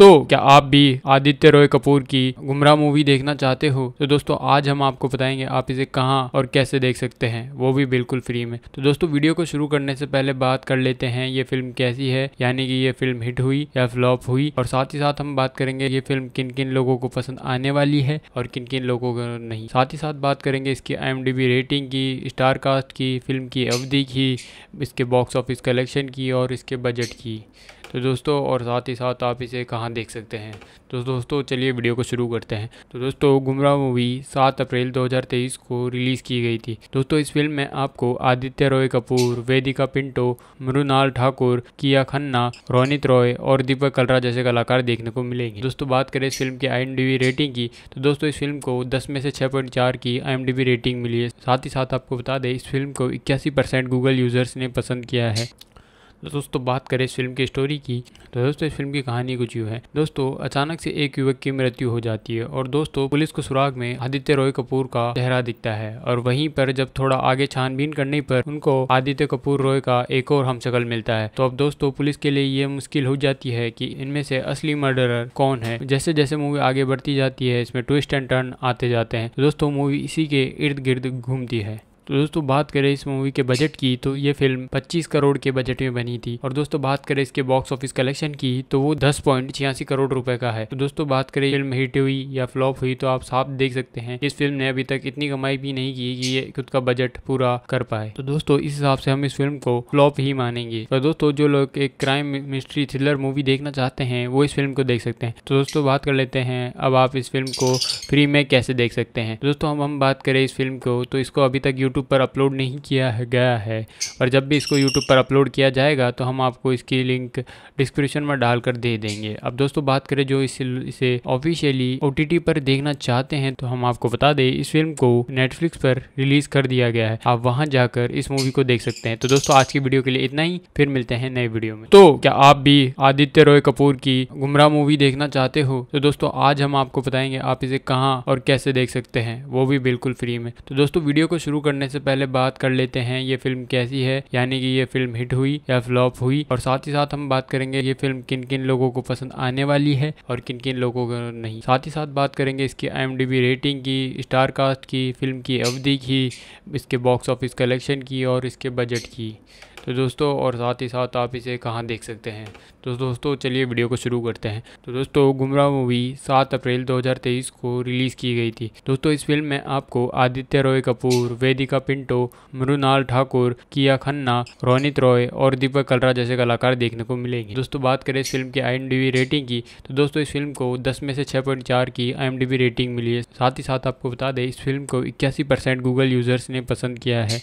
दोस्तों क्या आप भी आदित्य रॉय कपूर की गुमराह मूवी देखना चाहते हो तो दोस्तों आज हम आपको बताएंगे आप इसे कहाँ और कैसे देख सकते हैं वो भी बिल्कुल फ्री में तो दोस्तों वीडियो को शुरू करने से पहले बात कर लेते हैं ये फिल्म कैसी है यानी कि ये फिल्म हिट हुई या फ्लॉप हुई और साथ ही साथ हम बात करेंगे ये फिल्म किन किन लोगों को पसंद आने वाली है और किन किन लोगों को नहीं साथ ही साथ बात करेंगे इसकी आई रेटिंग की स्टार कास्ट की फिल्म की अवधि की इसके बॉक्स ऑफिस कलेक्शन की और इसके बजट की तो दोस्तों और साथ ही साथ आप इसे कहाँ देख सकते हैं तो दोस्तों चलिए वीडियो को शुरू करते हैं तो दोस्तों गुमराह मूवी सात अप्रैल 2023 को रिलीज़ की गई थी दोस्तों इस फिल्म में आपको आदित्य रॉय कपूर वेदिका पिंटो मृणाल ठाकुर किया खन्ना रोनित रॉय और दीपक कलरा जैसे कलाकार देखने को मिलेंगे दोस्तों बात करें इस फिल्म की आई रेटिंग की तो दोस्तों इस फिल्म को दस में से छः पॉइंट चार की आई रेटिंग मिली है साथ ही साथ आपको बता दें इस फिल्म को इक्यासी परसेंट गूगल यूजर्स ने पसंद किया है दोस्तों बात करें इस फिल्म की स्टोरी की तो दोस्तों इस फिल्म की कहानी कुछ यूँ है दोस्तों अचानक से एक युवक की मृत्यु हो जाती है और दोस्तों पुलिस को सुराग में आदित्य रॉय कपूर का चेहरा दिखता है और वहीं पर जब थोड़ा आगे छानबीन करने पर उनको आदित्य कपूर रॉय का एक और हमशकल मिलता है तो अब दोस्तों पुलिस के लिए ये मुश्किल हो जाती है की इनमें से असली मर्डरर कौन है जैसे जैसे मूवी आगे बढ़ती जाती है इसमें ट्विस्ट एंड टर्न आते जाते हैं दोस्तों मूवी इसी के इर्द गिर्द घूमती है तो दोस्तों बात करें इस मूवी के बजट की तो ये फिल्म 25 करोड़ के बजट में बनी थी और दोस्तों बात करें इसके बॉक्स ऑफिस कलेक्शन की तो वो दस पॉइंट छियासी करोड़ रुपए का है तो दोस्तों बात करें फिल्म हिट हुई या फ्लॉप हुई तो आप साफ देख सकते हैं इस फिल्म ने अभी तक इतनी कमाई भी नहीं की कि ये खुद का बजट पूरा कर पाए तो दोस्तों इस हिसाब से हम इस फिल्म को फ्लॉप ही मानेंगे और तो दोस्तों जो लोग एक क्राइम मिस्ट्री थ्रिलर मूवी देखना चाहते हैं वो इस फिल्म को देख सकते हैं तो दोस्तों बात कर लेते हैं अब आप इस फिल्म को फ्री में कैसे देख सकते हैं तो दोस्तों हम हम बात करें इस फिल्म को तो इसको अभी तक यूट्यूब यूट्यूब पर अपलोड नहीं किया है गया है और जब भी इसको यूट्यूब पर अपलोड किया जाएगा तो हम आपको इसकी लिंक डिस्क्रिप्शन में डालकर दे देंगे अब दोस्तों बात करें जो इस, इसे ऑफिशियली ओ पर देखना चाहते हैं तो हम आपको बता दें इस फिल्म को नेटफ्लिक्स पर रिलीज कर दिया गया है आप वहाँ जाकर इस मूवी को देख सकते हैं तो दोस्तों आज की वीडियो के लिए इतना ही फिर मिलते हैं नए वीडियो में तो क्या आप भी आदित्य रॉय कपूर की गुमराह मूवी देखना चाहते हो तो दोस्तों आज हम आपको बताएंगे आप इसे कहाँ और कैसे देख सकते हैं वो भी बिल्कुल फ्री में तो दोस्तों वीडियो को शुरू करने से पहले बात कर लेते हैं ये फिल्म कैसी है यानी कि ये फिल्म हिट हुई या फ्लॉप हुई और साथ ही साथ हम बात करेंगे ये फिल्म किन किन लोगों को पसंद आने वाली है और किन किन लोगों को नहीं साथ ही साथ बात करेंगे इसकी आई रेटिंग की स्टार कास्ट की फिल्म की अवधि की इसके बॉक्स ऑफिस कलेक्शन की और इसके बजट की तो दोस्तों और साथ ही साथ आप इसे कहाँ देख सकते हैं तो दोस्तों चलिए वीडियो को शुरू करते हैं तो दोस्तों गुमराह मूवी सात अप्रैल 2023 को रिलीज़ की गई थी दोस्तों इस फिल्म में आपको आदित्य रॉय कपूर वेदिका पिंटो मृणाल ठाकुर किया खन्ना रोनित रॉय और दीपक कलरा जैसे कलाकार देखने को मिलेंगे दोस्तों बात करें इस फिल्म की आई रेटिंग की तो दोस्तों इस फिल्म को दस में से छः की आई रेटिंग मिली है साथ ही साथ आपको बता दें इस फिल्म को इक्यासी गूगल यूज़र्स ने पसंद किया है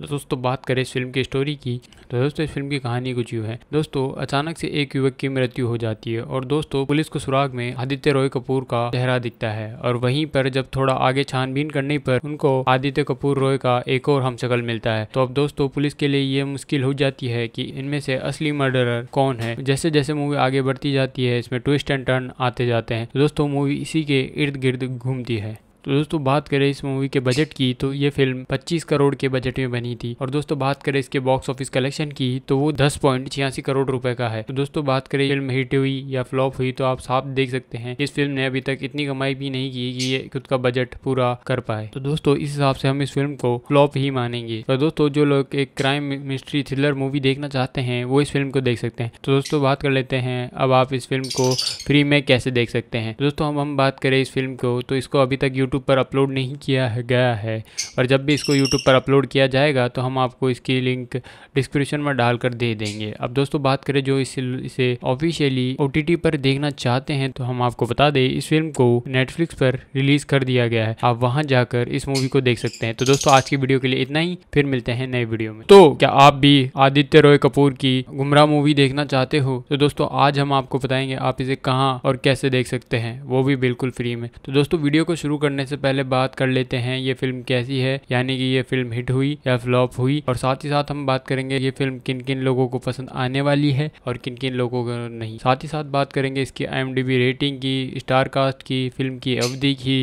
तो दोस्तों बात करें इस फिल्म की स्टोरी की तो दोस्तों इस फिल्म की कहानी कुछ यूँ है दोस्तों अचानक से एक युवक की मृत्यु हो जाती है और दोस्तों पुलिस को सुराग में आदित्य रॉय कपूर का चेहरा दिखता है और वहीं पर जब थोड़ा आगे छानबीन करने पर उनको आदित्य कपूर रॉय का एक और हम मिलता है तो अब दोस्तों पुलिस के लिए ये मुश्किल हो जाती है कि इनमें से असली मर्डरर कौन है जैसे जैसे मूवी आगे बढ़ती जाती है इसमें ट्विस्ट एंड टर्न आते जाते हैं तो दोस्तों मूवी इसी के इर्द गिर्द घूमती है तो दोस्तों बात करें इस मूवी के बजट की तो ये फिल्म 25 करोड़ के बजट में बनी थी और दोस्तों बात करें इसके बॉक्स ऑफिस कलेक्शन की तो वो दस पॉइंट छियासी करोड़ रुपए का है तो दोस्तों बात करें फिल्म हिट हुई या फ्लॉप हुई तो आप साफ देख सकते हैं इस फिल्म ने अभी तक इतनी कमाई भी नहीं की कि ये खुद का बजट पूरा कर पाए तो दोस्तों इस हिसाब से हम इस फिल्म को फ्लॉप ही मानेंगे और तो दोस्तों जो लोग एक क्राइम मिस्ट्री थ्रिलर मूवी देखना चाहते हैं वो इस फिल्म को देख सकते हैं तो दोस्तों बात कर लेते हैं अब आप इस फिल्म को फ्री में कैसे देख सकते हैं दोस्तों हम हम बात करें इस फिल्म को तो इसको अभी तक यूट्यूब यूट्यूब पर अपलोड नहीं किया है गया है और जब भी इसको यूट्यूब पर अपलोड किया जाएगा तो हम आपको इसकी लिंक डिस्क्रिप्शन में डालकर दे देंगे अब दोस्तों बात करें जो इसे इसे ऑफिशियली ओ पर देखना चाहते हैं तो हम आपको बता दें इस फिल्म को नेटफ्लिक्स पर रिलीज कर दिया गया है आप वहाँ जाकर इस मूवी को देख सकते हैं तो दोस्तों आज की वीडियो के लिए इतना ही फिर मिलते हैं नए वीडियो में तो क्या आप भी आदित्य रॉय कपूर की गुमराह मूवी देखना चाहते हो तो दोस्तों आज हम आपको बताएंगे आप इसे कहाँ और कैसे देख सकते हैं वो भी बिल्कुल फ्री में तो दोस्तों वीडियो को शुरू करने करने से पहले बात कर लेते हैं ये फिल्म कैसी है यानी कि ये फिल्म हिट हुई या फ्लॉप हुई और साथ ही साथ हम बात करेंगे ये फिल्म किन किन लोगों को पसंद आने वाली है और किन किन लोगों को नहीं साथ ही साथ बात करेंगे इसकी आई रेटिंग की स्टार कास्ट की फिल्म की अवधि की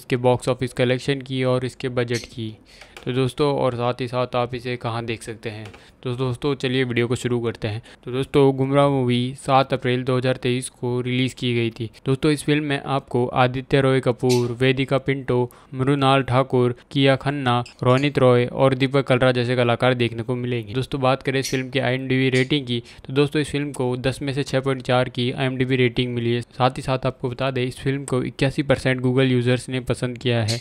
इसके बॉक्स ऑफिस कलेक्शन की और इसके बजट की तो दोस्तों और साथ ही साथ आप इसे कहाँ देख सकते हैं तो दोस्तों चलिए वीडियो को शुरू करते हैं तो दोस्तों गुमराह मूवी सात अप्रैल 2023 को रिलीज़ की गई थी दोस्तों इस फिल्म में आपको आदित्य रॉय कपूर वेदिका पिंटो मृणाल ठाकुर किया खन्ना रोनित रॉय और दीपक कलरा जैसे कलाकार देखने को मिलेंगे दोस्तों बात करें इस फिल्म की आई रेटिंग की तो दोस्तों इस फिल्म को दस में से छः की आई रेटिंग मिली है साथ ही साथ आपको बता दें इस फिल्म को इक्यासी परसेंट गूगल यूज़र्स ने पसंद किया है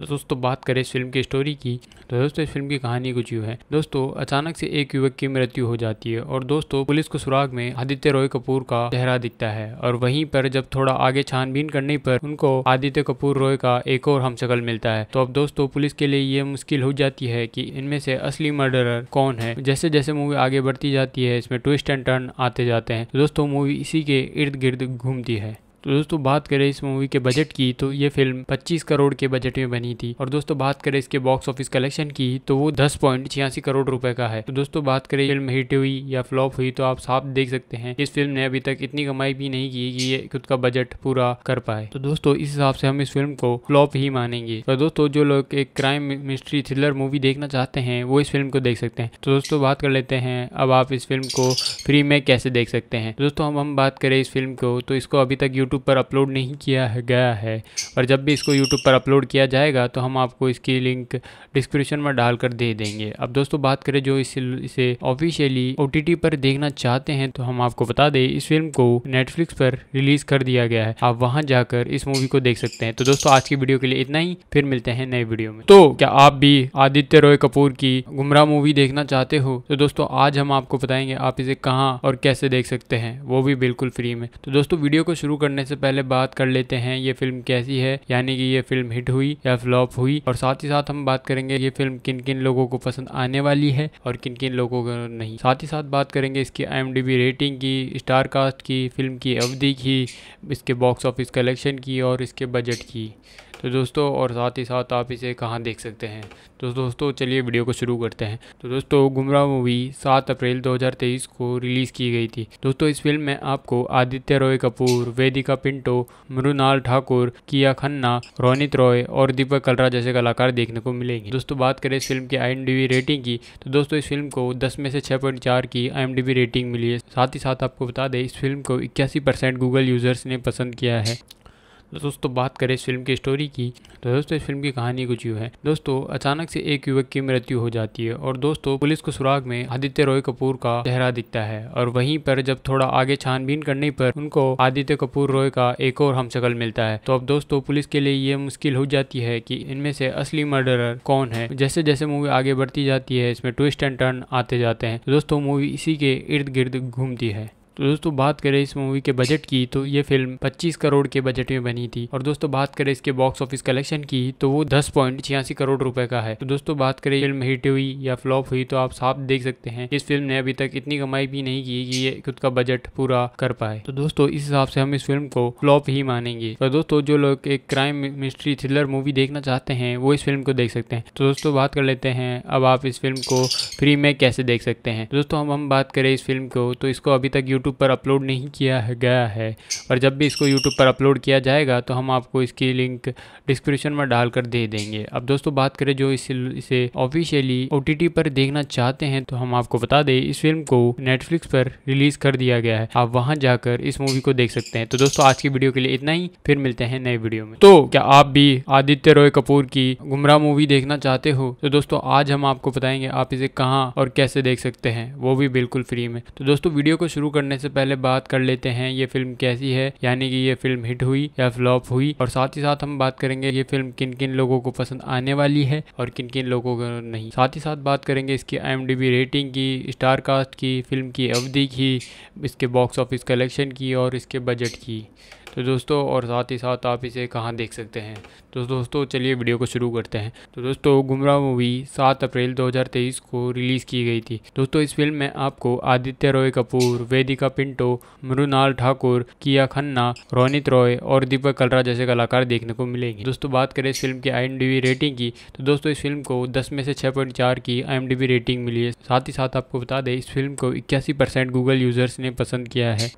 तो दोस्तों बात करें इस फिल्म की स्टोरी की तो दोस्तों इस फिल्म की कहानी कुछ यूँ है दोस्तों अचानक से एक युवक की मृत्यु हो जाती है और दोस्तों पुलिस को सुराग में आदित्य रॉय कपूर का चेहरा दिखता है और वहीं पर जब थोड़ा आगे छानबीन करने पर उनको आदित्य कपूर रॉय का एक और हमशकल मिलता है तो अब दोस्तों पुलिस के लिए ये मुश्किल हो जाती है की इनमें से असली मर्डरर कौन है जैसे जैसे मूवी आगे बढ़ती जाती है इसमें ट्विस्ट एंड टर्न आते जाते हैं दोस्तों मूवी इसी के इर्द गिर्द घूमती है तो दोस्तों बात करें इस मूवी के बजट की तो ये फिल्म 25 करोड़ के बजट में बनी थी और दोस्तों बात करें इसके बॉक्स ऑफिस कलेक्शन की तो वो दस पॉइंट छियासी करोड़ रुपए का है तो दोस्तों बात करें फिल्म हिट हुई या फ्लॉप हुई तो आप साफ देख सकते हैं इस फिल्म ने अभी तक इतनी कमाई भी नहीं की कि ये खुद का बजट पूरा कर पाए तो दोस्तों इस हिसाब से हम इस फिल्म को फ्लॉप ही मानेंगे और दोस्तों जो लोग एक क्राइम मिस्ट्री थ्रिलर मूवी देखना चाहते हैं वो इस फिल्म को देख सकते हैं तो दोस्तों बात कर लेते हैं अब आप इस फिल्म को फ्री में कैसे देख सकते हैं दोस्तों हम हम बात करें इस फिल्म को तो इसको अभी तक यूट्यूब पर अपलोड नहीं किया है गया है और जब भी इसको यूट्यूब पर अपलोड किया जाएगा तो हम आपको इसकी लिंक डिस्क्रिप्शन में डालकर दे देंगे अब दोस्तों बात करें जो इस, इसे ऑफिशियली ओ पर देखना चाहते हैं तो हम आपको बता दें इस फिल्म को नेटफ्लिक्स पर रिलीज कर दिया गया है आप वहाँ जाकर इस मूवी को देख सकते हैं तो दोस्तों आज की वीडियो के लिए इतना ही फिर मिलते हैं नए वीडियो में तो क्या आप भी आदित्य रॉय कपूर की गुमराह मूवी देखना चाहते हो तो दोस्तों आज हम आपको बताएंगे आप इसे कहाँ और कैसे देख सकते हैं वो भी बिल्कुल फ्री में तो दोस्तों वीडियो को शुरू करने करने से पहले बात कर लेते हैं ये फिल्म कैसी है यानी कि ये फिल्म हिट हुई या फ्लॉप हुई और साथ ही साथ हम बात करेंगे ये फिल्म किन किन लोगों को पसंद आने वाली है और किन किन लोगों को नहीं साथ ही साथ बात करेंगे इसकी आई रेटिंग की स्टार कास्ट की फिल्म की अवधि की इसके बॉक्स ऑफिस कलेक्शन की और इसके बजट की तो दोस्तों और साथ ही साथ आप इसे कहाँ देख सकते हैं तो दोस्तों चलिए वीडियो को शुरू करते हैं तो दोस्तों गुमराह मूवी सात अप्रैल 2023 को रिलीज़ की गई थी दोस्तों इस फिल्म में आपको आदित्य रॉय कपूर वेदिका पिंटो मृणाल ठाकुर किया खन्ना रोनित रॉय और दीपक कलरा जैसे कलाकार देखने को मिलेंगे दोस्तों बात करें इस फिल्म की आई रेटिंग की तो दोस्तों इस फिल्म को दस में से छः की आई रेटिंग मिली है साथ ही साथ आपको बता दें इस फिल्म को इक्यासी गूगल यूज़र्स ने पसंद किया है दोस्तों बात करें इस फिल्म की स्टोरी की तो दोस्तों इस फिल्म की कहानी कुछ यूँ है दोस्तों अचानक से एक युवक की मृत्यु हो जाती है और दोस्तों पुलिस को सुराग में आदित्य रॉय कपूर का चेहरा दिखता है और वहीं पर जब थोड़ा आगे छानबीन करने पर उनको आदित्य कपूर रॉय का एक और हम मिलता है तो अब दोस्तों पुलिस के लिए ये मुश्किल हो जाती है की इनमें से असली मर्डरर कौन है जैसे जैसे मूवी आगे बढ़ती जाती है इसमें ट्विस्ट एंड टर्न आते जाते हैं तो दोस्तों मूवी इसी के इर्द गिर्द घूमती है तो दोस्तों बात करें इस मूवी के बजट की तो ये फिल्म 25 करोड़ के बजट में बनी थी और दोस्तों बात करें इसके बॉक्स ऑफिस कलेक्शन की तो वो दस पॉइंट छियासी करोड़ रुपए का है तो दोस्तों बात करें फिल्म हिट हुई या फ्लॉप हुई तो आप साफ देख सकते हैं इस फिल्म ने अभी तक इतनी कमाई भी नहीं की कि ये खुद का बजट पूरा कर पाए तो दोस्तों इस हिसाब से हम इस फिल्म को फ्लॉप ही मानेंगे तो दोस्तों जो लोग एक क्राइम मिस्ट्री थ्रिलर मूवी देखना चाहते हैं वो इस फिल्म को देख सकते हैं तो दोस्तों बात कर लेते हैं अब आप इस फिल्म को फ्री में कैसे देख सकते हैं तो दोस्तों हम हम बात करें इस फिल्म को तो इसको अभी तक यूट्यूब यूट्यूब पर अपलोड नहीं किया गया है और जब भी इसको यूट्यूब पर अपलोड किया जाएगा तो हम आपको इसकी लिंक डिस्क्रिप्शन में डालकर दे देंगे अब दोस्तों बात करें जो इस, इसे ऑफिशियली ओ पर देखना चाहते हैं तो हम आपको बता दें इस फिल्म को नेटफ्लिक्स पर रिलीज कर दिया गया है आप वहाँ जाकर इस मूवी को देख सकते हैं तो दोस्तों आज की वीडियो के लिए इतना ही फिर मिलते हैं नए वीडियो में तो क्या आप भी आदित्य रॉय कपूर की गुमराह मूवी देखना चाहते हो तो दोस्तों आज हम आपको बताएंगे आप इसे कहाँ और कैसे देख सकते हैं वो भी बिल्कुल फ्री में तो दोस्तों वीडियो को शुरू करने करने से पहले बात कर लेते हैं ये फिल्म कैसी है यानी कि ये फिल्म हिट हुई या फ्लॉप हुई और साथ ही साथ हम बात करेंगे ये फिल्म किन किन लोगों को पसंद आने वाली है और किन किन लोगों को नहीं साथ ही साथ बात करेंगे इसकी आई रेटिंग की स्टार कास्ट की फिल्म की अवधि की इसके बॉक्स ऑफिस कलेक्शन की और इसके बजट की तो दोस्तों और साथ ही साथ आप इसे कहाँ देख सकते हैं तो दोस्तों चलिए वीडियो को शुरू करते हैं तो दोस्तों गुमराह मूवी सात अप्रैल 2023 को रिलीज़ की गई थी दोस्तों इस फिल्म में आपको आदित्य रॉय कपूर वेदिका पिंटो मृणाल ठाकुर किया खन्ना रोनित रॉय और दीपक कलरा जैसे कलाकार देखने को मिलेंगे दोस्तों बात करें इस फिल्म की आई रेटिंग की तो दोस्तों इस फिल्म को दस में से छः पॉइंट चार की आई रेटिंग मिली है साथ ही साथ आपको बता दें इस फिल्म को इक्यासी परसेंट गूगल यूजर्स ने पसंद किया है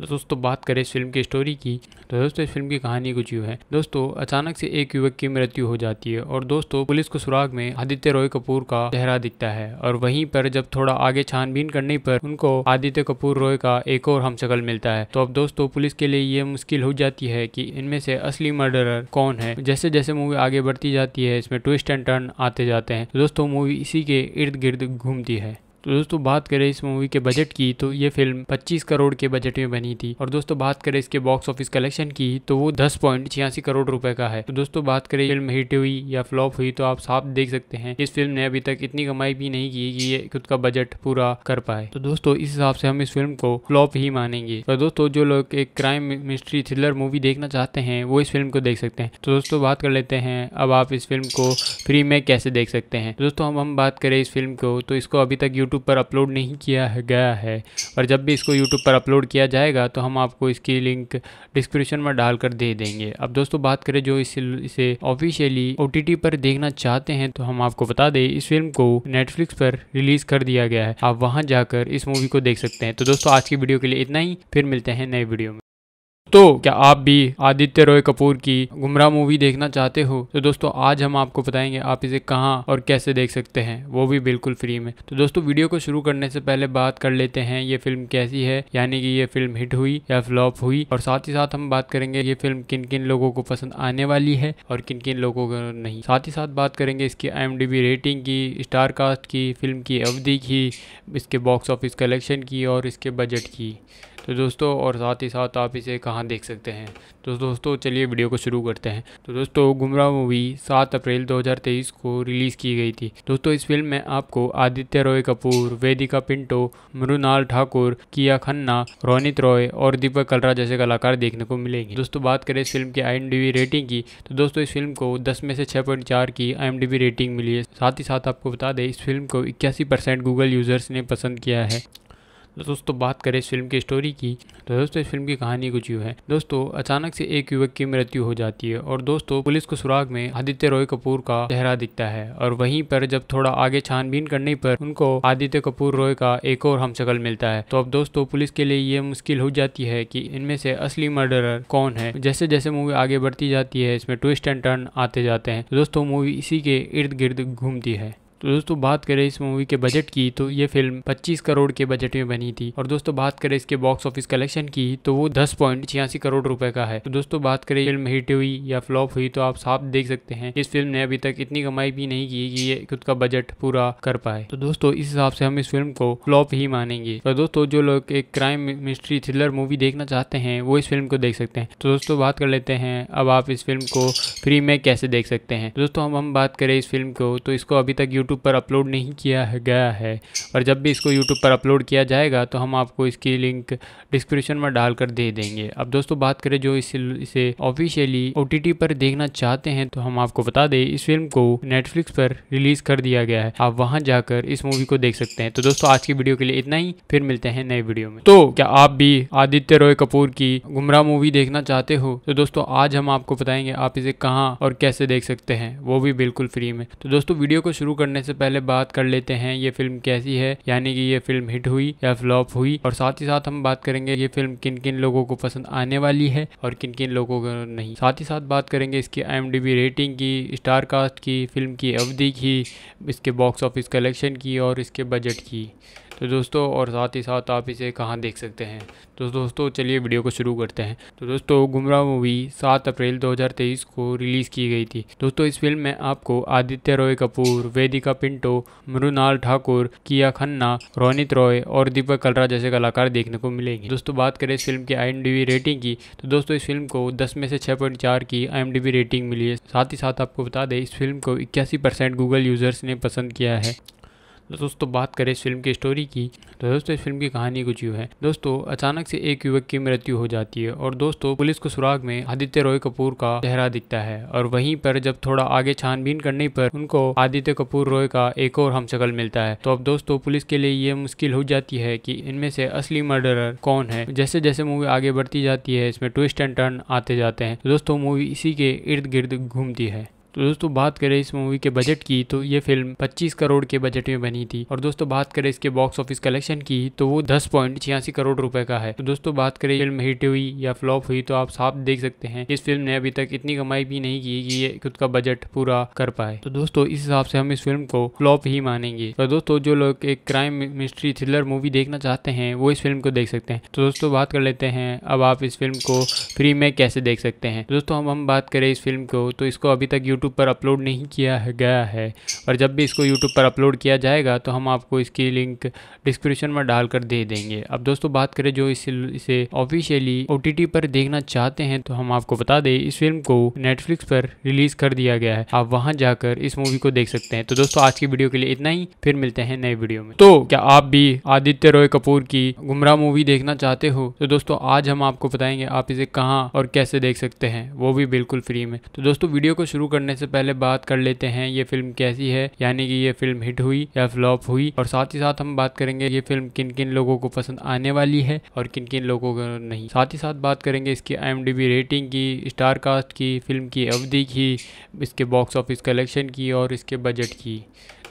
तो दोस्तों बात करें इस फिल्म की स्टोरी की तो दोस्तों इस फिल्म की कहानी कुछ यूँ है दोस्तों अचानक से एक युवक की मृत्यु हो जाती है और दोस्तों पुलिस को सुराग में आदित्य रॉय कपूर का चेहरा दिखता है और वहीं पर जब थोड़ा आगे छानबीन करने पर उनको आदित्य कपूर रॉय का एक और हम मिलता है तो अब दोस्तों पुलिस के लिए ये मुश्किल हो जाती है कि इनमें से असली मर्डरर कौन है जैसे जैसे मूवी आगे बढ़ती जाती है इसमें ट्विस्ट एंड टर्न आते जाते हैं तो दोस्तों मूवी इसी के इर्द गिर्द घूमती है तो दोस्तों बात करें इस मूवी के बजट की तो ये फिल्म 25 करोड़ के बजट में बनी थी और दोस्तों बात करें इसके बॉक्स ऑफिस कलेक्शन की तो वो दस पॉइंट छियासी करोड़ रुपए का है तो दोस्तों बात करें फिल्म हिट हुई या फ्लॉप हुई तो आप साफ देख सकते हैं इस फिल्म ने अभी तक इतनी कमाई भी नहीं की कि ये खुद का बजट पूरा कर पाए तो दोस्तों इस हिसाब से हम इस फिल्म को फ्लॉप ही मानेंगे और दोस्तों जो लोग एक क्राइम मिस्ट्री थ्रिलर मूवी देखना चाहते हैं वो इस फिल्म को देख सकते हैं तो दोस्तों बात कर लेते हैं अब आप इस फिल्म को फ्री में कैसे देख सकते हैं तो दोस्तों हम हम बात करें इस फिल्म को तो इसको अभी तक यूट्यूब यूट्यूब पर अपलोड नहीं किया है गया है और जब भी इसको यूट्यूब पर अपलोड किया जाएगा तो हम आपको इसकी लिंक डिस्क्रिप्शन में डालकर दे देंगे अब दोस्तों बात करें जो इस, इसे ऑफिशियली ओ पर देखना चाहते हैं तो हम आपको बता दें इस फिल्म को नेटफ्लिक्स पर रिलीज कर दिया गया है आप वहाँ जाकर इस मूवी को देख सकते हैं तो दोस्तों आज की वीडियो के लिए इतना ही फिर मिलते हैं नए वीडियो में दोस्तों क्या आप भी आदित्य रॉय कपूर की गुमराह मूवी देखना चाहते हो तो दोस्तों आज हम आपको बताएंगे आप इसे कहाँ और कैसे देख सकते हैं वो भी बिल्कुल फ्री में तो दोस्तों वीडियो को शुरू करने से पहले बात कर लेते हैं ये फिल्म कैसी है यानी कि ये फिल्म हिट हुई या फ्लॉप हुई और साथ ही साथ हम बात करेंगे ये फिल्म किन किन लोगों को पसंद आने वाली है और किन किन लोगों को नहीं साथ ही साथ बात करेंगे इसकी आई रेटिंग की स्टार कास्ट की फिल्म की अवधि की इसके बॉक्स ऑफिस कलेक्शन की और इसके बजट की तो दोस्तों और साथ ही साथ आप इसे कहाँ देख सकते हैं तो दोस्तों चलिए वीडियो को शुरू करते हैं तो दोस्तों गुमराह मूवी सात अप्रैल 2023 को रिलीज़ की गई थी दोस्तों इस फिल्म में आपको आदित्य रॉय कपूर वेदिका पिंटो मृणाल ठाकुर किया खन्ना रोनित रॉय और दीपक कलरा जैसे कलाकार देखने को मिलेंगे दोस्तों बात करें इस फिल्म की आई रेटिंग की तो दोस्तों इस फिल्म को दस में से छः पॉइंट चार की आई रेटिंग मिली है साथ ही साथ आपको बता दें इस फिल्म को इक्यासी परसेंट गूगल यूजर्स ने पसंद किया है दोस्तों बात करें इस फिल्म की स्टोरी की तो दोस्तों इस फिल्म की कहानी कुछ यूँ है दोस्तों अचानक से एक युवक की मृत्यु हो जाती है और दोस्तों पुलिस को सुराग में आदित्य रॉय कपूर का चेहरा दिखता है और वहीं पर जब थोड़ा आगे छानबीन करने पर उनको आदित्य कपूर रॉय का एक और हमशकल मिलता है तो अब दोस्तों पुलिस के लिए ये मुश्किल हो जाती है की इनमें से असली मर्डरर कौन है जैसे जैसे मूवी आगे बढ़ती जाती है इसमें ट्विस्ट एंड टर्न आते जाते हैं तो दोस्तों मूवी इसी के इर्द गिर्द घूमती है तो दोस्तों बात करें इस मूवी के बजट की तो ये फिल्म 25 करोड़ के बजट में बनी थी और दोस्तों बात करें इसके बॉक्स ऑफिस कलेक्शन की तो वो दस पॉइंट छियासी करोड़ रुपए का है तो दोस्तों बात करें फिल्म हिट हुई या फ्लॉप हुई तो आप साफ देख सकते हैं इस फिल्म ने अभी तक इतनी कमाई भी नहीं की कि ये खुद का बजट पूरा कर पाए तो दोस्तों इस हिसाब से हम इस फिल्म को फ्लॉप ही मानेंगे और तो दोस्तों जो लोग एक क्राइम मिस्ट्री थ्रिलर मूवी देखना चाहते हैं वो इस फिल्म को देख सकते हैं तो दोस्तों बात कर लेते हैं अब आप इस फिल्म को फ्री में कैसे देख सकते हैं तो दोस्तों हम हम बात करें इस फिल्म को तो इसको अभी तक यूट्यूब यूट्यूब पर अपलोड नहीं किया है गया है और जब भी इसको यूट्यूब पर अपलोड किया जाएगा तो हम आपको इसकी लिंक डिस्क्रिप्शन में डालकर दे देंगे अब दोस्तों बात करें जो इस, इसे ऑफिशियली ओ पर देखना चाहते हैं तो हम आपको बता दें इस फिल्म को नेटफ्लिक्स पर रिलीज कर दिया गया है आप वहाँ जाकर इस मूवी को देख सकते हैं तो दोस्तों आज की वीडियो के लिए इतना ही फिर मिलते हैं नए वीडियो में तो क्या आप भी आदित्य रॉय कपूर की गुमराह मूवी देखना चाहते हो तो दोस्तों आज हम आपको बताएंगे आप इसे कहाँ और कैसे देख सकते हैं वो भी बिल्कुल फ्री में तो दोस्तों वीडियो को शुरू करने से पहले बात कर लेते हैं ये फिल्म कैसी है यानी कि ये फिल्म हिट हुई या फ्लॉप हुई और साथ ही साथ हम बात करेंगे ये फिल्म किन किन लोगों को पसंद आने वाली है और किन किन लोगों को नहीं साथ ही साथ बात करेंगे इसकी आई रेटिंग की स्टार कास्ट की फिल्म की अवधि की इसके बॉक्स ऑफिस कलेक्शन की और इसके बजट की तो दोस्तों और साथ ही साथ आप इसे कहाँ देख सकते हैं तो दोस्तों चलिए वीडियो को शुरू करते हैं तो दोस्तों गुमराह मूवी सात अप्रैल 2023 को रिलीज़ की गई थी दोस्तों इस फिल्म में आपको आदित्य रॉय कपूर वेदिका पिंटो मृणाल ठाकुर किया खन्ना रोनित रॉय और दीपक कलरा जैसे कलाकार देखने को मिलेंगे दोस्तों बात करें इस फिल्म की आई रेटिंग की तो दोस्तों इस फिल्म को दस में से छः पॉइंट चार की आई रेटिंग मिली है साथ ही साथ आपको बता दें इस फिल्म को इक्यासी परसेंट गूगल यूजर्स ने पसंद किया है तो दोस्तों बात करें इस फिल्म की स्टोरी की तो दोस्तों इस फिल्म की कहानी कुछ यूँ है दोस्तों अचानक से एक युवक की मृत्यु हो जाती है और दोस्तों पुलिस को सुराग में आदित्य रॉय कपूर का चेहरा दिखता है और वहीं पर जब थोड़ा आगे छानबीन करने पर उनको आदित्य कपूर रॉय का एक और हम मिलता है तो अब दोस्तों पुलिस के लिए ये मुश्किल हो जाती है कि इनमें से असली मर्डरर कौन है जैसे जैसे मूवी आगे बढ़ती जाती है इसमें ट्विस्ट एंड टर्न आते जाते हैं तो दोस्तों मूवी इसी के इर्द गिर्द घूमती है तो दोस्तों बात करें इस मूवी के बजट की तो ये फिल्म 25 करोड़ के बजट में बनी थी और दोस्तों बात करें इसके बॉक्स ऑफिस कलेक्शन की तो वो दस पॉइंट छियासी करोड़ रुपए का है तो दोस्तों बात करें फिल्म हिट हुई या फ्लॉप हुई तो आप साफ देख सकते हैं इस फिल्म ने अभी तक इतनी कमाई भी नहीं की कि ये खुद का बजट पूरा कर पाए तो दोस्तों इस हिसाब से हम इस फिल्म को फ्लॉप ही मानेंगे और तो दोस्तों जो लोग एक क्राइम मिस्ट्री थ्रिलर मूवी देखना चाहते हैं वो इस फिल्म को देख सकते हैं तो दोस्तों बात कर लेते हैं अब आप इस फिल्म को फ्री में कैसे देख सकते हैं दोस्तों हम हम बात करें इस फिल्म को तो इसको अभी तक यूट्यूब यूट्यूब पर अपलोड नहीं किया है गया है और जब भी इसको यूट्यूब पर अपलोड किया जाएगा तो हम आपको इसकी लिंक डिस्क्रिप्शन में डालकर दे देंगे अब दोस्तों बात करें जो इसे इसे ऑफिशियली ओ पर देखना चाहते हैं तो हम आपको बता दें इस फिल्म को नेटफ्लिक्स पर रिलीज कर दिया गया है आप वहाँ जाकर इस मूवी को देख सकते हैं तो दोस्तों आज की वीडियो के लिए इतना ही फिर मिलते हैं नए वीडियो में तो क्या आप भी आदित्य रॉय कपूर की गुमराह मूवी देखना चाहते हो तो दोस्तों आज हम आपको बताएंगे आप इसे कहाँ और कैसे देख सकते हैं वो भी बिल्कुल फ्री में तो दोस्तों वीडियो को शुरू करने करने से पहले बात कर लेते हैं ये फिल्म कैसी है यानी कि ये फिल्म हिट हुई या फ्लॉप हुई और साथ ही साथ हम बात करेंगे ये फिल्म किन किन लोगों को पसंद आने वाली है और किन किन लोगों को नहीं साथ ही साथ बात करेंगे इसकी आई रेटिंग की स्टार कास्ट की फिल्म की अवधि की इसके बॉक्स ऑफिस कलेक्शन की और इसके बजट की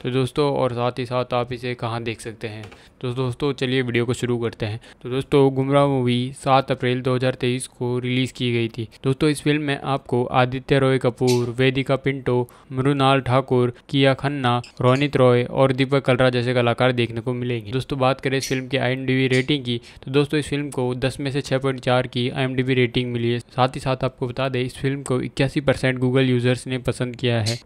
तो दोस्तों और साथ ही साथ आप इसे कहाँ देख सकते हैं तो दोस्तों चलिए वीडियो को शुरू करते हैं तो दोस्तों गुमराह मूवी सात अप्रैल 2023 को रिलीज़ की गई थी दोस्तों इस फिल्म में आपको आदित्य रॉय कपूर वेदिका पिंटो मृणाल ठाकुर किया खन्ना रोनित रॉय और दीपक कलरा जैसे कलाकार देखने को मिलेंगे दोस्तों बात करें इस फिल्म की आई रेटिंग की तो दोस्तों इस फिल्म को दस में से छः की आई रेटिंग मिली है साथ ही साथ आपको बता दें इस फिल्म को इक्यासी गूगल यूज़र्स ने पसंद किया है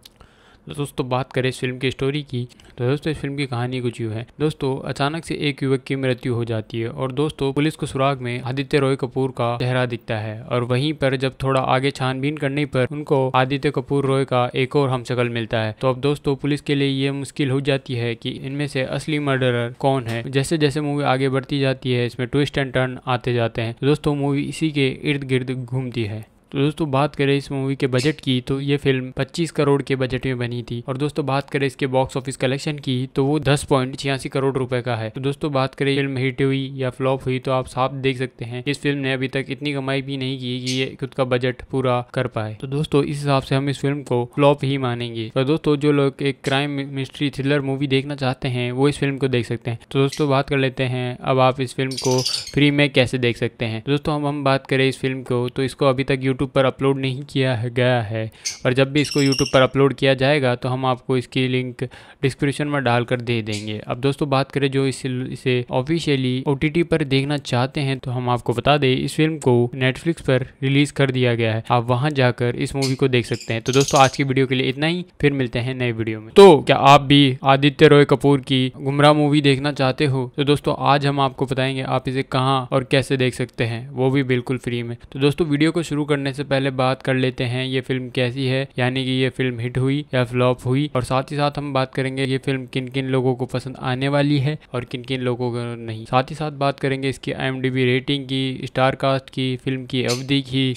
तो दोस्तों बात करें इस फिल्म की स्टोरी की तो दोस्तों इस फिल्म की कहानी कुछ यूँ है दोस्तों अचानक से एक युवक की मृत्यु हो जाती है और दोस्तों पुलिस को सुराग में आदित्य रॉय कपूर का चेहरा दिखता है और वहीं पर जब थोड़ा आगे छानबीन करने पर उनको आदित्य कपूर रॉय का एक और हमशकल मिलता है तो अब दोस्तों पुलिस के लिए ये मुश्किल हो जाती है की इनमें से असली मर्डरर कौन है जैसे जैसे मूवी आगे बढ़ती जाती है इसमें ट्विस्ट एंड टर्न आते जाते हैं दोस्तों मूवी इसी के इर्द गिर्द घूमती है तो दोस्तों बात करें इस मूवी के बजट की तो ये फिल्म 25 करोड़ के बजट में बनी थी और दोस्तों बात करें इसके बॉक्स ऑफिस कलेक्शन की तो वो दस पॉइंट छियासी करोड़ रुपए का है तो दोस्तों बात करें फिल्म हिट हुई या फ्लॉप हुई तो आप साफ देख सकते हैं इस फिल्म ने अभी तक इतनी कमाई भी नहीं की कि ये खुद का बजट पूरा कर पाए तो दोस्तों इस हिसाब से हम इस फिल्म को फ्लॉप ही मानेंगे और दोस्तों जो लोग एक क्राइम मिस्ट्री थ्रिलर मूवी देखना चाहते हैं वो इस फिल्म को देख सकते हैं तो दोस्तों बात कर लेते हैं अब आप इस फिल्म को फ्री में कैसे देख सकते हैं दोस्तों हम हम बात करें इस फिल्म को तो इसको अभी तक यूट्यूब पर अपलोड नहीं किया है गया है और जब भी इसको यूट्यूब पर अपलोड किया जाएगा तो हम आपको इसकी लिंक डिस्क्रिप्शन में डालकर दे देंगे अब दोस्तों बात करें जो इस, इसे ऑफिशियली ओ पर देखना चाहते हैं तो हम आपको बता दें इस फिल्म को नेटफ्लिक्स पर रिलीज कर दिया गया है आप वहाँ जाकर इस मूवी को देख सकते हैं तो दोस्तों आज की वीडियो के लिए इतना ही फिर मिलते हैं नए वीडियो में तो क्या आप भी आदित्य रॉय कपूर की गुमराह मूवी देखना चाहते हो तो दोस्तों आज हम आपको बताएंगे आप इसे कहाँ और कैसे देख सकते हैं वो भी बिल्कुल फ्री में तो दोस्तों वीडियो को शुरू करने करने से पहले बात कर लेते हैं ये फिल्म कैसी है यानी कि ये फिल्म हिट हुई या फ्लॉप हुई और साथ ही साथ हम बात करेंगे ये फिल्म किन किन लोगों को पसंद आने वाली है और किन किन लोगों को नहीं साथ ही साथ बात करेंगे इसकी आई रेटिंग की स्टार कास्ट की फिल्म की अवधि की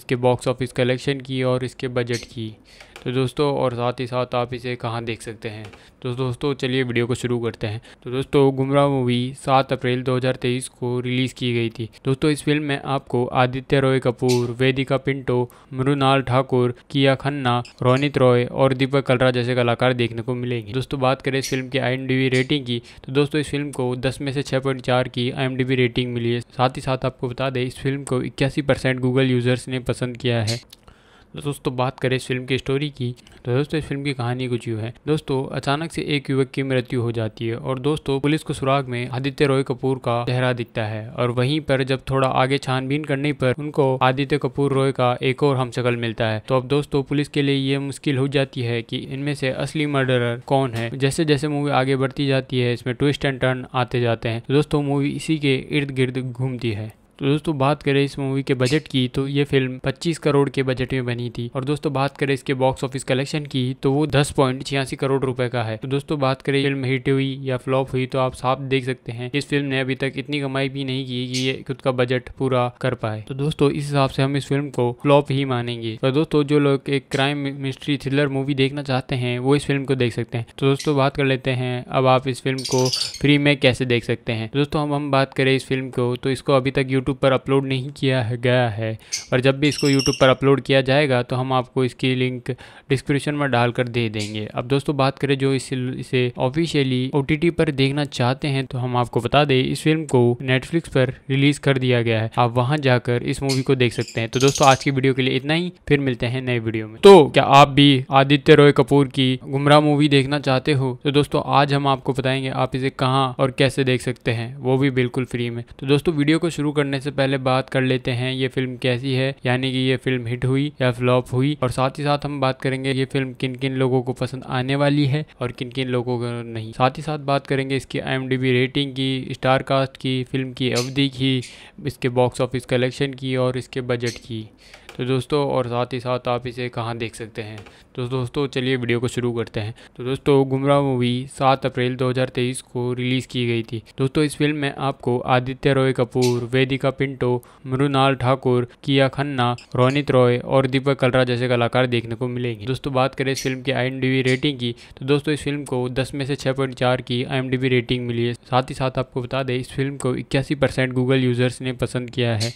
इसके बॉक्स ऑफिस कलेक्शन की और इसके बजट की तो दोस्तों और साथ ही साथ आप इसे कहाँ देख सकते हैं तो दोस्तों चलिए वीडियो को शुरू करते हैं तो दोस्तों गुमराह मूवी सात अप्रैल 2023 को रिलीज़ की गई थी दोस्तों इस फिल्म में आपको आदित्य रॉय कपूर वेदिका पिंटो मृणाल ठाकुर किया खन्ना रोनित रॉय और दीपक कलरा जैसे कलाकार देखने को मिलेंगे दोस्तों बात करें इस फिल्म की आई रेटिंग की तो दोस्तों इस फिल्म को दस में से छः की आई रेटिंग मिली है साथ ही साथ आपको बता दें इस फिल्म को इक्यासी गूगल यूज़र्स ने पसंद किया है तो दोस्तों बात करें इस फिल्म की स्टोरी की तो दोस्तों इस फिल्म की कहानी कुछ यूँ है दोस्तों अचानक से एक युवक की मृत्यु हो जाती है और दोस्तों पुलिस को सुराग में आदित्य रॉय कपूर का चेहरा दिखता है और वहीं पर जब थोड़ा आगे छानबीन करने पर उनको आदित्य कपूर रॉय का एक और हम मिलता है तो अब दोस्तों पुलिस के लिए ये मुश्किल हो जाती है की इनमें से असली मर्डरर कौन है जैसे जैसे मूवी आगे बढ़ती जाती है इसमें ट्विस्ट एंड टर्न आते जाते हैं तो दोस्तों मूवी इसी के इर्द गिर्द घूमती है तो दोस्तों बात करें इस मूवी के बजट की तो ये फिल्म 25 करोड़ के बजट में बनी थी और दोस्तों बात करें इसके बॉक्स ऑफिस कलेक्शन की तो वो दस पॉइंट छियासी करोड़ रुपए का है तो दोस्तों बात करें फिल्म हिट हुई या फ्लॉप हुई तो आप साफ देख सकते हैं इस फिल्म ने अभी तक इतनी कमाई भी नहीं की कि ये खुद का बजट पूरा कर पाए तो दोस्तों इस हिसाब से हम इस फिल्म को फ्लॉप ही मानेंगे तो दोस्तों जो लोग एक क्राइम मिस्ट्री थ्रिलर मूवी देखना चाहते हैं वो इस फिल्म को देख सकते हैं तो दोस्तों बात कर लेते हैं अब आप इस फिल्म को फ्री में कैसे देख सकते हैं तो दोस्तों हम हम बात करें इस फिल्म को तो इसको अभी तक यूट्यूब यूट्यूब पर अपलोड नहीं किया गया है और जब भी इसको यूट्यूब पर अपलोड किया जाएगा तो हम आपको इसकी लिंक डिस्क्रिप्शन में डालकर दे देंगे अब दोस्तों बात करें जो इस, इसे ऑफिशियली ओ पर देखना चाहते हैं तो हम आपको बता दें इस फिल्म को नेटफ्लिक्स पर रिलीज कर दिया गया है आप वहाँ जाकर इस मूवी को देख सकते हैं तो दोस्तों आज की वीडियो के लिए इतना ही फिर मिलते हैं नए वीडियो में तो क्या आप भी आदित्य रॉय कपूर की गुमराह मूवी देखना चाहते हो तो दोस्तों आज हम आपको बताएंगे आप इसे कहाँ और कैसे देख सकते हैं वो भी बिल्कुल फ्री में तो दोस्तों वीडियो को शुरू करने से पहले बात कर लेते हैं ये फिल्म कैसी है यानी कि ये फिल्म हिट हुई या फ्लॉप हुई और साथ ही साथ हम बात करेंगे ये फिल्म किन किन लोगों को पसंद आने वाली है और किन किन लोगों को नहीं साथ ही साथ बात करेंगे इसकी आई रेटिंग की स्टार कास्ट की फिल्म की अवधि की इसके बॉक्स ऑफिस कलेक्शन की और इसके बजट की तो दोस्तों और साथ ही साथ आप इसे कहाँ देख सकते हैं तो दोस्तों चलिए वीडियो को शुरू करते हैं तो दोस्तों गुमराह मूवी सात अप्रैल 2023 को रिलीज़ की गई थी दोस्तों इस फिल्म में आपको आदित्य रॉय कपूर वेदिका पिंटो मृणाल ठाकुर किया खन्ना रोनित रॉय और दीपक कलरा जैसे कलाकार देखने को मिलेंगे दोस्तों बात करें इस फिल्म की आई रेटिंग की तो दोस्तों इस फिल्म को दस में से छः पॉइंट चार की आई रेटिंग मिली है साथ ही साथ आपको बता दें इस फिल्म को इक्यासी परसेंट गूगल यूजर्स ने पसंद किया है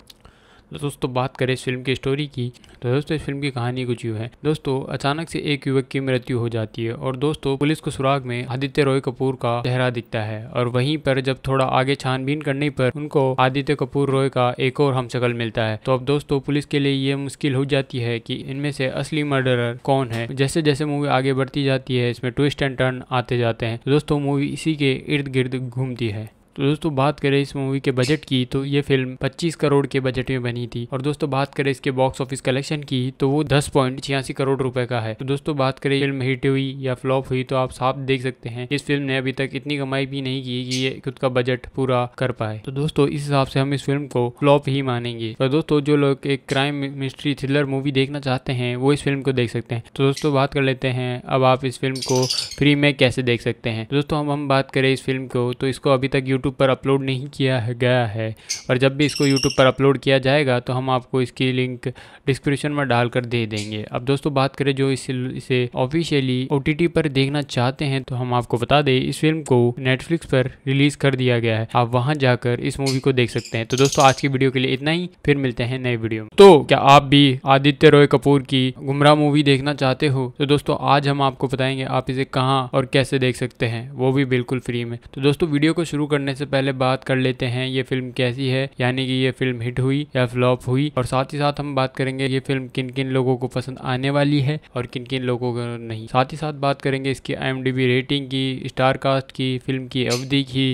तो दोस्तों बात करें इस फिल्म की स्टोरी की तो दोस्तों इस फिल्म की कहानी कुछ यूँ है दोस्तों अचानक से एक युवक की मृत्यु हो जाती है और दोस्तों पुलिस को सुराग में आदित्य रॉय कपूर का चेहरा दिखता है और वहीं पर जब थोड़ा आगे छानबीन करने पर उनको आदित्य कपूर रॉय का एक और हम मिलता है तो अब दोस्तों पुलिस के लिए ये मुश्किल हो जाती है कि इनमें से असली मर्डरर कौन है जैसे जैसे मूवी आगे बढ़ती जाती है इसमें ट्विस्ट एंड टर्न आते जाते हैं तो दोस्तों मूवी इसी के इर्द गिर्द घूमती है तो दोस्तों बात करें इस मूवी के बजट की तो ये फिल्म 25 करोड़ के बजट में बनी थी और दोस्तों बात करें इसके बॉक्स ऑफिस कलेक्शन की तो वो दस पॉइंट छियासी करोड़ रुपए का है तो दोस्तों बात करें फिल्म हिट हुई या फ्लॉप हुई तो आप साफ देख सकते हैं इस फिल्म ने अभी तक इतनी कमाई भी नहीं की कि ये खुद का बजट पूरा कर पाए तो दोस्तों इस हिसाब से हम इस फिल्म को फ्लॉप ही मानेंगे और तो दोस्तों जो लोग एक क्राइम मिस्ट्री थ्रिलर मूवी देखना चाहते हैं वो इस फिल्म को देख सकते हैं तो दोस्तों बात कर लेते हैं अब आप इस फिल्म को फ्री में कैसे देख सकते हैं तो दोस्तों हम हम बात करें इस फिल्म को तो इसको अभी तक यूट्यूब यूट्यूब पर अपलोड नहीं किया है गया है और जब भी इसको यूट्यूब पर अपलोड किया जाएगा तो हम आपको इसकी लिंक डिस्क्रिप्शन में डालकर दे देंगे अब दोस्तों बात करें जो इसे इसे ऑफिशियली ओ पर देखना चाहते हैं तो हम आपको बता दें इस फिल्म को नेटफ्लिक्स पर रिलीज कर दिया गया है आप वहाँ जाकर इस मूवी को देख सकते हैं तो दोस्तों आज की वीडियो के लिए इतना ही फिर मिलते हैं नए वीडियो में तो क्या आप भी आदित्य रॉय कपूर की गुमराह मूवी देखना चाहते हो तो दोस्तों आज हम आपको बताएंगे आप इसे कहाँ और कैसे देख सकते हैं वो भी बिल्कुल फ्री में तो दोस्तों वीडियो को शुरू करने से पहले बात कर लेते हैं ये फिल्म कैसी है यानी कि ये फिल्म हिट हुई या फ्लॉप हुई और साथ ही साथ हम बात करेंगे ये फिल्म किन किन लोगों को पसंद आने वाली है और किन किन लोगों को नहीं साथ ही साथ बात करेंगे इसकी आई रेटिंग की स्टार कास्ट की फिल्म की अवधि की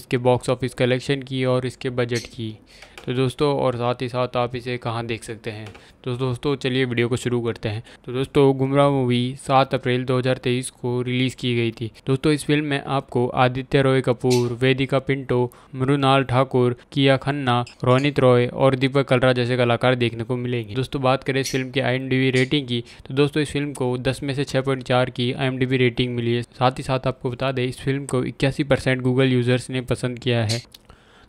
इसके बॉक्स ऑफिस कलेक्शन की और इसके बजट की तो दोस्तों और साथ ही साथ आप इसे कहाँ देख सकते हैं तो दोस्तों चलिए वीडियो को शुरू करते हैं तो दोस्तों गुमराह मूवी सात अप्रैल 2023 को रिलीज़ की गई थी दोस्तों इस फिल्म में आपको आदित्य रॉय कपूर वेदिका पिंटो मृणाल ठाकुर किया खन्ना रोनित रॉय और दीपक कलरा जैसे कलाकार देखने को मिलेंगे दोस्तों बात करें इस फिल्म की आई रेटिंग की तो दोस्तों इस फिल्म को दस में से छः की आई रेटिंग मिली है साथ ही साथ आपको बता दें इस फिल्म को इक्यासी गूगल यूज़र्स ने पसंद किया है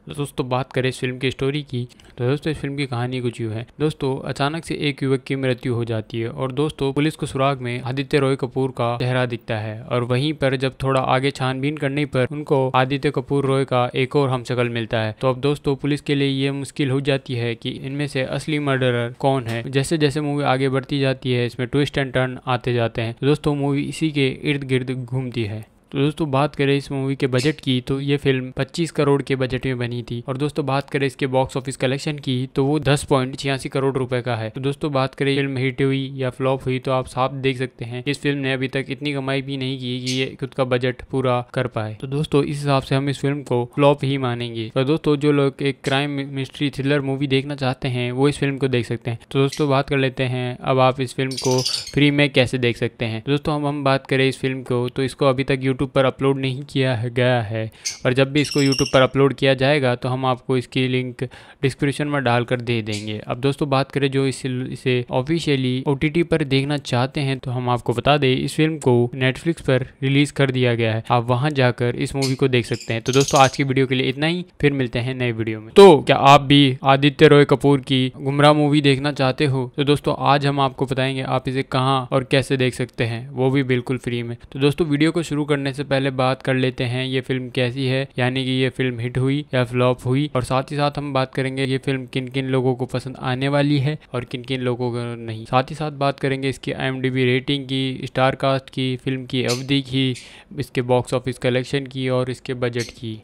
तो दोस्तों बात करें इस फिल्म की स्टोरी की तो दोस्तों इस फिल्म की कहानी कुछ यूँ है दोस्तों अचानक से एक युवक की मृत्यु हो जाती है और दोस्तों पुलिस को सुराग में आदित्य रॉय कपूर का चेहरा दिखता है और वहीं पर जब थोड़ा आगे छानबीन करने पर उनको आदित्य कपूर रॉय का एक और हमशकल मिलता है तो अब दोस्तों पुलिस के लिए ये मुश्किल हो जाती है कि इनमें से असली मर्डरर कौन है जैसे जैसे मूवी आगे बढ़ती जाती है इसमें ट्विस्ट एंड टर्न आते जाते हैं तो दोस्तों मूवी इसी के इर्द गिर्द घूमती है तो दोस्तों बात करें इस मूवी के बजट की तो ये फिल्म 25 करोड़ के बजट में बनी थी और दोस्तों बात करें इसके बॉक्स ऑफिस कलेक्शन की तो वो दस पॉइंट छियासी करोड़ रुपए का है तो दोस्तों बात करें फिल्म हिट हुई या फ्लॉप हुई तो आप साफ देख सकते हैं इस फिल्म ने अभी तक इतनी कमाई भी नहीं की कि ये खुद का बजट पूरा कर पाए तो दोस्तों इस हिसाब से हम इस फिल्म को फ्लॉप ही मानेंगे और तो दोस्तों जो लोग एक क्राइम मिस्ट्री थ्रिलर मूवी देखना चाहते हैं वो इस फिल्म को देख सकते हैं तो दोस्तों बात कर लेते हैं अब आप इस फिल्म को फ्री में कैसे देख सकते हैं दोस्तों हम हम बात करें इस फिल्म को तो इसको अभी तक यूट्यूब यूट्यूब पर अपलोड नहीं किया है गया है और जब भी इसको यूट्यूब पर अपलोड किया जाएगा तो हम आपको इसकी लिंक डिस्क्रिप्शन में डालकर दे देंगे अब दोस्तों बात करें जो इसे इसे ऑफिशियली ओ पर देखना चाहते हैं तो हम आपको बता दें इस फिल्म को नेटफ्लिक्स पर रिलीज़ कर दिया गया है आप वहाँ जाकर इस मूवी को देख सकते हैं तो दोस्तों आज की वीडियो के लिए इतना ही फिर मिलते हैं नए वीडियो में तो क्या आप भी आदित्य रॉय कपूर की गुमराह मूवी देखना चाहते हो तो दोस्तों आज हम आपको बताएंगे आप इसे कहाँ और कैसे देख सकते हैं वो भी बिल्कुल फ्री में तो दोस्तों वीडियो को शुरू करने करने से पहले बात कर लेते हैं ये फिल्म कैसी है यानी कि ये फिल्म हिट हुई या फ्लॉप हुई और साथ ही साथ हम बात करेंगे ये फिल्म किन किन लोगों को पसंद आने वाली है और किन किन लोगों को नहीं साथ ही साथ बात करेंगे इसकी आई रेटिंग की स्टार कास्ट की फिल्म की अवधि की इसके बॉक्स ऑफिस कलेक्शन की और इसके बजट की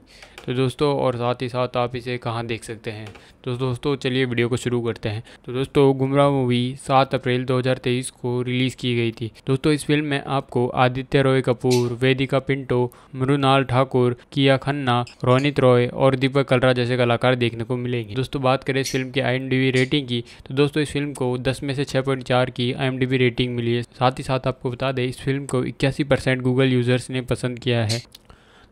तो दोस्तों और साथ ही साथ आप इसे कहाँ देख सकते हैं तो दोस्तों चलिए वीडियो को शुरू करते हैं तो दोस्तों गुमराह मूवी सात अप्रैल 2023 को रिलीज़ की गई थी दोस्तों इस फिल्म में आपको आदित्य रॉय कपूर वेदिका पिंटो मृणाल ठाकुर किया खन्ना रोनित रॉय और दीपक कलरा जैसे कलाकार देखने को मिलेंगे दोस्तों बात करें इस फिल्म की आई रेटिंग की तो दोस्तों इस फिल्म को दस में से छः की आई रेटिंग मिली है साथ ही साथ आपको बता दें इस फिल्म को इक्यासी गूगल यूज़र्स ने पसंद किया है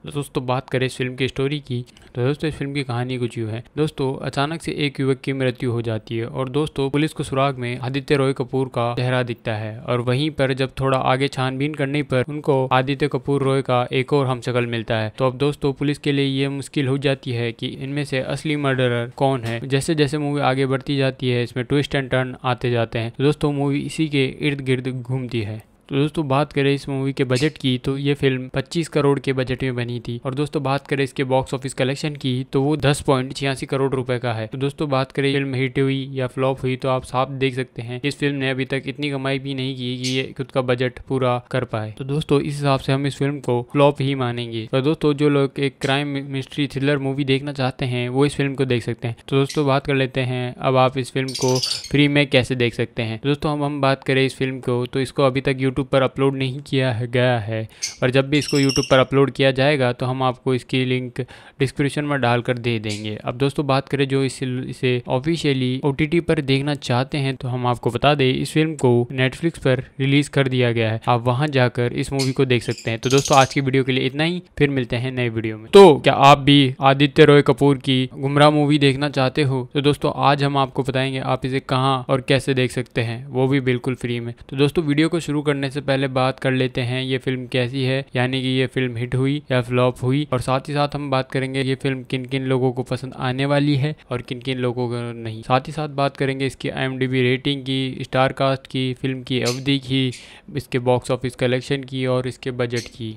तो दोस्तों बात करें इस फिल्म की स्टोरी की तो दोस्तों इस फिल्म की कहानी कुछ यूँ है दोस्तों अचानक से एक युवक की मृत्यु हो जाती है और दोस्तों पुलिस को सुराग में आदित्य रॉय कपूर का चेहरा दिखता है और वहीं पर जब थोड़ा आगे छानबीन करने पर उनको आदित्य कपूर रॉय का एक और हम मिलता है तो अब दोस्तों पुलिस के लिए ये मुश्किल हो जाती है कि इनमें से असली मर्डरर कौन है जैसे जैसे मूवी आगे बढ़ती जाती है इसमें ट्विस्ट एंड टर्न आते जाते हैं दोस्तों मूवी इसी के इर्द गिर्द घूमती है तो दोस्तों बात करें इस मूवी के बजट की तो ये फिल्म 25 करोड़ के बजट में बनी थी और दोस्तों बात करें इसके बॉक्स ऑफिस कलेक्शन की तो वो दस पॉइंट छियासी करोड़ रुपए का है तो दोस्तों बात करें फिल्म हिट हुई या फ्लॉप हुई तो आप साफ देख सकते हैं इस फिल्म ने अभी तक इतनी कमाई भी नहीं की कि ये खुद का बजट पूरा कर पाए तो दोस्तों इस हिसाब से हम इस फिल्म को फ्लॉप ही मानेंगे और दोस्तों जो लोग एक क्राइम मिस्ट्री थ्रिलर मूवी देखना चाहते हैं वो इस फिल्म को देख सकते हैं तो दोस्तों बात कर लेते हैं अब आप इस फिल्म को फ्री में कैसे देख सकते हैं दोस्तों हम हम बात करें इस फिल्म को तो इसको अभी तक यूट्यूब पर अपलोड नहीं किया है गया है और जब भी इसको यूट्यूब पर अपलोड किया जाएगा तो हम आपको इसकी लिंक डिस्क्रिप्शन में डालकर दे देंगे अब दोस्तों बात करें जो इस, इसे ऑफिशियली ओ पर देखना चाहते हैं तो हम आपको बता दें इस फिल्म को नेटफ्लिक्स पर रिलीज कर दिया गया है आप वहाँ जाकर इस मूवी को देख सकते हैं तो दोस्तों आज की वीडियो के लिए इतना ही फिर मिलते हैं नए वीडियो में तो क्या आप भी आदित्य रॉय कपूर की गुमराह मूवी देखना चाहते हो तो दोस्तों आज हम आपको बताएंगे आप इसे कहाँ और कैसे देख सकते हैं वो भी बिल्कुल फ्री में तो दोस्तों वीडियो को शुरू करने करने से पहले बात कर लेते हैं ये फिल्म कैसी है यानी कि ये फिल्म हिट हुई या फ्लॉप हुई और साथ ही साथ हम बात करेंगे ये फिल्म किन किन लोगों को पसंद आने वाली है और किन किन लोगों को नहीं साथ ही साथ बात करेंगे इसकी आई रेटिंग की स्टार कास्ट की फिल्म की अवधि की इसके बॉक्स ऑफिस कलेक्शन की और इसके बजट की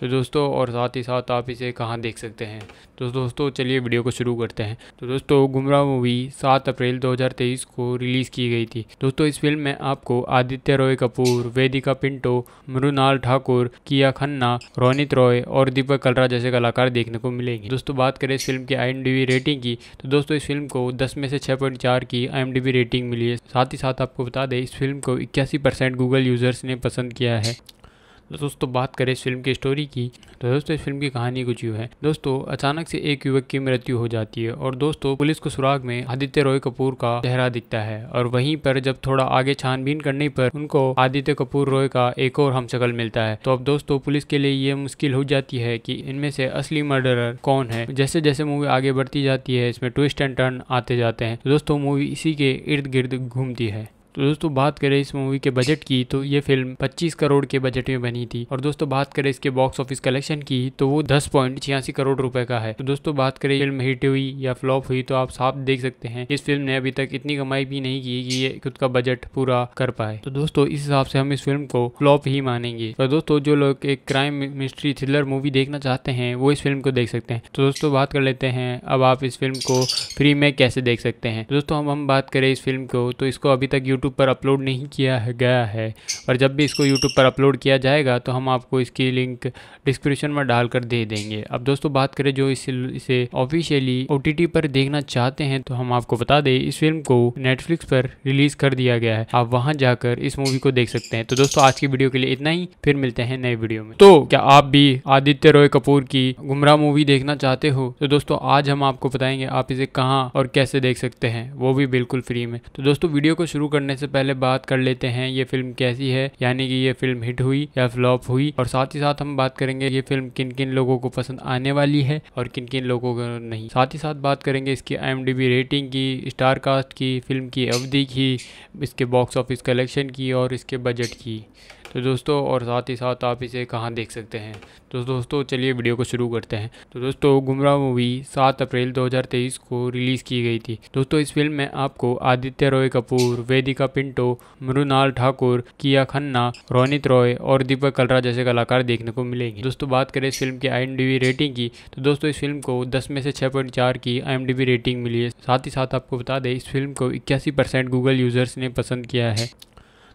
तो दोस्तों और साथ ही साथ आप इसे कहाँ देख सकते हैं तो दोस्तों चलिए वीडियो को शुरू करते हैं तो दोस्तों गुमराह मूवी सात अप्रैल 2023 को रिलीज़ की गई थी दोस्तों इस फिल्म में आपको आदित्य रॉय कपूर वेदिका पिंटो मृणाल ठाकुर किया खन्ना रोनित रॉय और दीपक कलरा जैसे कलाकार देखने को मिलेंगे दोस्तों बात करें इस फिल्म की आई रेटिंग की तो दोस्तों इस फिल्म को दस में से छः की आई रेटिंग मिली है साथ ही साथ आपको बता दें इस फिल्म को इक्यासी गूगल यूज़र्स ने पसंद किया है दोस्तों बात करें इस फिल्म की स्टोरी की तो दोस्तों इस फिल्म की कहानी कुछ यूँ है दोस्तों अचानक से एक युवक की मृत्यु हो जाती है और दोस्तों पुलिस को सुराग में आदित्य रॉय कपूर का चेहरा दिखता है और वहीं पर जब थोड़ा आगे छानबीन करने पर उनको आदित्य कपूर रॉय का एक और हम मिलता है तो अब दोस्तों पुलिस के लिए ये मुश्किल हो जाती है की इनमें से असली मर्डरर कौन है जैसे जैसे मूवी आगे बढ़ती जाती है इसमें ट्विस्ट एंड टर्न आते जाते हैं दोस्तों मूवी इसी के इर्द गिर्द घूमती है तो दोस्तों बात करें इस मूवी के बजट की तो ये फिल्म 25 करोड़ के बजट में बनी थी और दोस्तों बात करें इसके बॉक्स ऑफिस कलेक्शन की तो वो दस पॉइंट छियासी करोड़ रुपए का है तो दोस्तों बात करें फिल्म हिट हुई या फ्लॉप हुई तो आप साफ देख सकते हैं इस फिल्म ने अभी तक इतनी कमाई भी नहीं की कि ये खुद का बजट पूरा कर पाए तो दोस्तों इस हिसाब से हम इस फिल्म को फ्लॉप ही मानेंगे और तो दोस्तों जो लोग एक क्राइम मिस्ट्री थ्रिलर मूवी देखना चाहते हैं वो इस फिल्म को देख सकते हैं तो दोस्तों बात कर लेते हैं अब आप इस फिल्म को फ्री में कैसे देख सकते हैं तो दोस्तों हम हम बात करें इस फिल्म को तो इसको अभी तक यूट्यूब यूट्यूब पर अपलोड नहीं किया गया है और जब भी इसको यूट्यूब पर अपलोड किया जाएगा तो हम आपको इसकी लिंक डिस्क्रिप्शन में डालकर दे देंगे अब दोस्तों बात करें जो इस, इसे ऑफिशियली ओ पर देखना चाहते हैं तो हम आपको बता दें इस फिल्म को नेटफ्लिक्स पर रिलीज कर दिया गया है आप वहाँ जाकर इस मूवी को देख सकते हैं तो दोस्तों आज की वीडियो के लिए इतना ही फिर मिलते हैं नए वीडियो में तो क्या आप भी आदित्य रॉय कपूर की गुमराह मूवी देखना चाहते हो तो दोस्तों आज हम आपको बताएंगे आप इसे कहाँ और कैसे देख सकते हैं वो भी बिल्कुल फ्री में तो दोस्तों वीडियो को शुरू करने करने से पहले बात कर लेते हैं ये फिल्म कैसी है यानी कि ये फिल्म हिट हुई या फ्लॉप हुई और साथ ही साथ हम बात करेंगे ये फिल्म किन किन लोगों को पसंद आने वाली है और किन किन लोगों को नहीं साथ ही साथ बात करेंगे इसकी आई रेटिंग की स्टार कास्ट की फिल्म की अवधि की इसके बॉक्स ऑफिस कलेक्शन की और इसके बजट की तो दोस्तों और साथ ही साथ आप इसे कहाँ देख सकते हैं तो दोस्तों चलिए वीडियो को शुरू करते हैं तो दोस्तों गुमराह मूवी सात अप्रैल 2023 को रिलीज़ की गई थी दोस्तों इस फिल्म में आपको आदित्य रॉय कपूर वेदिका पिंटो मृणाल ठाकुर किया खन्ना रोनित रॉय और दीपक कलरा जैसे कलाकार देखने को मिलेंगे दोस्तों बात करें इस फिल्म की आई रेटिंग की तो दोस्तों इस फिल्म को दस में से छः पॉइंट चार की आई रेटिंग मिली है साथ ही साथ आपको बता दें इस फिल्म को इक्यासी परसेंट गूगल यूजर्स ने पसंद किया है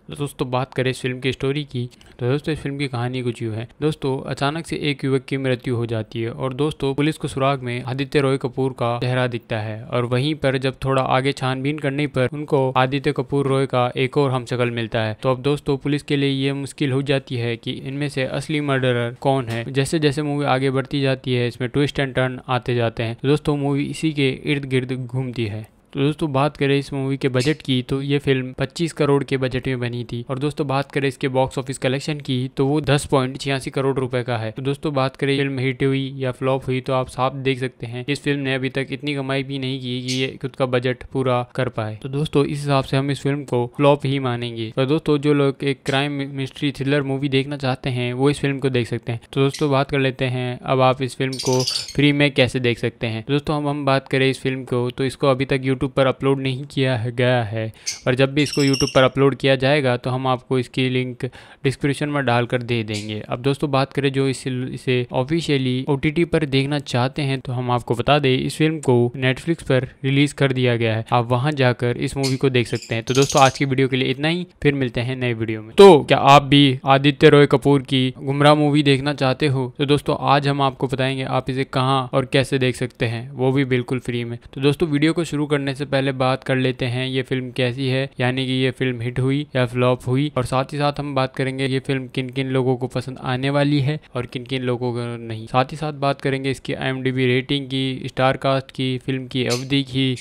तो दोस्तों बात करें इस फिल्म की स्टोरी की तो दोस्तों इस फिल्म की कहानी कुछ यूँ है दोस्तों अचानक से एक युवक की मृत्यु हो जाती है और दोस्तों पुलिस को सुराग में आदित्य रॉय कपूर का चेहरा दिखता है और वहीं पर जब थोड़ा आगे छानबीन करने पर उनको आदित्य कपूर रॉय का एक और हम मिलता है तो अब दोस्तों पुलिस के लिए ये मुश्किल हो जाती है कि इनमें से असली मर्डरर कौन है जैसे जैसे मूवी आगे बढ़ती जाती है इसमें ट्विस्ट एंड टर्न आते जाते हैं तो दोस्तों मूवी इसी के इर्द गिर्द घूमती है तो दोस्तों बात करें इस मूवी के बजट की तो ये फिल्म 25 करोड़ के बजट में बनी थी और दोस्तों बात करें इसके बॉक्स ऑफिस कलेक्शन की तो वो दस पॉइंट छियासी करोड़ रुपए का है तो दोस्तों बात करें फिल्म हिट हुई या फ्लॉप हुई तो आप साफ देख सकते हैं इस फिल्म ने अभी तक इतनी कमाई भी नहीं की कि ये खुद का बजट पूरा कर पाए तो दोस्तों इस हिसाब से हम इस फिल्म को फ्लॉप ही मानेंगे और तो दोस्तों जो लोग एक क्राइम मिस्ट्री थ्रिलर मूवी देखना चाहते हैं वो इस फिल्म को देख सकते हैं तो दोस्तों बात कर लेते हैं अब आप इस फिल्म को फ्री में कैसे देख सकते हैं दोस्तों हम हम बात करें इस फिल्म को तो इसको अभी तक यूट्यूब यूट्यूब पर अपलोड नहीं किया है गया है और जब भी इसको यूट्यूब पर अपलोड किया जाएगा तो हम आपको इसकी लिंक डिस्क्रिप्शन में डालकर दे देंगे अब दोस्तों बात करें जो इसे इसे ऑफिशियली ओ पर देखना चाहते हैं तो हम आपको बता दें इस फिल्म को नेटफ्लिक्स पर रिलीज कर दिया गया है आप वहाँ जाकर इस मूवी को देख सकते हैं तो दोस्तों आज की वीडियो के लिए इतना ही फिर मिलते हैं नए वीडियो में तो क्या आप भी आदित्य रॉय कपूर की गुमराह मूवी देखना चाहते हो तो दोस्तों आज हम आपको बताएंगे आप इसे कहाँ और कैसे देख सकते हैं वो भी बिल्कुल फ्री में तो दोस्तों वीडियो को शुरू करने करने से पहले बात कर लेते हैं ये फिल्म कैसी है यानी कि ये फिल्म हिट हुई या फ्लॉप हुई और साथ ही साथ हम बात करेंगे ये फिल्म किन किन लोगों को पसंद आने वाली है और किन किन लोगों को नहीं साथ ही साथ बात करेंगे इसकी आई रेटिंग की स्टार कास्ट की फिल्म की अवधि की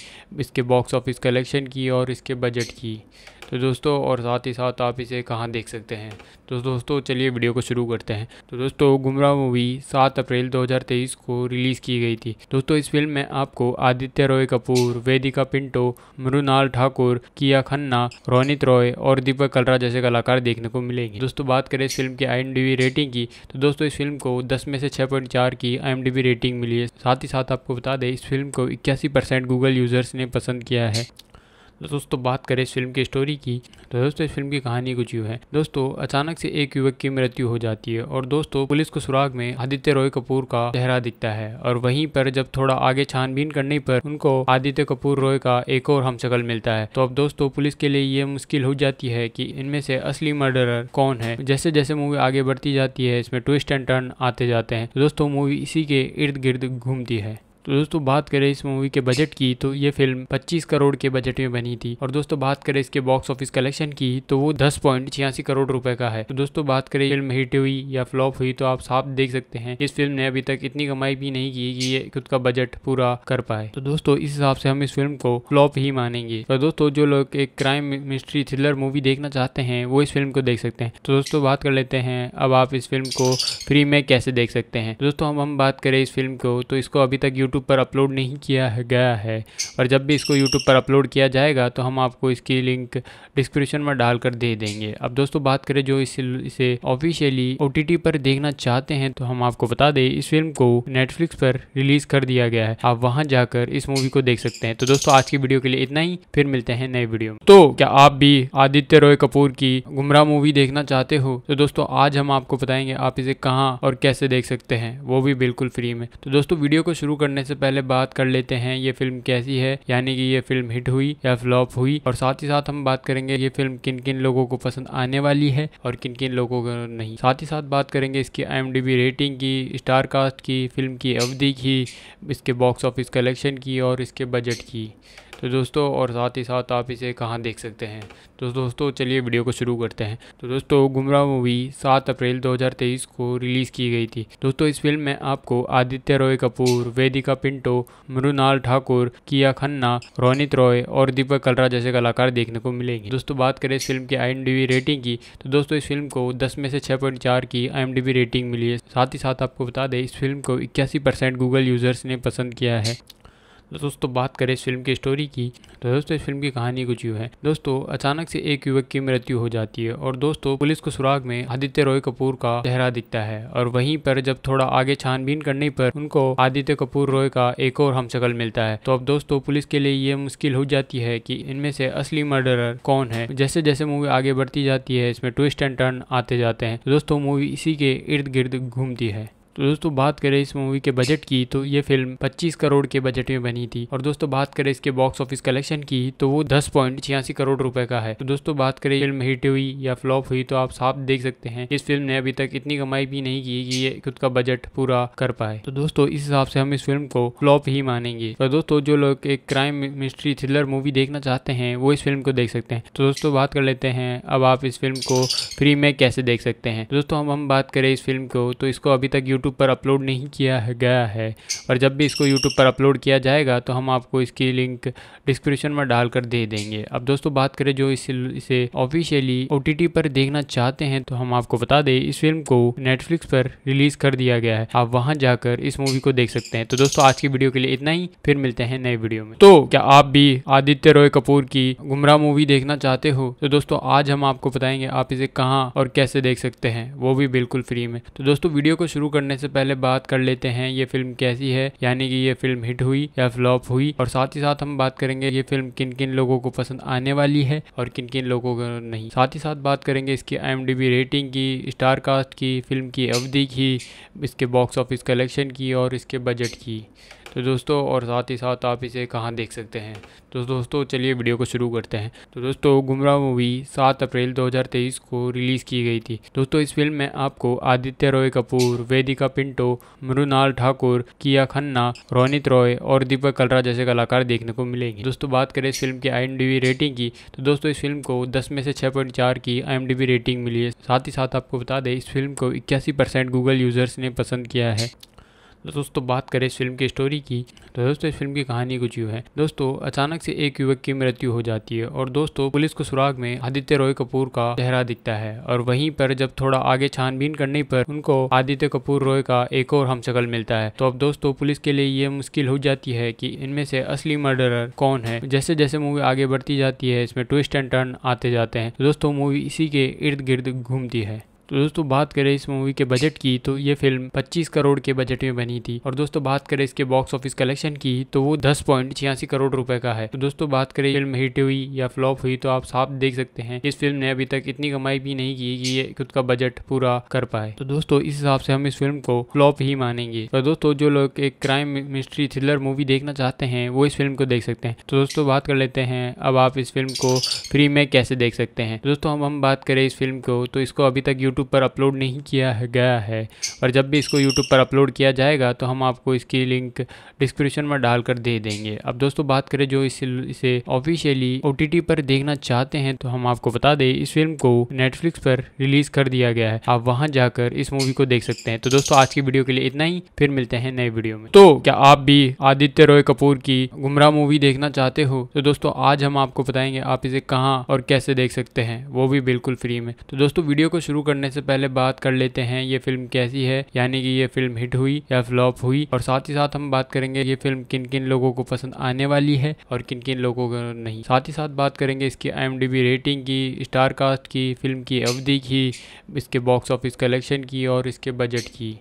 इसके बॉक्स ऑफिस कलेक्शन की और इसके बजट की तो दोस्तों और साथ ही साथ आप इसे कहाँ देख सकते हैं तो दोस्तों चलिए वीडियो को शुरू करते हैं तो दोस्तों गुमराह मूवी सात अप्रैल 2023 को रिलीज़ की गई थी दोस्तों इस फिल्म में आपको आदित्य रॉय कपूर वेदिका पिंटो मृणाल ठाकुर किया खन्ना रोनित रॉय और दीपक कलरा जैसे कलाकार देखने को मिलेंगे दोस्तों बात करें इस फिल्म की आई रेटिंग की तो दोस्तों इस फिल्म को दस में से छः की आई रेटिंग मिली है साथ ही साथ आपको बता दें इस फिल्म को इक्यासी परसेंट गूगल यूज़र्स ने पसंद किया है तो दोस्तों बात करें इस फिल्म की स्टोरी की तो दोस्तों इस फिल्म की कहानी कुछ यूँ है दोस्तों अचानक से एक युवक की मृत्यु हो जाती है और दोस्तों पुलिस को सुराग में आदित्य रॉय कपूर का चेहरा दिखता है और वहीं पर जब थोड़ा आगे छानबीन करने पर उनको आदित्य कपूर रॉय का एक और हम मिलता है तो अब दोस्तों पुलिस के लिए ये मुश्किल हो जाती है की इनमें से असली मर्डरर कौन है जैसे जैसे मूवी आगे बढ़ती जाती है इसमें ट्विस्ट एंड टर्न आते जाते हैं तो दोस्तों मूवी इसी के इर्द गिर्द घूमती है तो दोस्तों बात करें इस मूवी के बजट की तो ये फिल्म 25 करोड़ के बजट में बनी थी और दोस्तों बात करें इसके बॉक्स ऑफिस कलेक्शन की तो वो दस पॉइंट छियासी करोड़ रुपए का है तो दोस्तों बात करें फिल्म हिट हुई या फ्लॉप हुई तो आप साफ देख सकते हैं इस फिल्म ने अभी तक इतनी कमाई भी नहीं की कि ये खुद का बजट पूरा कर पाए तो दोस्तों इस हिसाब से हम इस फिल्म को फ्लॉप ही मानेंगे और दोस्तों जो लोग एक क्राइम मिस्ट्री थ्रिलर मूवी देखना चाहते हैं वो इस फिल्म को देख सकते हैं तो दोस्तों बात कर लेते हैं अब आप इस फिल्म को फ्री में कैसे देख सकते हैं दोस्तों हम हम बात करें इस फिल्म को तो इसको अभी तक यूट्यूब यूट्यूब पर अपलोड नहीं किया गया है और जब भी इसको यूट्यूब पर अपलोड किया जाएगा तो हम आपको इसकी लिंक डिस्क्रिप्शन में डालकर दे देंगे अब दोस्तों बात करें जो इसे इसे ऑफिशियली ओ पर देखना चाहते हैं तो हम आपको बता दें इस फिल्म को नेटफ्लिक्स पर रिलीज कर दिया गया है आप वहाँ जाकर इस मूवी को देख सकते हैं तो दोस्तों आज की वीडियो के लिए इतना ही फिर मिलते हैं नए वीडियो में तो क्या आप भी आदित्य रॉय कपूर की गुमराह मूवी देखना चाहते हो तो दोस्तों आज हम आपको बताएंगे आप इसे कहाँ और कैसे देख सकते हैं वो भी बिल्कुल फ्री में तो दोस्तों वीडियो को शुरू करने करने से पहले बात कर लेते हैं ये फिल्म कैसी है यानी कि ये फिल्म हिट हुई या फ्लॉप हुई और साथ ही साथ हम बात करेंगे ये फिल्म किन किन लोगों को पसंद आने वाली है और किन किन लोगों को नहीं साथ ही साथ बात करेंगे इसकी आई रेटिंग की स्टार कास्ट की फिल्म की अवधि की इसके बॉक्स ऑफिस कलेक्शन की और इसके बजट की तो दोस्तों और साथ ही साथ आप इसे कहाँ देख सकते हैं तो दोस्तों चलिए वीडियो को शुरू करते हैं तो दोस्तों गुमराह मूवी सात अप्रैल 2023 को रिलीज़ की गई थी दोस्तों इस फिल्म में आपको आदित्य रॉय कपूर वेदिका पिंटो मृणाल ठाकुर किया खन्ना रोनित रॉय और दीपक कलरा जैसे कलाकार देखने को मिलेंगे दोस्तों बात करें इस फिल्म की आई रेटिंग की तो दोस्तों इस फिल्म को दस में से छः की आई रेटिंग मिली है साथ ही साथ आपको बता दें इस फिल्म को इक्यासी परसेंट गूगल यूज़र्स ने पसंद किया है तो दोस्तों बात करें इस फिल्म की स्टोरी की तो दोस्तों इस फिल्म की कहानी कुछ यूँ है दोस्तों अचानक से एक युवक की मृत्यु हो जाती है और दोस्तों पुलिस को सुराग में आदित्य रॉय कपूर का चेहरा दिखता है और वहीं पर जब थोड़ा आगे छानबीन करने पर उनको आदित्य कपूर रॉय का एक और हम मिलता है तो अब दोस्तों पुलिस के लिए ये मुश्किल हो जाती है कि इनमें से असली मर्डरर कौन है जैसे जैसे मूवी आगे बढ़ती जाती है इसमें ट्विस्ट एंड टर्न आते जाते हैं दोस्तों मूवी इसी के इर्द गिर्द घूमती है तो दोस्तों बात करें इस मूवी के बजट की तो ये फिल्म 25 करोड़ के बजट में बनी थी और दोस्तों बात करें इसके बॉक्स ऑफिस कलेक्शन की तो वो दस पॉइंट छियासी करोड़ रुपए का है तो दोस्तों बात करें फिल्म हिट हुई या फ्लॉप हुई तो आप साफ देख सकते हैं इस फिल्म ने अभी तक इतनी कमाई भी नहीं की कि ये खुद का बजट पूरा कर पाए तो दोस्तों इस हिसाब से हम इस फिल्म को फ्लॉप ही मानेंगे और दोस्तों जो लोग एक क्राइम मिस्ट्री थ्रिलर मूवी देखना चाहते हैं वो इस फिल्म को देख सकते हैं तो दोस्तों बात कर लेते हैं अब आप इस फिल्म को फ्री में कैसे देख सकते हैं दोस्तों हम हम बात करें इस फिल्म को तो इसको अभी तक यूट्यूब पर अपलोड नहीं किया है गया है और जब भी इसको यूट्यूब पर अपलोड किया जाएगा तो हम आपको इसकी लिंक डिस्क्रिप्शन में डालकर दे देंगे अब दोस्तों बात करें जो इस, इसे ऑफिशियली ओ पर देखना चाहते हैं तो हम आपको बता दें इस फिल्म को नेटफ्लिक्स पर रिलीज कर दिया गया है आप वहाँ जाकर इस मूवी को देख सकते हैं तो दोस्तों आज की वीडियो के लिए इतना ही फिर मिलते हैं नए वीडियो में तो क्या आप भी आदित्य रॉय कपूर की गुमराह मूवी देखना चाहते हो तो दोस्तों आज हम आपको बताएंगे आप इसे कहाँ और कैसे देख सकते हैं वो भी बिल्कुल फ्री में तो दोस्तों वीडियो को शुरू करने करने से पहले बात कर लेते हैं ये फिल्म कैसी है यानी कि ये फिल्म हिट हुई या फ्लॉप हुई और साथ ही साथ हम बात करेंगे ये फिल्म किन किन लोगों को पसंद आने वाली है और किन किन लोगों को नहीं साथ ही साथ बात करेंगे इसकी आई रेटिंग की स्टार कास्ट की फिल्म की अवधि की इसके बॉक्स ऑफिस कलेक्शन की और इसके बजट की तो दोस्तों और साथ ही साथ आप इसे कहाँ देख सकते हैं तो दोस्तों चलिए वीडियो को शुरू करते हैं तो दोस्तों गुमराह मूवी सात अप्रैल 2023 को रिलीज़ की गई थी दोस्तों इस फिल्म में आपको आदित्य रॉय कपूर वेदिका पिंटो मृणाल ठाकुर किया खन्ना रोनित रॉय और दीपक कलरा जैसे कलाकार देखने को मिलेंगे दोस्तों बात करें इस फिल्म की आई रेटिंग की तो दोस्तों इस फिल्म को दस में से छः की आई रेटिंग मिली है साथ ही साथ आपको बता दें इस फिल्म को इक्यासी गूगल यूज़र्स ने पसंद किया है दोस्तों बात करें इस फिल्म की स्टोरी की तो दोस्तों इस फिल्म की कहानी कुछ यूँ है दोस्तों अचानक से एक युवक की मृत्यु हो जाती है और दोस्तों पुलिस को सुराग में आदित्य रॉय कपूर का चेहरा दिखता है और वहीं पर जब थोड़ा आगे छानबीन करने पर उनको आदित्य कपूर रॉय का एक और हमशकल मिलता है तो अब दोस्तों पुलिस के लिए ये मुश्किल हो जाती है की इनमें से असली मर्डरर कौन है जैसे जैसे मूवी आगे बढ़ती जाती है इसमें ट्विस्ट एंड टर्न आते जाते हैं तो दोस्तों मूवी इसी के इर्द गिर्द घूमती है तो दोस्तों बात करें इस मूवी के बजट की तो ये फिल्म 25 करोड़ के बजट में बनी थी और दोस्तों बात करें इसके बॉक्स ऑफिस कलेक्शन की तो वो दस पॉइंट छियासी करोड़ रुपए का है तो दोस्तों बात करें फिल्म हिट हुई या फ्लॉप हुई तो आप साफ देख सकते हैं इस फिल्म ने अभी तक इतनी कमाई भी नहीं की कि ये खुद का बजट पूरा कर पाए तो दोस्तों इस हिसाब से हम इस फिल्म को फ्लॉप ही मानेंगे और तो दोस्तों जो लोग एक क्राइम मिस्ट्री थ्रिलर मूवी देखना चाहते हैं वो इस फिल्म को देख सकते हैं तो दोस्तों बात कर लेते हैं अब आप इस फिल्म को फ्री में कैसे देख सकते हैं तो दोस्तों हम हम बात करें इस फिल्म को तो इसको अभी तक यूट्यूब यूट्यूब पर अपलोड नहीं किया है गया है और जब भी इसको यूट्यूब पर अपलोड किया जाएगा तो हम आपको इसकी लिंक डिस्क्रिप्शन में डालकर दे देंगे अब दोस्तों बात करें जो इस, इसे ऑफिशियली ओ पर देखना चाहते हैं तो हम आपको बता दें इस फिल्म को नेटफ्लिक्स पर रिलीज कर दिया गया है आप वहाँ जाकर इस मूवी को देख सकते हैं तो दोस्तों आज की वीडियो के लिए इतना ही फिर मिलते हैं नए वीडियो में तो क्या आप भी आदित्य रॉय कपूर की गुमराह मूवी देखना चाहते हो तो दोस्तों आज हम आपको बताएंगे आप इसे कहाँ और कैसे देख सकते हैं वो भी बिल्कुल फ्री में तो दोस्तों वीडियो को शुरू करने से पहले बात कर लेते हैं ये फिल्म कैसी है यानी कि ये फिल्म हिट हुई या फ्लॉप हुई और साथ ही साथ हम बात करेंगे ये फिल्म किन किन लोगों को पसंद आने वाली है और किन किन लोगों को नहीं साथ ही साथ बात करेंगे इसकी आई रेटिंग की स्टार कास्ट की फिल्म की अवधि की इसके बॉक्स ऑफिस कलेक्शन की और इसके बजट की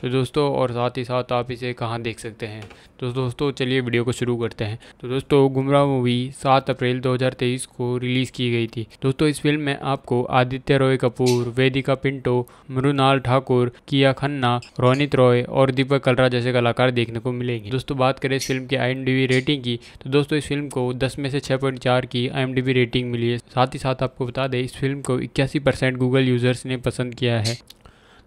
तो दोस्तों और साथ ही साथ आप इसे कहाँ देख सकते हैं तो दोस्तों चलिए वीडियो को शुरू करते हैं तो दोस्तों गुमराह मूवी सात अप्रैल 2023 को रिलीज़ की गई थी दोस्तों इस फिल्म में आपको आदित्य रॉय कपूर वेदिका पिंटो मृणाल ठाकुर किया खन्ना रोनित रॉय और दीपक कलरा जैसे कलाकार देखने को मिलेंगे दोस्तों बात करें इस फिल्म की आई रेटिंग की तो दोस्तों इस फिल्म को दस में से छः पॉइंट चार की आई रेटिंग मिली है साथ ही साथ आपको बता दें इस फिल्म को इक्यासी परसेंट गूगल यूजर्स ने पसंद किया है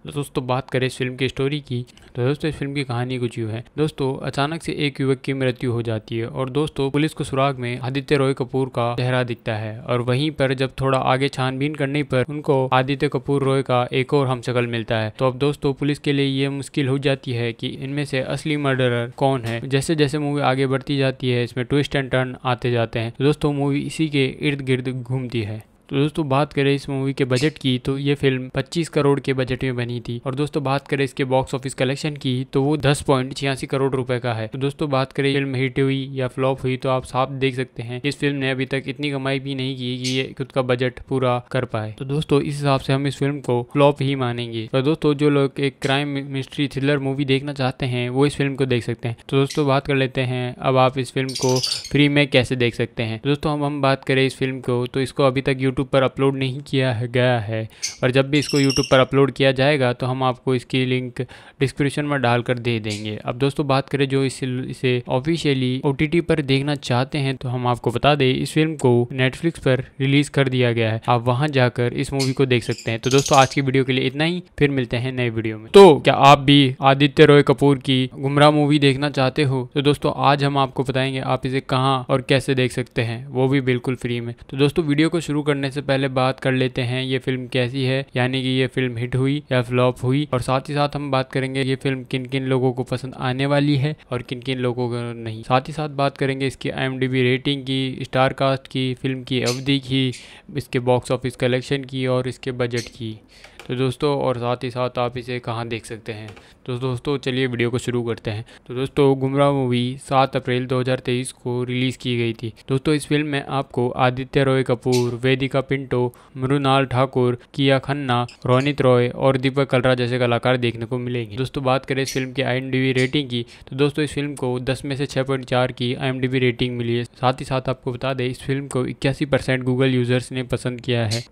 तो दोस्तों बात करें इस फिल्म की स्टोरी की तो दोस्तों इस फिल्म की कहानी कुछ यूँ है दोस्तों अचानक से एक युवक की मृत्यु हो जाती है और दोस्तों पुलिस को सुराग में आदित्य रॉय कपूर का चेहरा दिखता है और वहीं पर जब थोड़ा आगे छानबीन करने पर उनको आदित्य कपूर रॉय का एक और हम मिलता है तो अब दोस्तों पुलिस के लिए ये मुश्किल हो जाती है कि इनमें से असली मर्डरर कौन है जैसे जैसे मूवी आगे बढ़ती जाती है इसमें ट्विस्ट एंड टर्न आते जाते हैं तो दोस्तों मूवी इसी के इर्द गिर्द घूमती है तो दोस्तों बात करें इस मूवी के बजट की तो ये फिल्म 25 करोड़ के बजट में बनी थी और दोस्तों बात करें इसके बॉक्स ऑफिस कलेक्शन की तो वो दस पॉइंट छियासी करोड़ रुपए का है तो दोस्तों बात करें फिल्म हिट हुई या फ्लॉप हुई तो आप साफ देख सकते हैं इस फिल्म ने अभी तक इतनी कमाई भी नहीं की कि ये खुद का बजट पूरा कर पाए तो दोस्तों इस हिसाब से हम इस फिल्म को फ्लॉप ही मानेंगे और तो दोस्तों जो लोग एक क्राइम मिस्ट्री थ्रिलर मूवी देखना चाहते हैं वो इस फिल्म को देख सकते हैं तो दोस्तों बात कर लेते हैं अब आप इस फिल्म को फ्री में कैसे देख सकते हैं दोस्तों हम हम बात करें इस फिल्म को तो इसको अभी तक यूट्यूब यूट्यूब पर अपलोड नहीं किया है गया है और जब भी इसको यूट्यूब पर अपलोड किया जाएगा तो हम आपको इसकी लिंक डिस्क्रिप्शन में डालकर दे देंगे अब दोस्तों बात करें जो इसे इसे ऑफिशियली ओ पर देखना चाहते हैं तो हम आपको बता दें इस फिल्म को नेटफ्लिक्स पर रिलीज कर दिया गया है आप वहाँ जाकर इस मूवी को देख सकते हैं तो दोस्तों आज की वीडियो के लिए इतना ही फिर मिलते हैं नए वीडियो में तो क्या आप भी आदित्य रॉय कपूर की गुमराह मूवी देखना चाहते हो तो दोस्तों आज हम आपको बताएंगे आप इसे कहाँ और कैसे देख सकते हैं वो भी बिल्कुल फ्री में तो दोस्तों वीडियो को शुरू करने करने से पहले बात कर लेते हैं ये फिल्म कैसी है यानी कि ये फिल्म हिट हुई या फ्लॉप हुई और साथ ही साथ हम बात करेंगे ये फिल्म किन किन लोगों को पसंद आने वाली है और किन किन लोगों को नहीं साथ ही साथ बात करेंगे इसकी आई रेटिंग की स्टार कास्ट की फिल्म की अवधि की इसके बॉक्स ऑफिस कलेक्शन की और इसके बजट की तो दोस्तों और साथ ही साथ आप इसे कहाँ देख सकते हैं तो दोस्तों चलिए वीडियो को शुरू करते हैं तो दोस्तों गुमराह मूवी सात अप्रैल 2023 को रिलीज़ की गई थी दोस्तों इस फिल्म में आपको आदित्य रॉय कपूर वेदिका पिंटो मृणाल ठाकुर किया खन्ना रोनित रॉय और दीपक कलरा जैसे कलाकार देखने को मिलेंगे दोस्तों बात करें इस फिल्म की आई रेटिंग की तो दोस्तों इस फिल्म को दस में से छः की आई रेटिंग मिली है साथ ही साथ आपको बता दें इस फिल्म को इक्यासी परसेंट गूगल यूज़र्स ने पसंद किया है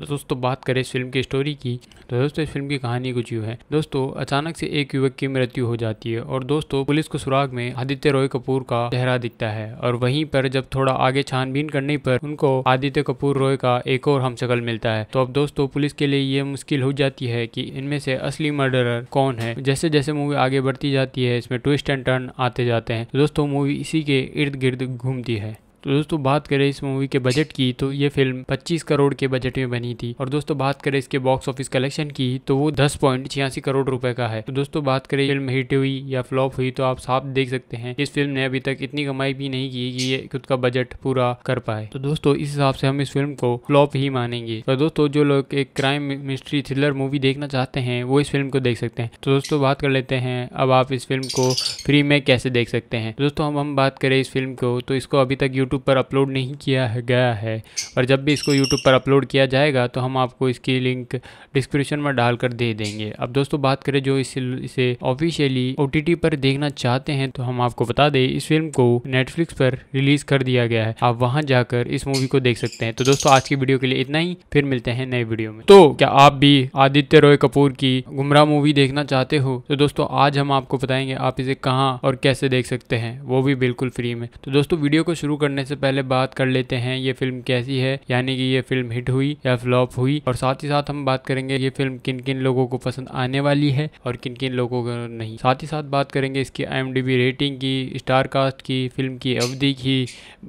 तो दोस्तों बात करें इस फिल्म की स्टोरी की तो दोस्तों इस फिल्म की कहानी कुछ यूँ है दोस्तों अचानक से एक युवक की मृत्यु हो जाती है और दोस्तों पुलिस को सुराग में आदित्य रॉय कपूर का चेहरा दिखता है और वहीं पर जब थोड़ा आगे छानबीन करने पर उनको आदित्य कपूर रॉय का एक और हमशकल मिलता है तो अब दोस्तों पुलिस के लिए ये मुश्किल हो जाती है की इनमें से असली मर्डरर कौन है जैसे जैसे मूवी आगे बढ़ती जाती है इसमें ट्विस्ट एंड टर्न आते जाते हैं दोस्तों मूवी इसी के इर्द गिर्द घूमती है तो दोस्तों बात करें इस मूवी के बजट की तो ये फिल्म 25 करोड़ के बजट में बनी थी और दोस्तों बात करें इसके बॉक्स ऑफिस कलेक्शन की तो वो दस पॉइंट छियासी करोड़ रुपए का है तो दोस्तों बात करें फिल्म हिट हुई या फ्लॉप हुई तो आप साफ देख सकते हैं इस फिल्म ने अभी तक इतनी कमाई भी नहीं की कि ये खुद का बजट पूरा कर पाए तो दोस्तों इस हिसाब से हम इस फिल्म को फ्लॉप ही मानेंगे और दोस्तों जो लोग एक क्राइम मिस्ट्री थ्रिलर मूवी देखना चाहते हैं वो इस फिल्म को देख सकते हैं तो दोस्तों बात कर लेते हैं अब आप इस फिल्म को फ्री में कैसे देख सकते हैं दोस्तों हम हम बात करें इस फिल्म को तो इसको अभी तक यूट्यूब यूट्यूब पर अपलोड नहीं किया गया है और जब भी इसको यूट्यूब पर अपलोड किया जाएगा तो हम आपको इसकी लिंक डिस्क्रिप्शन में डालकर दे देंगे अब दोस्तों बात करें जो इस, इसे ऑफिशियली ओ पर देखना चाहते हैं तो हम आपको बता दें इस फिल्म को नेटफ्लिक्स पर रिलीज कर दिया गया है आप वहाँ जाकर इस मूवी को देख सकते हैं तो दोस्तों आज की वीडियो के लिए इतना ही फिर मिलते हैं नए वीडियो में तो क्या आप भी आदित्य रॉय कपूर की गुमराह मूवी देखना चाहते हो तो दोस्तों आज हम आपको बताएंगे आप इसे कहाँ और कैसे देख सकते हैं वो भी बिल्कुल फ्री में तो दोस्तों वीडियो को शुरू करने करने से पहले बात कर लेते हैं ये फिल्म कैसी है यानी कि ये फिल्म हिट हुई या फ्लॉप हुई और साथ ही साथ हम बात करेंगे ये फिल्म किन किन लोगों को पसंद आने वाली है और किन किन लोगों को नहीं साथ ही साथ बात करेंगे इसकी आई रेटिंग की स्टार कास्ट की फिल्म की अवधि की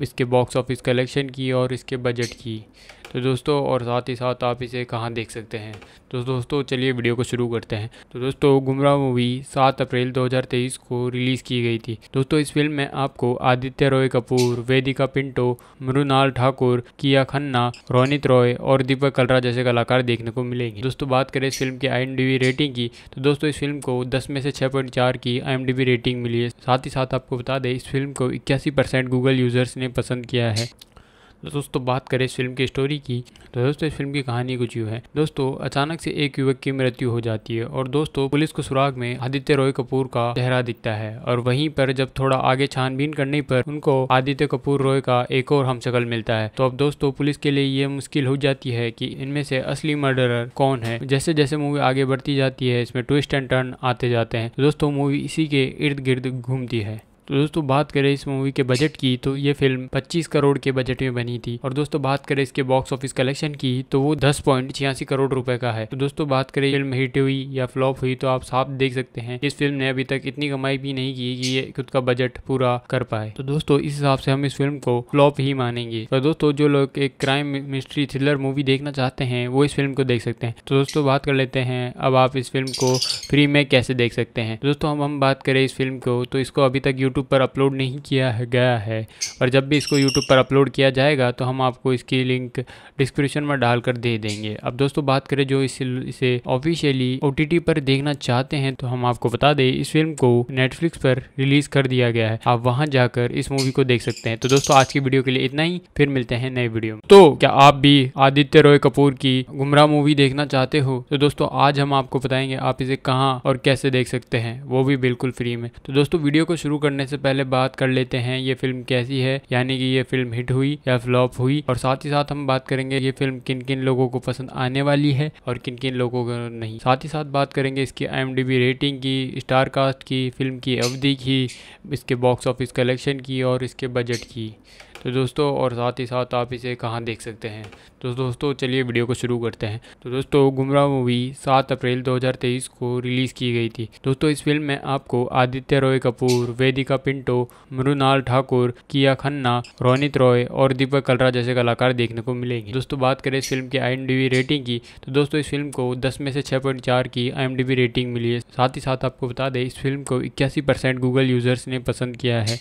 इसके बॉक्स ऑफिस कलेक्शन की और इसके बजट की तो दोस्तों और साथ ही साथ आप इसे कहाँ देख सकते हैं तो दोस्तों चलिए वीडियो को शुरू करते हैं तो दोस्तों गुमराह मूवी सात अप्रैल 2023 को रिलीज़ की गई थी दोस्तों इस फिल्म में आपको आदित्य रॉय कपूर वेदिका पिंटो मृणाल ठाकुर किया खन्ना रोनित रॉय और दीपक कलरा जैसे कलाकार देखने को मिलेंगे दोस्तों बात करें इस फिल्म की आई रेटिंग की तो दोस्तों इस फिल्म को दस में से छः पॉइंट चार की आई रेटिंग मिली है साथ ही साथ आपको बता दें इस फिल्म को इक्यासी परसेंट गूगल यूजर्स ने पसंद किया है दोस्तों बात करें इस फिल्म की स्टोरी की तो दोस्तों इस फिल्म की कहानी कुछ यूँ है दोस्तों अचानक से एक युवक की मृत्यु हो जाती है और दोस्तों पुलिस को सुराग में आदित्य रॉय कपूर का चेहरा दिखता है और वहीं पर जब थोड़ा आगे छानबीन करने पर उनको आदित्य कपूर रॉय का एक और हम मिलता है तो अब दोस्तों पुलिस के लिए ये मुश्किल हो जाती है की इनमें से असली मर्डरर कौन है जैसे जैसे मूवी आगे बढ़ती जाती है इसमें ट्विस्ट एंड टर्न आते जाते हैं तो दोस्तों मूवी इसी के इर्द गिर्द घूमती है तो दोस्तों बात करें इस मूवी के बजट की तो ये फिल्म 25 करोड़ के बजट में बनी थी और दोस्तों बात करें इसके बॉक्स ऑफिस कलेक्शन की तो वो दस पॉइंट छियासी करोड़ रुपए का है तो दोस्तों बात करें फिल्म हिट हुई या फ्लॉप हुई तो आप साफ देख सकते हैं इस फिल्म ने अभी तक इतनी कमाई भी नहीं की कि ये खुद का बजट पूरा कर पाए तो दोस्तों इस हिसाब से हम इस फिल्म को फ्लॉप ही मानेंगे तो दोस्तों जो लोग एक क्राइम मिस्ट्री थ्रिलर मूवी देखना चाहते हैं वो इस फिल्म को देख सकते हैं तो दोस्तों बात कर लेते हैं अब आप इस फिल्म को फ्री में कैसे देख सकते हैं दोस्तों हम हम बात करें इस फिल्म को तो इसको अभी तक यूट्यूब पर अपलोड नहीं किया है गया है और जब भी इसको यूट्यूब पर अपलोड किया जाएगा तो हम आपको इसकी लिंक डिस्क्रिप्शन में डालकर दे देंगे अब दोस्तों बात करें जो इस, इसे ऑफिशियली ओ पर देखना चाहते हैं तो हम आपको बता दें इस फिल्म को नेटफ्लिक्स पर रिलीज कर दिया गया है आप वहाँ जाकर इस मूवी को देख सकते हैं तो दोस्तों आज की वीडियो के लिए इतना ही फिर मिलते हैं नए वीडियो में तो क्या आप भी आदित्य रॉय कपूर की गुमराह मूवी देखना चाहते हो तो दोस्तों आज हम आपको बताएंगे आप इसे कहाँ और कैसे देख सकते हैं वो भी बिल्कुल फ्री में तो दोस्तों वीडियो को शुरू करने करने से पहले बात कर लेते हैं ये फिल्म कैसी है यानी कि ये फिल्म हिट हुई या फ्लॉप हुई और साथ ही साथ हम बात करेंगे ये फिल्म किन किन लोगों को पसंद आने वाली है और किन किन लोगों को नहीं साथ ही साथ बात करेंगे इसकी आई रेटिंग की स्टार कास्ट की फिल्म की अवधि की इसके बॉक्स ऑफिस कलेक्शन की और इसके बजट की तो दोस्तों और साथ ही साथ आप इसे कहाँ देख सकते हैं तो दोस्तों चलिए वीडियो को शुरू करते हैं तो दोस्तों गुमराह मूवी सात अप्रैल 2023 को रिलीज़ की गई थी दोस्तों इस फिल्म में आपको आदित्य रॉय कपूर वेदिका पिंटो मृणाल ठाकुर किया खन्ना रोनित रॉय और दीपक कलरा जैसे कलाकार देखने को मिलेंगे दोस्तों बात करें इस फिल्म की आई रेटिंग की तो दोस्तों इस फिल्म को दस में से छः पॉइंट चार की आई रेटिंग मिली है साथ ही साथ आपको बता दें इस फिल्म को इक्यासी परसेंट गूगल यूजर्स ने पसंद किया है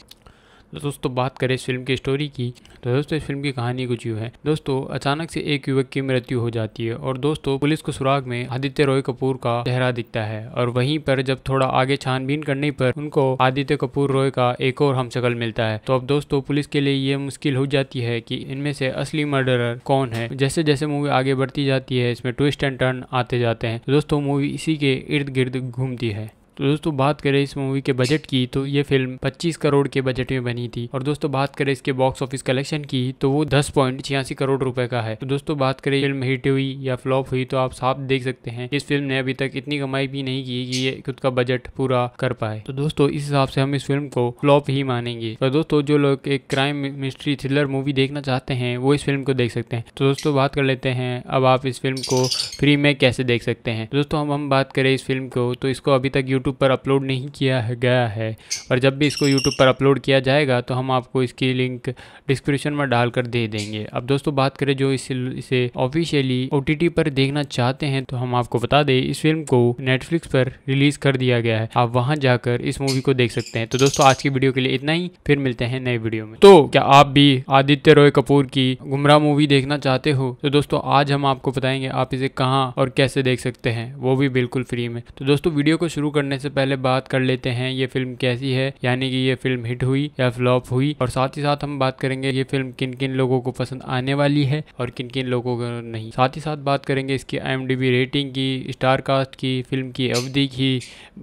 दोस्तों बात करें इस फिल्म की स्टोरी की तो दोस्तों इस फिल्म की कहानी कुछ यूँ है दोस्तों अचानक से एक युवक की मृत्यु हो जाती है और दोस्तों पुलिस को सुराग में आदित्य रॉय कपूर का चेहरा दिखता है और वहीं पर जब थोड़ा आगे छानबीन करने पर उनको आदित्य कपूर रॉय का एक और हमशकल मिलता है तो अब दोस्तों पुलिस के लिए ये मुश्किल हो जाती है की इनमें से असली मर्डरर कौन है जैसे जैसे मूवी आगे बढ़ती जाती है इसमें ट्विस्ट एंड टर्न आते जाते हैं दोस्तों मूवी इसी के इर्द गिर्द घूमती है तो दोस्तों बात करें इस मूवी के बजट की तो ये फिल्म 25 करोड़ के बजट में बनी थी और दोस्तों बात करें इसके बॉक्स ऑफिस कलेक्शन की तो वो दस पॉइंट छियासी करोड़ रुपए का है तो दोस्तों बात करें फिल्म हिट हुई या फ्लॉप हुई तो आप साफ देख सकते हैं इस फिल्म ने अभी तक इतनी कमाई भी नहीं की कि ये खुद का बजट पूरा कर पाए तो दोस्तों इस हिसाब से हम इस फिल्म को फ्लॉप ही मानेंगे और तो दोस्तों जो लोग एक क्राइम मिस्ट्री थ्रिलर मूवी देखना चाहते हैं वो इस फिल्म को देख सकते हैं तो दोस्तों बात कर लेते हैं अब आप इस फिल्म को फ्री में कैसे देख सकते हैं तो दोस्तों हम हम बात करें इस फिल्म को तो इसको अभी तक यूट्यूब यूट्यूब पर अपलोड नहीं किया है गया है और जब भी इसको यूट्यूब पर अपलोड किया जाएगा तो हम आपको इसकी लिंक डिस्क्रिप्शन में डालकर दे देंगे अब दोस्तों बात करें जो इस, इसे ऑफिशियली ओ पर देखना चाहते हैं तो हम आपको बता दें इस फिल्म को नेटफ्लिक्स पर रिलीज कर दिया गया है आप वहाँ जाकर इस मूवी को देख सकते हैं तो दोस्तों आज की वीडियो के लिए इतना ही फिर मिलते हैं नए वीडियो में तो क्या आप भी आदित्य रॉय कपूर की गुमराह मूवी देखना चाहते हो तो दोस्तों आज हम आपको बताएंगे आप इसे कहाँ और कैसे देख सकते हैं वो भी बिल्कुल फ्री में तो दोस्तों वीडियो को शुरू करने से पहले बात कर लेते हैं ये फिल्म कैसी है यानी कि ये फिल्म हिट हुई या फ्लॉप हुई और साथ ही साथ हम बात करेंगे ये फिल्म किन किन लोगों को पसंद आने वाली है और किन किन लोगों को नहीं साथ ही साथ बात करेंगे इसकी आई रेटिंग की स्टार कास्ट की फिल्म की अवधि की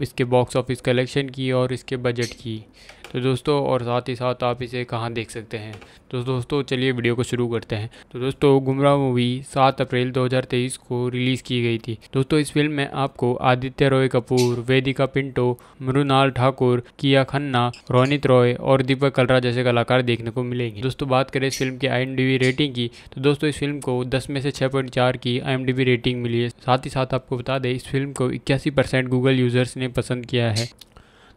इसके बॉक्स ऑफिस कलेक्शन की और इसके बजट की तो दोस्तों और साथ ही साथ आप इसे कहाँ देख सकते हैं तो दोस्तों चलिए वीडियो को शुरू करते हैं तो दोस्तों गुमराह मूवी सात अप्रैल 2023 को रिलीज़ की गई थी दोस्तों इस फिल्म में आपको आदित्य रॉय कपूर वेदिका पिंटो मृणाल ठाकुर किया खन्ना रोनित रॉय और दीपक कलरा जैसे कलाकार देखने को मिलेंगे दोस्तों बात करें इस फिल्म की आई रेटिंग की तो दोस्तों इस फिल्म को दस में से छः पॉइंट चार की आई रेटिंग मिली है साथ ही साथ आपको बता दें इस फिल्म को इक्यासी परसेंट गूगल यूजर्स ने पसंद किया है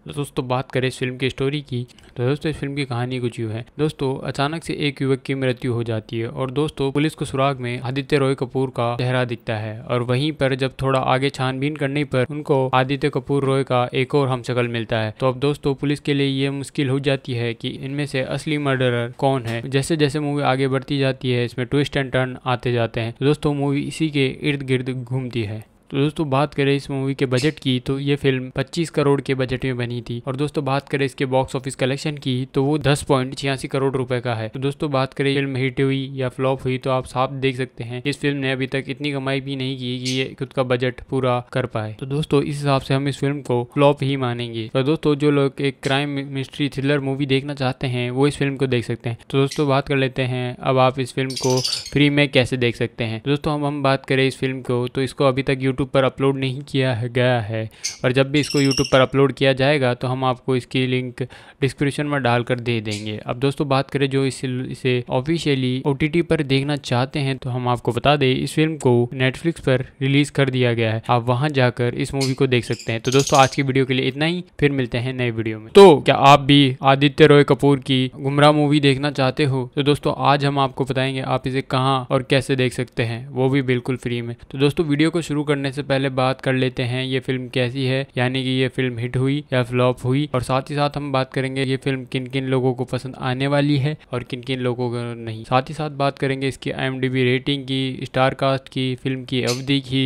तो दोस्तों बात करें इस फिल्म की स्टोरी की तो दोस्तों इस फिल्म की कहानी कुछ यूँ है दोस्तों अचानक से एक युवक की मृत्यु हो जाती है और दोस्तों पुलिस को सुराग में आदित्य रॉय कपूर का चेहरा दिखता है और वहीं पर जब थोड़ा आगे छानबीन करने पर उनको आदित्य कपूर रॉय का एक और हम मिलता है तो अब दोस्तों पुलिस के लिए ये मुश्किल हो जाती है की इनमें से असली मर्डरर कौन है जैसे जैसे मूवी आगे बढ़ती जाती है इसमें ट्विस्ट एंड टर्न आते जाते हैं तो दोस्तों मूवी इसी के इर्द गिर्द घूमती है तो दोस्तों बात करें इस मूवी के बजट की तो ये फिल्म 25 करोड़ के बजट में बनी थी और दोस्तों बात करें इसके बॉक्स ऑफिस कलेक्शन की तो वो दस पॉइंट छियासी करोड़ रुपए का है तो दोस्तों बात करें फिल्म हिट हुई या फ्लॉप हुई तो आप साफ देख सकते हैं इस फिल्म ने अभी तक इतनी कमाई भी नहीं की कि ये खुद का बजट पूरा कर पाए तो दोस्तों इस हिसाब से हम इस फिल्म को फ्लॉप ही मानेंगे और तो दोस्तों जो लोग एक क्राइम मिस्ट्री थ्रिलर मूवी देखना चाहते हैं वो इस फिल्म को देख सकते हैं तो दोस्तों बात कर लेते हैं अब आप इस फिल्म को फ्री में कैसे देख सकते हैं दोस्तों हम हम बात करें इस फिल्म को तो इसको अभी तक यूट्यूब यूट्यूब पर अपलोड नहीं किया है गया है और जब भी इसको यूट्यूब पर अपलोड किया जाएगा तो हम आपको इसकी लिंक डिस्क्रिप्शन में डालकर दे देंगे अब दोस्तों बात करें जो इसे इसे ऑफिशियली ओ पर देखना चाहते हैं तो हम आपको बता दें इस फिल्म को नेटफ्लिक्स पर रिलीज कर दिया गया है आप वहाँ जाकर इस मूवी को देख सकते हैं तो दोस्तों आज की वीडियो के लिए इतना ही फिर मिलते हैं नए वीडियो में तो क्या आप भी आदित्य रॉय कपूर की गुमराह मूवी देखना चाहते हो तो दोस्तों आज हम आपको बताएंगे आप इसे कहाँ और कैसे देख सकते हैं वो भी बिल्कुल फ्री में तो दोस्तों वीडियो को शुरू करने करने से पहले बात कर लेते हैं ये फिल्म कैसी है यानी कि ये फिल्म हिट हुई या फ्लॉप हुई और साथ ही साथ हम बात करेंगे ये फिल्म किन किन लोगों को पसंद आने वाली है और किन किन लोगों को नहीं साथ ही साथ बात करेंगे इसकी आई रेटिंग की स्टार कास्ट की फिल्म की अवधि की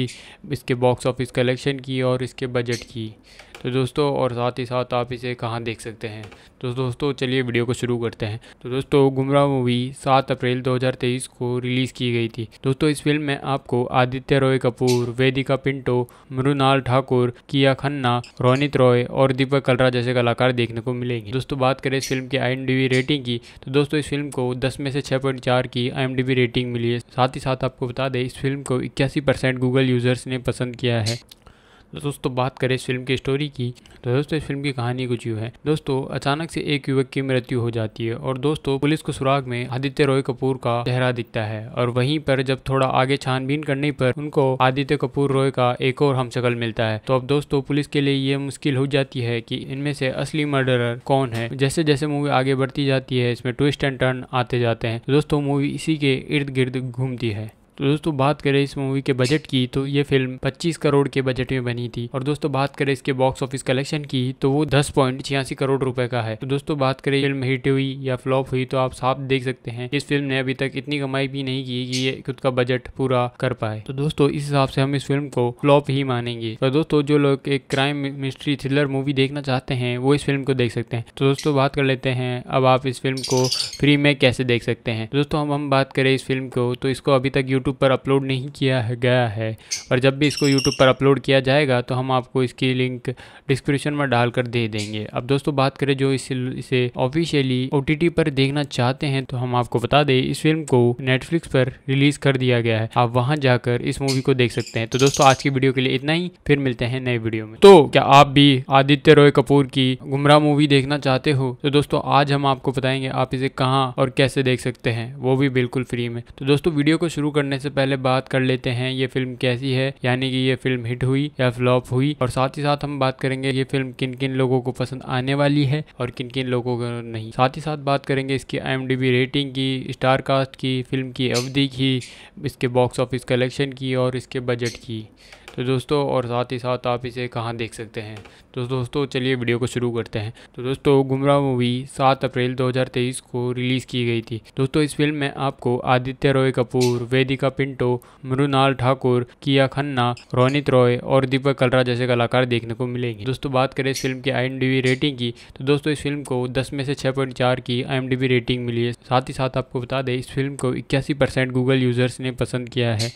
इसके बॉक्स ऑफिस कलेक्शन की और इसके बजट की तो दोस्तों और साथ ही साथ आप इसे कहाँ देख सकते हैं तो दोस्तों चलिए वीडियो को शुरू करते हैं तो दोस्तों गुमराह मूवी सात अप्रैल 2023 को रिलीज़ की गई थी दोस्तों इस फिल्म में आपको आदित्य रॉय कपूर वेदिका पिंटो मृणाल ठाकुर किया खन्ना रोनित रॉय और दीपक कलरा जैसे कलाकार देखने को मिलेंगे दोस्तों बात करें इस फिल्म की आई रेटिंग की तो दोस्तों इस फिल्म को दस में से छः की आई रेटिंग मिली है साथ ही साथ आपको बता दें इस फिल्म को इक्यासी परसेंट गूगल यूज़र्स ने पसंद किया है तो दोस्तों बात करें इस फिल्म की स्टोरी की तो दोस्तों इस फिल्म की कहानी कुछ यूँ है दोस्तों अचानक से एक युवक की मृत्यु हो जाती है और दोस्तों पुलिस को सुराग में आदित्य रॉय कपूर का चेहरा दिखता है और वहीं पर जब थोड़ा आगे छानबीन करने पर उनको आदित्य कपूर रॉय का एक और हमशकल मिलता है तो अब दोस्तों पुलिस के लिए ये मुश्किल हो जाती है की इनमें से असली मर्डरर कौन है जैसे जैसे मूवी आगे बढ़ती जाती है इसमें ट्विस्ट एंड टर्न आते जाते हैं दोस्तों मूवी इसी के इर्द गिर्द घूमती है तो दोस्तों बात करें इस मूवी के बजट की तो ये फिल्म 25 करोड़ के बजट में बनी थी और दोस्तों बात करें इसके बॉक्स ऑफिस कलेक्शन की तो वो दस पॉइंट छियासी करोड़ रुपए का है तो दोस्तों बात करें फिल्म हिट हुई या फ्लॉप हुई तो आप साफ देख सकते हैं इस फिल्म ने अभी तक इतनी कमाई भी नहीं की कि ये खुद का बजट पूरा कर पाए तो दोस्तों इस हिसाब से हम इस फिल्म को फ्लॉप ही मानेंगे और दोस्तों जो लोग एक क्राइम मिस्ट्री थ्रिलर मूवी देखना चाहते हैं वो इस फिल्म को देख सकते हैं तो दोस्तों बात कर लेते हैं अब आप इस फिल्म को फ्री में कैसे देख सकते हैं दोस्तों हम हम बात करें इस फिल्म को तो इसको अभी तक यूट्यूब पर अपलोड नहीं किया है गया है और जब भी इसको यूट्यूब पर अपलोड किया जाएगा तो हम आपको इसकी लिंक डिस्क्रिप्शन में डालकर दे देंगे अब दोस्तों बात करें जो इस, इसे ऑफिशियली ओ पर देखना चाहते हैं तो हम आपको बता दें इस फिल्म को नेटफ्लिक्स पर रिलीज कर दिया गया है आप वहाँ जाकर इस मूवी को देख सकते हैं तो दोस्तों आज की वीडियो के लिए इतना ही फिर मिलते हैं नए वीडियो में तो क्या आप भी आदित्य रॉय कपूर की गुमराह मूवी देखना चाहते हो तो दोस्तों आज हम आपको बताएंगे आप इसे कहाँ और कैसे देख सकते हैं वो भी बिल्कुल फ्री में तो दोस्तों वीडियो को शुरू करने करने से पहले बात कर लेते हैं ये फिल्म कैसी है यानी कि ये फिल्म हिट हुई या फ्लॉप हुई और साथ ही साथ हम बात करेंगे ये फिल्म किन किन लोगों को पसंद आने वाली है और किन किन लोगों को नहीं साथ ही साथ बात करेंगे इसकी आई रेटिंग की स्टार कास्ट की फिल्म की अवधि की इसके बॉक्स ऑफिस कलेक्शन की और इसके बजट की तो दोस्तों और साथ ही साथ आप इसे कहाँ देख सकते हैं तो दोस्तों चलिए वीडियो को शुरू करते हैं तो दोस्तों गुमराह मूवी सात अप्रैल 2023 को रिलीज़ की गई थी दोस्तों इस फिल्म में आपको आदित्य रॉय कपूर वेदिका पिंटो मृणाल ठाकुर किया खन्ना रोनित रॉय और दीपक कलरा जैसे कलाकार देखने को मिलेंगे दोस्तों बात करें इस फिल्म की आई रेटिंग की तो दोस्तों इस फिल्म को दस में से छः पॉइंट चार की आई रेटिंग मिली है साथ ही साथ आपको बता दें इस फिल्म को इक्यासी परसेंट गूगल यूजर्स ने पसंद किया है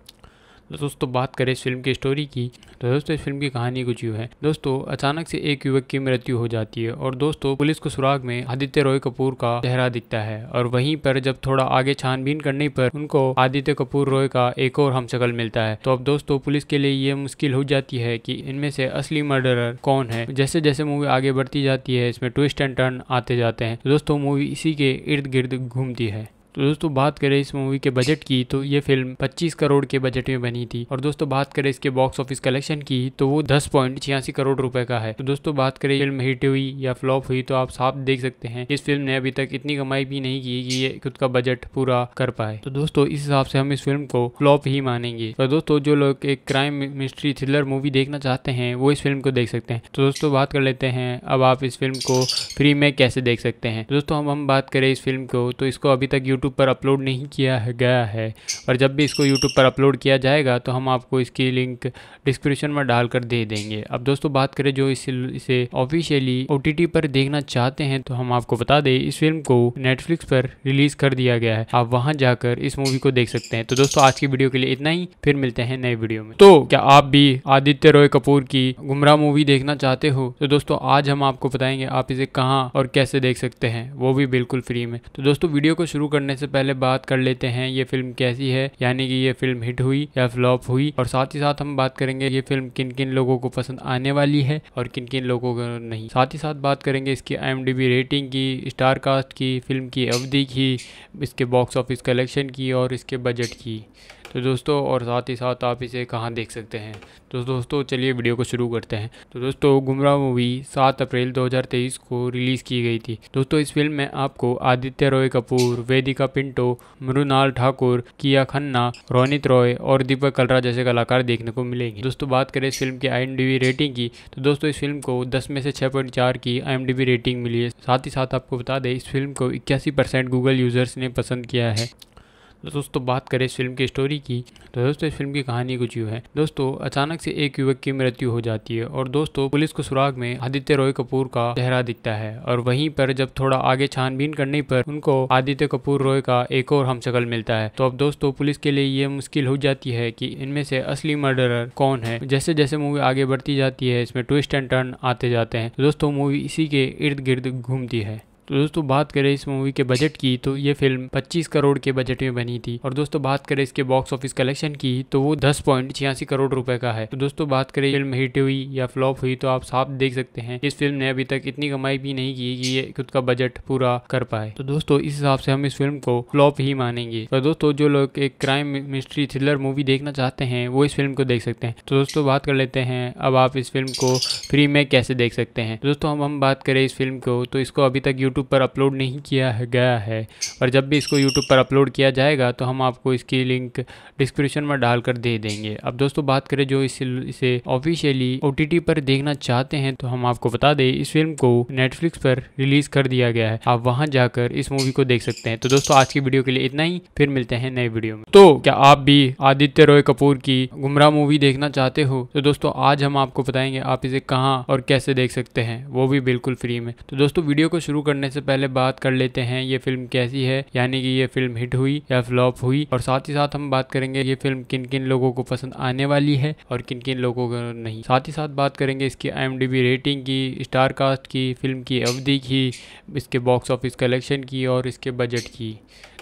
तो दोस्तों बात करें इस फिल्म की स्टोरी की तो दोस्तों इस फिल्म की कहानी कुछ यूँ है दोस्तों अचानक से एक युवक की मृत्यु हो जाती है और दोस्तों पुलिस को सुराग में आदित्य रॉय कपूर का चेहरा दिखता है और वहीं पर जब थोड़ा आगे छानबीन करने पर उनको आदित्य कपूर रॉय का एक और हम मिलता है तो अब दोस्तों पुलिस के लिए ये मुश्किल हो जाती है की इनमें से असली मर्डरर कौन है जैसे जैसे मूवी आगे बढ़ती जाती है इसमें ट्विस्ट एंड टर्न आते जाते हैं तो दोस्तों मूवी इसी के इर्द गिर्द घूमती है तो दोस्तों बात करें इस मूवी के बजट की तो ये फिल्म 25 करोड़ के बजट में बनी थी और दोस्तों बात करें इसके बॉक्स ऑफिस कलेक्शन की तो वो दस पॉइंट छियासी करोड़ रुपए का है तो दोस्तों बात करें फिल्म हिट हुई या फ्लॉप हुई तो आप साफ देख सकते हैं इस फिल्म ने अभी तक इतनी कमाई भी नहीं की कि ये खुद का बजट पूरा कर पाए तो दोस्तों इस हिसाब से हम इस फिल्म को फ्लॉप ही मानेंगे तो दोस्तों जो लोग एक क्राइम मिस्ट्री थ्रिलर मूवी देखना चाहते हैं वो इस फिल्म को देख सकते हैं तो दोस्तों बात कर लेते हैं अब आप इस फिल्म को फ्री में कैसे देख सकते हैं तो दोस्तों हम हम बात करें इस फिल्म को तो इसको अभी तक यूट्यूब यूट्यूब पर अपलोड नहीं किया गया है और जब भी इसको यूट्यूब पर अपलोड किया जाएगा तो हम आपको इसकी लिंक डिस्क्रिप्शन में डालकर दे देंगे अब दोस्तों बात करें जो इस, इसे ऑफिशियली ओ पर देखना चाहते हैं तो हम आपको बता दें इस फिल्म को नेटफ्लिक्स पर रिलीज कर दिया गया है आप वहाँ जाकर इस मूवी को देख सकते हैं तो दोस्तों आज की वीडियो के लिए इतना ही फिर मिलते हैं नए वीडियो में तो क्या आप भी आदित्य रॉय कपूर की गुमराह मूवी देखना चाहते हो तो दोस्तों आज हम आपको बताएंगे आप इसे कहाँ और कैसे देख सकते हैं वो भी बिल्कुल फ्री में तो दोस्तों वीडियो को शुरू करने करने से पहले बात कर लेते हैं ये फिल्म कैसी है यानी कि ये फिल्म हिट हुई या फ्लॉप हुई और साथ ही साथ हम बात करेंगे ये फिल्म किन किन लोगों को पसंद आने वाली है और किन किन लोगों को नहीं साथ ही साथ बात करेंगे इसकी आई रेटिंग की स्टार कास्ट की फिल्म की अवधि की इसके बॉक्स ऑफिस कलेक्शन की और इसके बजट की तो दोस्तों और साथ ही साथ आप इसे कहाँ देख सकते हैं तो दोस्तों चलिए वीडियो को शुरू करते हैं तो दोस्तों गुमराह मूवी सात अप्रैल 2023 को रिलीज़ की गई थी दोस्तों इस फिल्म में आपको आदित्य रॉय कपूर वेदिका पिंटो मृणाल ठाकुर किया खन्ना रोनित रॉय और दीपक कलरा जैसे कलाकार देखने को मिलेंगे दोस्तों बात करें इस फिल्म की आई रेटिंग की तो दोस्तों इस फिल्म को दस में से छः पॉइंट चार की आई रेटिंग मिली है साथ ही साथ आपको बता दें इस फिल्म को इक्यासी परसेंट गूगल यूजर्स ने पसंद किया है तो दोस्तों बात करें इस फिल्म की स्टोरी की तो दोस्तों इस फिल्म की कहानी कुछ यूँ है दोस्तों अचानक से एक युवक की मृत्यु हो जाती है और दोस्तों पुलिस को सुराग में आदित्य रॉय कपूर का चेहरा दिखता है और वहीं पर जब थोड़ा आगे छानबीन करने पर उनको आदित्य कपूर रॉय का एक और हम मिलता है तो अब दोस्तों पुलिस के लिए ये मुश्किल हो जाती है कि इनमें से असली मर्डरर कौन है जैसे जैसे मूवी आगे बढ़ती जाती है इसमें ट्विस्ट एंड टर्न आते जाते हैं तो दोस्तों मूवी इसी के इर्द गिर्द घूमती है तो दोस्तों बात करें इस मूवी के बजट की तो ये फिल्म 25 करोड़ के बजट में बनी थी और दोस्तों बात करें इसके बॉक्स ऑफिस कलेक्शन की तो वो दस पॉइंट छियासी करोड़ रुपए का है तो दोस्तों बात करें फिल्म हिट हुई या फ्लॉप हुई तो आप साफ देख सकते हैं इस फिल्म ने अभी तक इतनी कमाई भी नहीं की कि ये खुद का बजट पूरा कर पाए तो दोस्तों इस हिसाब से हम इस फिल्म को फ्लॉप ही मानेंगे और तो दोस्तों जो लोग एक क्राइम मिस्ट्री थ्रिलर मूवी देखना चाहते हैं वो इस फिल्म को देख सकते हैं तो दोस्तों बात कर लेते हैं अब आप इस फिल्म को फ्री में कैसे देख सकते हैं तो दोस्तों हम हम बात करें इस फिल्म को तो इसको अभी तक यूट्यूब यूट्यूब पर अपलोड नहीं किया है गया है और जब भी इसको यूट्यूब पर अपलोड किया जाएगा तो हम आपको इसकी लिंक डिस्क्रिप्शन में डालकर दे देंगे अब दोस्तों बात करें जो इसे इसे ऑफिशियली ओ पर देखना चाहते हैं तो हम आपको बता दें इस फिल्म को नेटफ्लिक्स पर रिलीज कर दिया गया है आप वहाँ जाकर इस मूवी को देख सकते हैं तो दोस्तों आज की वीडियो के लिए इतना ही फिर मिलते हैं नए वीडियो में तो क्या आप भी आदित्य रॉय कपूर की गुमराह मूवी देखना चाहते हो तो दोस्तों आज हम आपको बताएंगे आप इसे कहाँ और कैसे देख सकते हैं वो भी बिल्कुल फ्री में तो दोस्तों वीडियो को शुरू करने करने से पहले बात कर लेते हैं ये फिल्म कैसी है यानी कि ये फिल्म हिट हुई या फ्लॉप हुई और साथ ही साथ हम बात करेंगे ये फिल्म किन किन लोगों को पसंद आने वाली है और किन किन लोगों को नहीं साथ ही साथ बात करेंगे इसकी आई रेटिंग की स्टार कास्ट की फिल्म की अवधि की इसके बॉक्स ऑफिस कलेक्शन की और इसके बजट की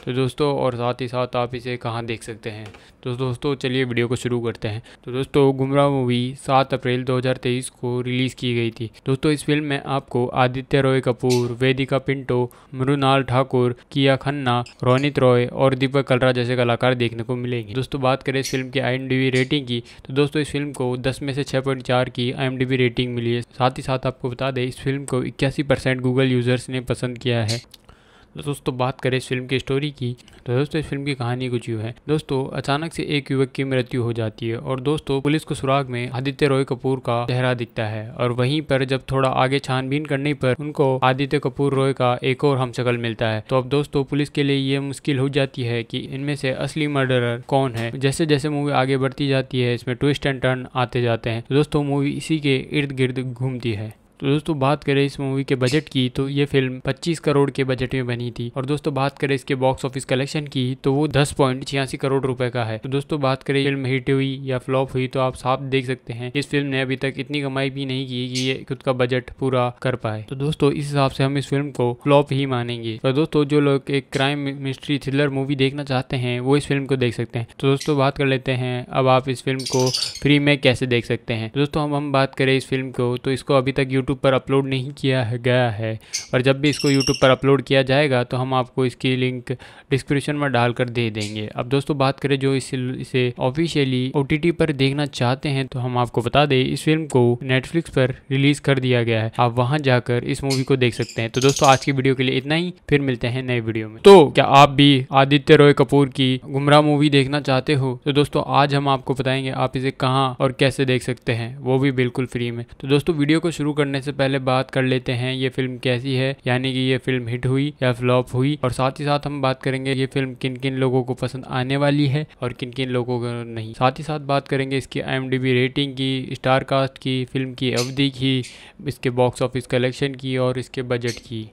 तो दोस्तों और साथ ही साथ आप इसे कहाँ देख सकते हैं तो दोस्तों चलिए वीडियो को शुरू करते हैं तो दोस्तों गुमराह मूवी सात अप्रैल 2023 को रिलीज़ की गई थी दोस्तों इस फिल्म में आपको आदित्य रॉय कपूर वेदिका पिंटो मृणाल ठाकुर किया खन्ना रोनित रॉय और दीपक कलरा जैसे कलाकार देखने को मिलेंगे दोस्तों बात करें इस फिल्म की आई रेटिंग की तो दोस्तों इस फिल्म को दस में से छः की आई रेटिंग मिली है साथ ही साथ आपको बता दें इस फिल्म को इक्यासी परसेंट गूगल यूज़र्स ने पसंद किया है तो दोस्तों बात करें इस फिल्म की स्टोरी की तो दोस्तों इस फिल्म की कहानी कुछ यूँ है दोस्तों अचानक से एक युवक की मृत्यु हो जाती है और दोस्तों पुलिस को सुराग में आदित्य रॉय कपूर का चेहरा दिखता है और वहीं पर जब थोड़ा आगे छानबीन करने पर उनको आदित्य कपूर रॉय का एक और हम मिलता है तो अब दोस्तों पुलिस के लिए ये मुश्किल हो जाती है कि इनमें से असली मर्डरर कौन है जैसे जैसे मूवी आगे बढ़ती जाती है इसमें ट्विस्ट एंड टर्न आते जाते हैं दोस्तों मूवी इसी के इर्द गिर्द घूमती है तो दोस्तों बात करें इस मूवी के बजट की तो ये फिल्म 25 करोड़ के बजट में बनी थी और दोस्तों बात करें इसके बॉक्स ऑफिस कलेक्शन की तो वो दस पॉइंट छियासी करोड़ रुपए का है तो दोस्तों बात करें फिल्म हिट हुई या फ्लॉप हुई तो आप साफ देख सकते हैं इस फिल्म ने अभी तक इतनी कमाई भी नहीं की कि ये खुद का बजट पूरा कर पाए तो दोस्तों इस हिसाब से हम इस फिल्म को फ्लॉप ही मानेंगे और दोस्तों जो लोग एक क्राइम मिस्ट्री थ्रिलर मूवी देखना चाहते हैं वो इस फिल्म को देख सकते हैं तो दोस्तों बात कर लेते हैं अब आप इस फिल्म को फ्री में कैसे देख सकते हैं दोस्तों हम हम बात करें इस फिल्म को तो इसको अभी तक यूट्यूब पर अपलोड नहीं किया है गया है और जब भी इसको यूट्यूब पर अपलोड किया जाएगा तो हम आपको इसकी लिंक डिस्क्रिप्शन में डालकर दे देंगे अब दोस्तों बात करें जो इस, इसे ऑफिशियली ओ पर देखना चाहते हैं तो हम आपको बता दें इस फिल्म को नेटफ्लिक्स पर रिलीज कर दिया गया है आप वहाँ जाकर इस मूवी को देख सकते हैं तो दोस्तों आज की वीडियो के लिए इतना ही फिर मिलते हैं नए वीडियो में तो क्या आप भी आदित्य रॉय कपूर की गुमराह मूवी देखना चाहते हो तो दोस्तों आज हम आपको बताएंगे आप इसे कहाँ और कैसे देख सकते हैं वो भी बिल्कुल फ्री में तो दोस्तों वीडियो को शुरू करने करने से पहले बात कर लेते हैं ये फिल्म कैसी है यानी कि ये फिल्म हिट हुई या फ्लॉप हुई और साथ ही साथ हम बात करेंगे ये फिल्म किन किन लोगों को पसंद आने वाली है और किन किन लोगों को नहीं साथ ही साथ बात करेंगे इसकी आई रेटिंग की स्टार कास्ट की फिल्म की अवधि की इसके बॉक्स ऑफिस कलेक्शन की और इसके बजट की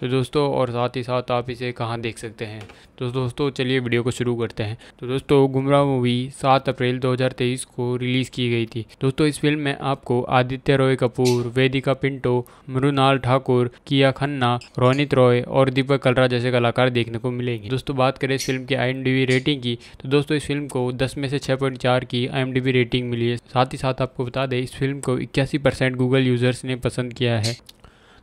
तो दोस्तों और साथ ही साथ आप इसे कहाँ देख सकते हैं तो दोस्तों चलिए वीडियो को शुरू करते हैं तो दोस्तों गुमराह मूवी सात अप्रैल 2023 को रिलीज़ की गई थी दोस्तों इस फिल्म में आपको आदित्य रॉय कपूर वेदिका पिंटो मृणाल ठाकुर किया खन्ना रोनित रॉय और दीपक कलरा जैसे कलाकार देखने को मिलेंगे दोस्तों बात करें इस फिल्म की आई रेटिंग की तो दोस्तों इस फिल्म को दस में से छः की आई रेटिंग मिली है साथ ही साथ आपको बता दें इस फिल्म को इक्यासी गूगल यूज़र्स ने पसंद किया है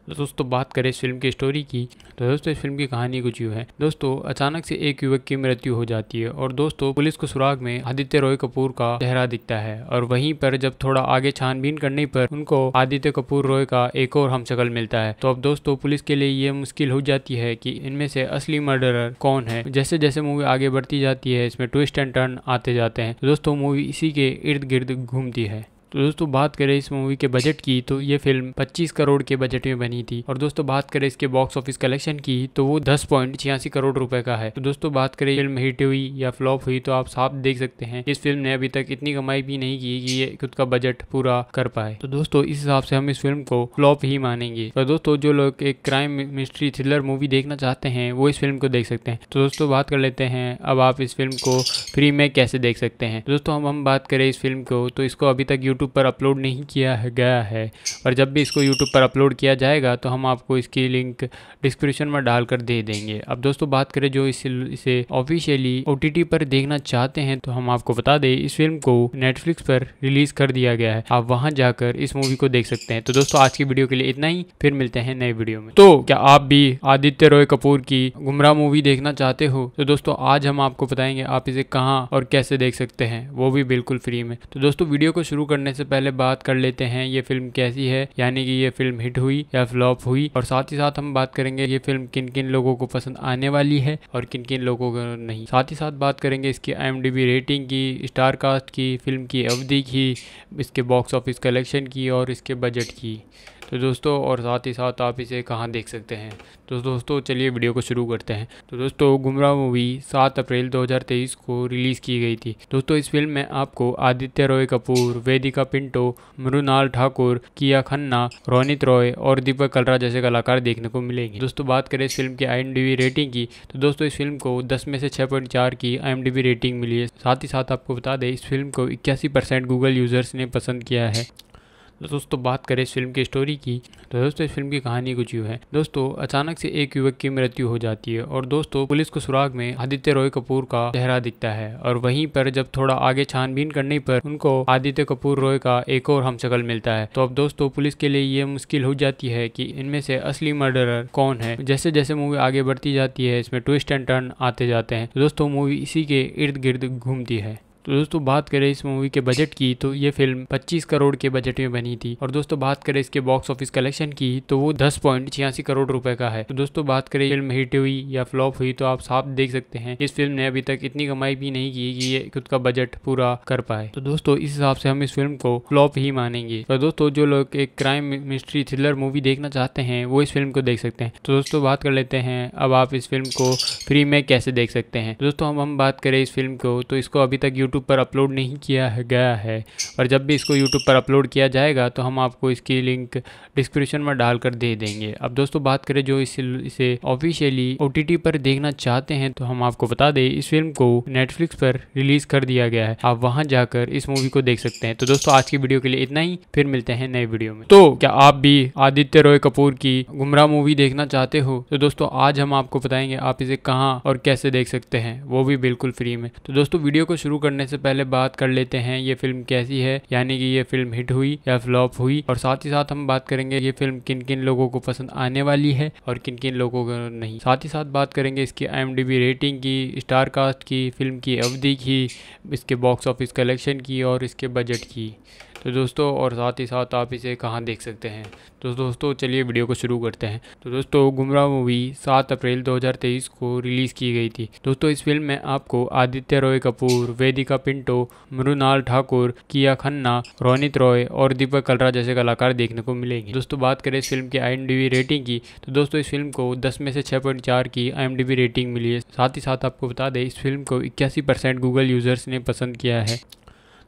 दोस्तों बात करें इस फिल्म की स्टोरी की तो दोस्तों इस फिल्म की कहानी कुछ यूँ है दोस्तों अचानक से एक युवक की मृत्यु हो जाती है और दोस्तों पुलिस को सुराग में आदित्य रॉय कपूर का चेहरा दिखता है और वहीं पर जब थोड़ा आगे छानबीन करने पर उनको आदित्य कपूर रॉय का एक और हमशकल मिलता है तो अब दोस्तों पुलिस के लिए ये मुश्किल हो जाती है की इनमें से असली मर्डरर कौन है जैसे जैसे मूवी आगे बढ़ती जाती है इसमें ट्विस्ट एंड टर्न आते जाते हैं तो दोस्तों मूवी इसी के इर्द गिर्द घूमती है तो दोस्तों बात करें इस मूवी के बजट की तो ये फिल्म 25 करोड़ के बजट में बनी थी और दोस्तों बात करें इसके बॉक्स ऑफिस कलेक्शन की तो वो दस पॉइंट छियासी करोड़ रुपए का है तो दोस्तों बात करें फिल्म हिट हुई या फ्लॉप हुई तो आप साफ देख सकते हैं इस फिल्म ने अभी तक इतनी कमाई भी नहीं की कि ये खुद का बजट पूरा कर पाए तो दोस्तों इस हिसाब से हम इस फिल्म को फ्लॉप ही मानेंगे और तो दोस्तों जो लोग एक क्राइम मिस्ट्री थ्रिलर मूवी देखना चाहते हैं वो इस फिल्म को देख सकते हैं तो दोस्तों बात कर लेते हैं अब आप इस फिल्म को फ्री में कैसे देख सकते हैं तो दोस्तों हम हम बात करें इस फिल्म को तो इसको अभी तक यूट्यूब यूट्यूब पर अपलोड नहीं किया है गया है और जब भी इसको यूट्यूब पर अपलोड किया जाएगा तो हम आपको इसकी लिंक डिस्क्रिप्शन में डालकर दे देंगे अब दोस्तों बात करें जो इस, इसे ऑफिशियली ओ पर देखना चाहते हैं तो हम आपको बता दें इस फिल्म को नेटफ्लिक्स पर रिलीज कर दिया गया है आप वहाँ जाकर इस मूवी को देख सकते हैं तो दोस्तों आज की वीडियो के लिए इतना ही फिर मिलते हैं नए वीडियो में तो क्या आप भी आदित्य रॉय कपूर की गुमराह मूवी देखना चाहते हो तो दोस्तों आज हम आपको बताएंगे आप इसे कहाँ और कैसे देख सकते हैं वो भी बिल्कुल फ्री में तो दोस्तों वीडियो को शुरू करने करने से पहले बात कर लेते हैं ये फिल्म कैसी है यानी कि ये फिल्म हिट हुई या फ्लॉप हुई और साथ ही साथ हम बात करेंगे ये फिल्म किन किन लोगों को पसंद आने वाली है और किन किन लोगों को नहीं साथ ही साथ बात करेंगे इसकी आई रेटिंग की स्टार कास्ट की फिल्म की अवधि की इसके बॉक्स ऑफिस कलेक्शन की और इसके बजट की तो दोस्तों और साथ ही साथ आप इसे कहाँ देख सकते हैं तो दोस्तों चलिए वीडियो को शुरू करते हैं तो दोस्तों गुमराह मूवी सात अप्रैल 2023 को रिलीज़ की गई थी दोस्तों इस फिल्म में आपको आदित्य रॉय कपूर वेदिका पिंटो मृणाल ठाकुर किया खन्ना रोनित रॉय और दीपक कलरा जैसे कलाकार देखने को मिलेंगे दोस्तों बात करें इस फिल्म की आई रेटिंग की तो दोस्तों इस फिल्म को दस में से छः पॉइंट चार की आई रेटिंग मिली है साथ ही साथ आपको बता दें इस फिल्म को इक्यासी परसेंट गूगल यूजर्स ने पसंद किया है तो दोस्तों बात करें इस फिल्म की स्टोरी की तो दोस्तों इस फिल्म की कहानी कुछ यूँ है दोस्तों अचानक से एक युवक की मृत्यु हो जाती है और दोस्तों पुलिस को सुराग में आदित्य रॉय कपूर का चेहरा दिखता है और वहीं पर जब थोड़ा आगे छानबीन करने पर उनको आदित्य कपूर रॉय का एक और हम मिलता है तो अब दोस्तों पुलिस के लिए ये मुश्किल हो जाती है कि इनमें से असली मर्डरर कौन है जैसे जैसे मूवी आगे बढ़ती जाती है इसमें ट्विस्ट एंड टर्न आते जाते हैं तो दोस्तों मूवी इसी के इर्द गिर्द घूमती है तो दोस्तों बात करें इस मूवी के बजट की तो ये फिल्म 25 करोड़ के बजट में बनी थी और दोस्तों बात करें इसके बॉक्स ऑफिस कलेक्शन की तो वो दस पॉइंट छियासी करोड़ रुपए का है तो दोस्तों बात करें फिल्म हिट हुई या फ्लॉप हुई तो आप साफ देख सकते हैं इस फिल्म ने अभी तक इतनी कमाई भी नहीं की कि ये खुद का बजट पूरा कर पाए तो दोस्तों इस हिसाब से हम इस फिल्म को फ्लॉप ही मानेंगे और तो दोस्तों जो लोग एक क्राइम मिस्ट्री थ्रिलर मूवी देखना चाहते हैं वो इस फिल्म को देख सकते हैं तो दोस्तों बात कर लेते हैं अब आप इस फिल्म को फ्री में कैसे देख सकते हैं दोस्तों हम हम बात करें इस फिल्म को तो इसको अभी तक यूट्यूब यूट्यूब पर अपलोड नहीं किया है गया है और जब भी इसको यूट्यूब पर अपलोड किया जाएगा तो हम आपको इसकी लिंक डिस्क्रिप्शन में डालकर दे देंगे अब दोस्तों बात करें जो इसे इसे ऑफिशियली ओ पर देखना चाहते हैं तो हम आपको बता दें इस फिल्म को नेटफ्लिक्स पर रिलीज कर दिया गया है आप वहाँ जाकर इस मूवी को देख सकते हैं तो दोस्तों आज की वीडियो के लिए इतना ही फिर मिलते हैं नए वीडियो में तो क्या आप भी आदित्य रॉय कपूर की गुमराह मूवी देखना चाहते हो तो दोस्तों आज हम आपको बताएंगे आप इसे कहाँ और कैसे देख सकते हैं वो भी बिल्कुल फ्री में तो दोस्तों वीडियो को शुरू करने करने से पहले बात कर लेते हैं ये फिल्म कैसी है यानी कि ये फिल्म हिट हुई या फ्लॉप हुई और साथ ही साथ हम बात करेंगे ये फिल्म किन किन लोगों को पसंद आने वाली है और किन किन लोगों को नहीं साथ ही साथ बात करेंगे इसकी आई रेटिंग की स्टार कास्ट की फिल्म की अवधि की इसके बॉक्स ऑफिस कलेक्शन की और इसके बजट की तो दोस्तों और साथ ही साथ आप इसे कहाँ देख सकते हैं तो दोस्तों चलिए वीडियो को शुरू करते हैं तो दोस्तों गुमराह मूवी सात अप्रैल 2023 को रिलीज़ की गई थी दोस्तों इस फिल्म में आपको आदित्य रॉय कपूर वेदिका पिंटो मृणाल ठाकुर किया खन्ना रोनित रॉय और दीपक कलरा जैसे कलाकार देखने को मिलेंगे दोस्तों बात करें इस फिल्म की आई रेटिंग की तो दोस्तों इस फिल्म को दस में से छः की आई रेटिंग मिली है साथ ही साथ आपको बता दें इस फिल्म को इक्यासी गूगल यूज़र्स ने पसंद किया है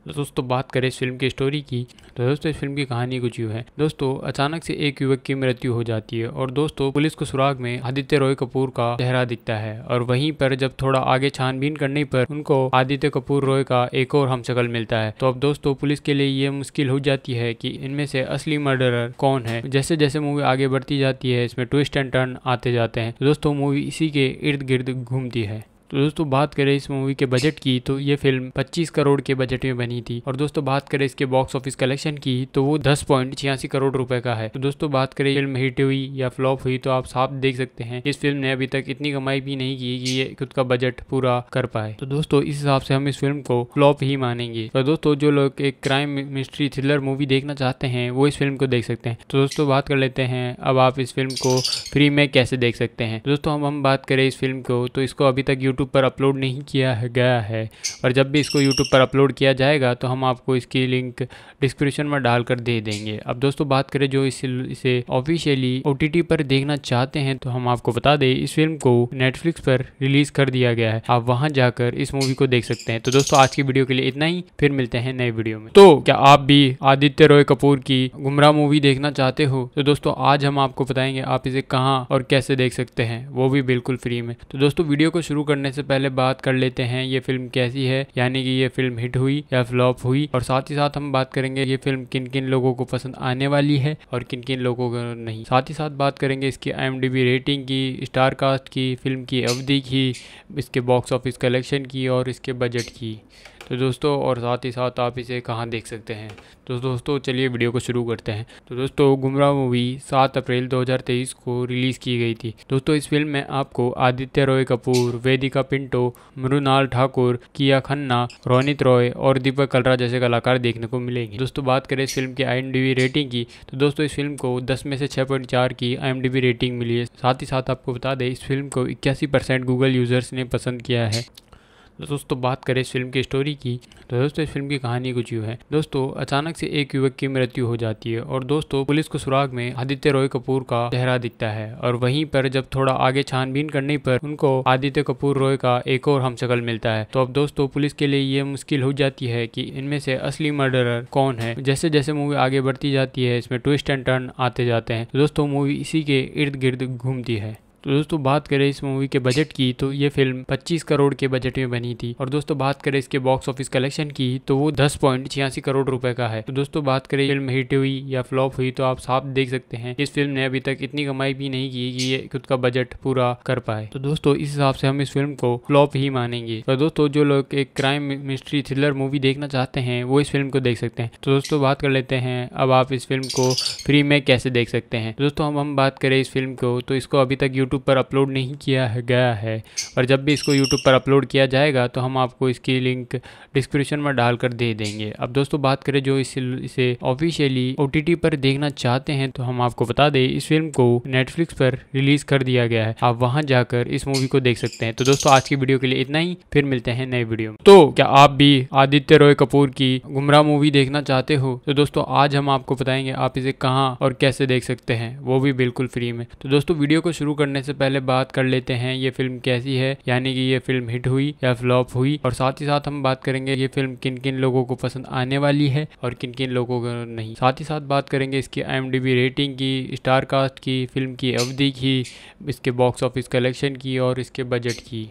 तो दोस्तों बात करें इस फिल्म की स्टोरी की तो दोस्तों इस फिल्म की कहानी कुछ यूँ है दोस्तों अचानक से एक युवक की मृत्यु हो जाती है और दोस्तों पुलिस को सुराग में आदित्य रॉय कपूर का चेहरा दिखता है और वहीं पर जब थोड़ा आगे छानबीन करने पर उनको आदित्य कपूर रॉय का एक और हमशकल मिलता है तो अब दोस्तों पुलिस के लिए ये मुश्किल हो जाती है की इनमें से असली मर्डरर कौन है जैसे जैसे मूवी आगे बढ़ती जाती है इसमें ट्विस्ट एंड टर्न आते जाते हैं दोस्तों मूवी इसी के इर्द गिर्द घूमती है तो दोस्तों बात करें इस मूवी के बजट की तो ये फिल्म 25 करोड़ के बजट में बनी थी और दोस्तों बात करें इसके बॉक्स ऑफिस कलेक्शन की तो वो दस पॉइंट छियासी करोड़ रुपए का है तो दोस्तों बात करें फिल्म हिट हुई या फ्लॉप हुई तो आप साफ देख सकते हैं इस फिल्म ने अभी तक इतनी कमाई भी नहीं की कि ये खुद का बजट पूरा कर पाए तो दोस्तों इस हिसाब से हम इस फिल्म को फ्लॉप ही मानेंगे और दोस्तों जो लोग एक क्राइम मिस्ट्री थ्रिलर मूवी देखना चाहते हैं वो इस फिल्म को देख सकते हैं तो दोस्तों बात कर लेते हैं अब आप इस फिल्म को फ्री में कैसे देख सकते हैं दोस्तों हम हम बात करें इस फिल्म को तो इसको अभी तक यूट्यूब पर अपलोड नहीं किया है गया है और जब भी इसको यूट्यूब पर अपलोड किया जाएगा तो हम आपको इसकी लिंक डिस्क्रिप्शन में डालकर दे देंगे अब दोस्तों बात करें जो इस, इसे ऑफिशियली ओ पर देखना चाहते हैं तो हम आपको बता दें इस फिल्म को नेटफ्लिक्स पर रिलीज़ कर दिया गया है आप वहाँ जाकर इस मूवी को देख सकते हैं तो दोस्तों आज की वीडियो के लिए इतना ही फिर मिलते हैं नए वीडियो में तो क्या आप भी आदित्य रॉय कपूर की गुमराह मूवी देखना चाहते हो तो दोस्तों आज हम आपको बताएंगे आप इसे कहाँ और कैसे देख सकते हैं वो भी बिल्कुल फ्री में तो दोस्तों वीडियो को शुरू करने करने से पहले बात कर लेते हैं ये फिल्म कैसी है यानी कि ये फिल्म हिट हुई या फ्लॉप हुई और साथ ही साथ हम बात करेंगे ये फिल्म किन किन लोगों को पसंद आने वाली है और किन किन लोगों को नहीं साथ ही साथ बात करेंगे इसकी आई रेटिंग की स्टार कास्ट की फिल्म की अवधि की इसके बॉक्स ऑफिस कलेक्शन की और इसके बजट की तो दोस्तों और साथ ही साथ आप इसे कहाँ देख सकते हैं तो दोस्तों चलिए वीडियो को शुरू करते हैं तो दोस्तों गुमराह मूवी सात अप्रैल 2023 को रिलीज़ की गई थी दोस्तों इस फिल्म में आपको आदित्य रॉय कपूर वेदिका पिंटो मृणाल ठाकुर किया खन्ना रोनित रॉय और दीपक कलरा जैसे कलाकार देखने को मिलेंगे दोस्तों बात करें इस फिल्म की आई रेटिंग की तो दोस्तों इस फिल्म को दस में से छः की आई रेटिंग मिली है साथ ही साथ आपको बता दें इस फिल्म को इक्यासी गूगल यूज़र्स ने पसंद किया है दोस्तों बात करें इस फिल्म की स्टोरी की तो दोस्तों इस फिल्म की कहानी कुछ यूँ है दोस्तों अचानक से एक युवक की मृत्यु हो जाती है और दोस्तों पुलिस को सुराग में आदित्य रॉय कपूर का चेहरा दिखता है और वहीं पर जब थोड़ा आगे छानबीन करने पर उनको आदित्य कपूर रॉय का एक और हम मिलता है तो अब दोस्तों पुलिस के लिए ये मुश्किल हो जाती है की इनमें से असली मर्डरर कौन है जैसे जैसे मूवी आगे बढ़ती जाती है इसमें ट्विस्ट एंड टर्न आते जाते हैं तो दोस्तों मूवी इसी के इर्द गिर्द घूमती है तो दोस्तों बात करें इस मूवी के बजट की तो ये फिल्म 25 करोड़ के बजट में बनी थी और दोस्तों बात करें इसके बॉक्स ऑफिस कलेक्शन की तो वो दस पॉइंट छियासी करोड़ रुपए का है तो दोस्तों बात करें फिल्म हिट हुई या फ्लॉप हुई तो आप साफ देख सकते हैं इस फिल्म ने अभी तक इतनी कमाई भी नहीं की कि ये खुद का बजट पूरा कर पाए तो दोस्तों इस हिसाब से हम इस फिल्म को फ्लॉप ही मानेंगे तो दोस्तों जो लोग एक क्राइम मिस्ट्री थ्रिलर मूवी देखना चाहते हैं वो इस फिल्म को देख सकते हैं तो दोस्तों बात कर लेते हैं अब आप इस फिल्म को फ्री में कैसे देख सकते हैं तो दोस्तों हम हम बात करें इस फिल्म को तो इसको अभी तक यूट्यूब यूट्यूब पर अपलोड नहीं किया गया है और जब भी इसको यूट्यूब पर अपलोड किया जाएगा तो हम आपको इसकी लिंक डिस्क्रिप्शन में डालकर दे देंगे अब दोस्तों बात करें जो इस, इसे ऑफिशियली ओ पर देखना चाहते हैं तो हम आपको बता दें इस फिल्म को नेटफ्लिक्स पर रिलीज कर दिया गया है आप वहाँ जाकर इस मूवी को देख सकते हैं तो दोस्तों आज की वीडियो के लिए इतना ही फिर मिलते हैं नए वीडियो में तो क्या आप भी आदित्य रॉय कपूर की गुमराह मूवी देखना चाहते हो तो दोस्तों आज हम आपको बताएंगे आप इसे कहाँ और कैसे देख सकते हैं वो भी बिल्कुल फ्री में तो दोस्तों वीडियो को शुरू करने से से पहले बात कर लेते हैं ये फिल्म कैसी है यानी कि ये फिल्म हिट हुई या फ्लॉप हुई और साथ ही साथ हम बात करेंगे ये फिल्म किन किन लोगों को पसंद आने वाली है और किन किन लोगों को नहीं साथ ही साथ बात करेंगे इसकी आई रेटिंग की स्टार कास्ट की फिल्म की अवधि की इसके बॉक्स ऑफिस कलेक्शन की और इसके बजट की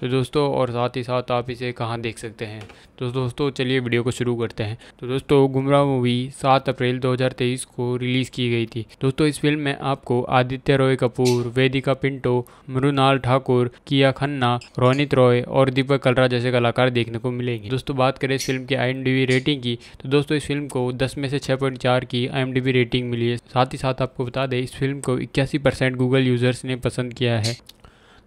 तो दोस्तों और साथ ही साथ आप इसे कहाँ देख सकते हैं तो दोस्तों चलिए वीडियो को शुरू करते हैं तो दोस्तों गुमराह मूवी सात अप्रैल 2023 को रिलीज़ की गई थी दोस्तों इस फिल्म में आपको आदित्य रॉय कपूर वेदिका पिंटो मृणाल ठाकुर किया खन्ना रोनित रॉय और दीपक कलरा जैसे कलाकार देखने को मिलेंगे दोस्तों बात करें इस फिल्म की आई रेटिंग की तो दोस्तों इस फिल्म को दस में से छः पॉइंट चार की आई रेटिंग मिली है साथ ही साथ आपको बता दें इस फिल्म को इक्यासी परसेंट गूगल यूजर्स ने पसंद किया है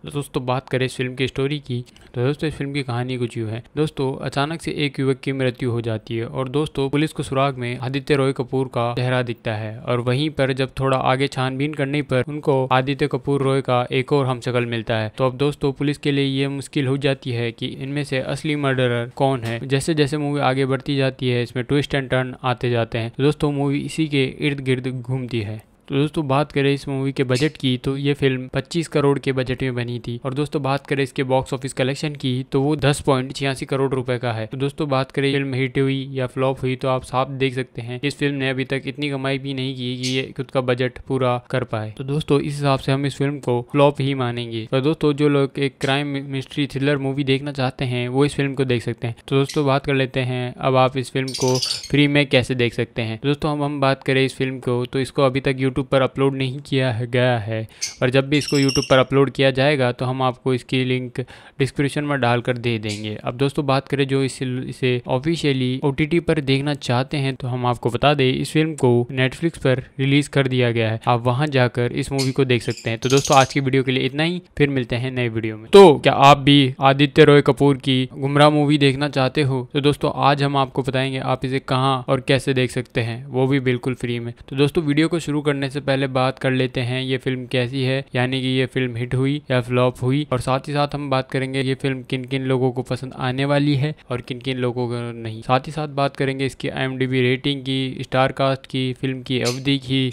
दोस्तों बात करें इस फिल्म की स्टोरी की तो दोस्तों इस फिल्म की कहानी कुछ यूँ है दोस्तों अचानक से एक युवक की मृत्यु हो जाती है और दोस्तों पुलिस को सुराग में आदित्य रॉय कपूर का चेहरा दिखता है और वहीं पर जब थोड़ा आगे छानबीन करने पर उनको आदित्य कपूर रॉय का एक और हमशकल मिलता है तो अब दोस्तों पुलिस के लिए ये मुश्किल हो जाती है की इनमें से असली मर्डरर कौन है जैसे जैसे मूवी आगे बढ़ती जाती है इसमें ट्विस्ट एंड टर्न आते जाते हैं दोस्तों मूवी इसी के इर्द गिर्द घूमती है तो दोस्तों बात करें इस मूवी के बजट की तो ये फिल्म 25 करोड़ के बजट में बनी थी और दोस्तों बात करें इसके बॉक्स ऑफिस कलेक्शन की तो वो दस पॉइंट छियासी करोड़ रुपए का है तो दोस्तों बात करें फिल्म हिट हुई या फ्लॉप हुई तो आप साफ देख सकते हैं इस फिल्म ने अभी तक इतनी कमाई भी नहीं की कि ये खुद का बजट पूरा कर पाए तो दोस्तों इस हिसाब से हम इस फिल्म को फ्लॉप ही मानेंगे और तो दोस्तों जो लोग एक क्राइम मिस्ट्री थ्रिलर मूवी देखना चाहते हैं वो इस फिल्म को देख सकते हैं तो दोस्तों बात कर लेते हैं अब आप इस फिल्म को फ्री में कैसे देख सकते हैं तो दोस्तों हम हम बात करें इस फिल्म को तो इसको अभी तक यूट्यूब यूट्यूब पर अपलोड नहीं किया है गया है और जब भी इसको यूट्यूब पर अपलोड किया जाएगा तो हम आपको इसकी लिंक डिस्क्रिप्शन में डालकर दे देंगे अब दोस्तों बात करें जो इस, इसे ऑफिशियली ओ पर देखना चाहते हैं तो हम आपको बता दें इस फिल्म को नेटफ्लिक्स पर रिलीज कर दिया गया है आप वहाँ जाकर इस मूवी को देख सकते हैं तो दोस्तों आज की वीडियो के लिए इतना ही फिर मिलते हैं नए वीडियो में तो क्या आप भी आदित्य रॉय कपूर की गुमराह मूवी देखना चाहते हो तो दोस्तों आज हम आपको बताएंगे आप इसे कहाँ और कैसे देख सकते हैं वो भी बिल्कुल फ्री में तो दोस्तों वीडियो को शुरू करने से पहले बात कर लेते हैं ये फिल्म कैसी है यानी कि ये फिल्म हिट हुई या फ्लॉप हुई और साथ ही साथ हम बात करेंगे ये फिल्म किन किन लोगों को पसंद आने वाली है और किन किन लोगों को नहीं साथ ही साथ बात करेंगे इसकी आई रेटिंग की स्टार कास्ट की फिल्म की अवधि की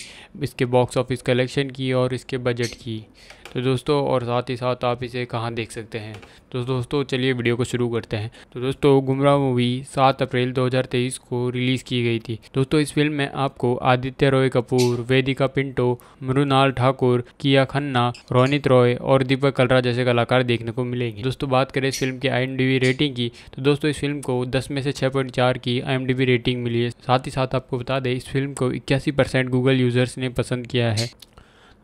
इसके बॉक्स ऑफिस कलेक्शन की और इसके बजट की तो दोस्तों और साथ ही साथ आप इसे कहाँ देख सकते हैं तो दोस्तों चलिए वीडियो को शुरू करते हैं तो दोस्तों गुमराह मूवी सात अप्रैल 2023 को रिलीज़ की गई थी दोस्तों इस फिल्म में आपको आदित्य रॉय कपूर वेदिका पिंटो मृणाल ठाकुर किया खन्ना रोनित रॉय और दीपक कलरा जैसे कलाकार देखने को मिलेंगे दोस्तों बात करें इस फिल्म की आई रेटिंग की तो दोस्तों इस फिल्म को दस में से छः की आई रेटिंग मिली है साथ ही साथ आपको बता दें इस फिल्म को इक्यासी गूगल यूज़र्स ने पसंद किया है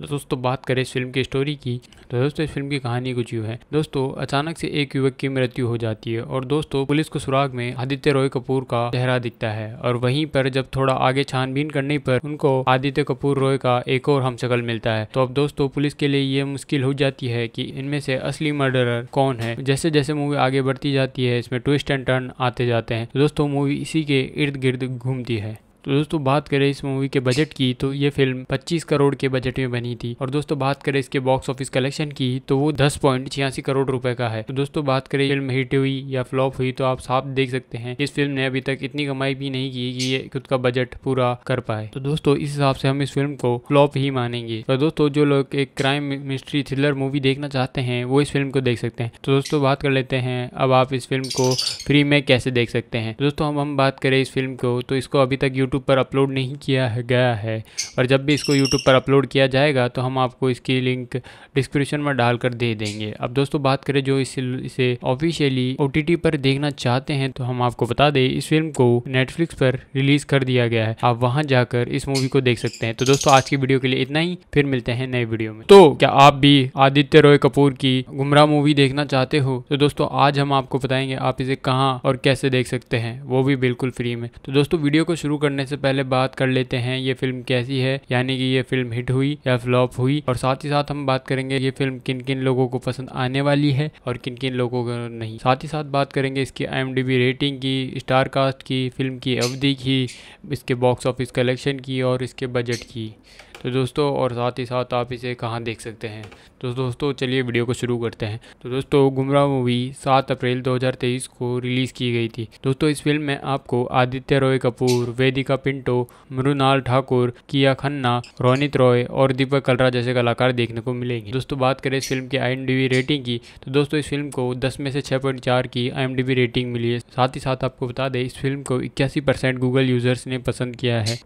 तो दोस्तों बात करें इस फिल्म की स्टोरी की तो दोस्तों इस फिल्म की कहानी कुछ यूँ है दोस्तों अचानक से एक युवक की मृत्यु हो जाती है और दोस्तों पुलिस को सुराग में आदित्य रॉय कपूर का चेहरा दिखता है और वहीं पर जब थोड़ा आगे छानबीन करने पर उनको आदित्य कपूर रॉय का एक और हम मिलता है तो अब दोस्तों पुलिस के लिए ये मुश्किल हो जाती है की इनमें से असली मर्डर कौन है जैसे जैसे मूवी आगे बढ़ती जाती है इसमें ट्विस्ट एंड टर्न आते जाते हैं तो दोस्तों मूवी इसी के इर्द गिर्द घूमती है तो दोस्तों बात करें इस मूवी के बजट की तो ये फिल्म 25 करोड़ के बजट में बनी थी और दोस्तों बात करें इसके बॉक्स ऑफिस कलेक्शन की तो वो दस पॉइंट छियासी करोड़ रुपए का है तो दोस्तों बात करें फिल्म हिट हुई या फ्लॉप हुई तो आप साफ देख सकते हैं इस फिल्म ने अभी तक इतनी कमाई भी नहीं की कि ये खुद का बजट पूरा कर पाए तो दोस्तों इस हिसाब से हम इस फिल्म को फ्लॉप ही मानेंगे और तो दोस्तों जो लोग एक क्राइम मिस्ट्री थ्रिलर मूवी देखना चाहते हैं वो इस फिल्म को देख सकते हैं तो दोस्तों बात कर लेते हैं अब आप इस फिल्म को फ्री में कैसे देख सकते हैं दोस्तों हम हम बात करें इस फिल्म को तो इसको अभी तक यूट्यूब यूट्यूब पर अपलोड नहीं किया है गया है और जब भी इसको यूट्यूब पर अपलोड किया जाएगा तो हम आपको इसकी लिंक डिस्क्रिप्शन में डालकर दे देंगे अब दोस्तों बात करें जो इसे इसे ऑफिशियली ओ पर देखना चाहते हैं तो हम आपको बता दें इस फिल्म को नेटफ्लिक्स पर रिलीज कर दिया गया है आप वहाँ जाकर इस मूवी को देख सकते हैं तो दोस्तों आज की वीडियो के लिए इतना ही फिर मिलते हैं नए वीडियो में तो क्या आप भी आदित्य रॉय कपूर की गुमराह मूवी देखना चाहते हो तो दोस्तों आज हम आपको बताएंगे आप इसे कहाँ और कैसे देख सकते हैं वो भी बिल्कुल फ्री में तो दोस्तों वीडियो को शुरू करने करने से पहले बात कर लेते हैं ये फिल्म कैसी है यानी कि ये फिल्म हिट हुई या फ्लॉप हुई और साथ ही साथ हम बात करेंगे ये फिल्म किन किन लोगों को पसंद आने वाली है और किन किन लोगों को नहीं साथ ही साथ बात करेंगे इसकी आई रेटिंग की स्टार कास्ट की फिल्म की अवधि की इसके बॉक्स ऑफिस कलेक्शन की और इसके बजट की तो दोस्तों और साथ ही साथ आप इसे कहाँ देख सकते हैं तो दोस्तों चलिए वीडियो को शुरू करते हैं तो दोस्तों गुमराह मूवी सात अप्रैल 2023 को रिलीज़ की गई थी दोस्तों इस फिल्म में आपको आदित्य रॉय कपूर वेदिका पिंटो मृणाल ठाकुर किया खन्ना रोनित रॉय और दीपक कलरा जैसे कलाकार देखने को मिलेंगे दोस्तों बात करें इस फिल्म की आई रेटिंग की तो दोस्तों इस फिल्म को दस में से छः की आई रेटिंग मिली है साथ ही साथ आपको बता दें इस फिल्म को इक्यासी परसेंट गूगल यूज़र्स ने पसंद किया है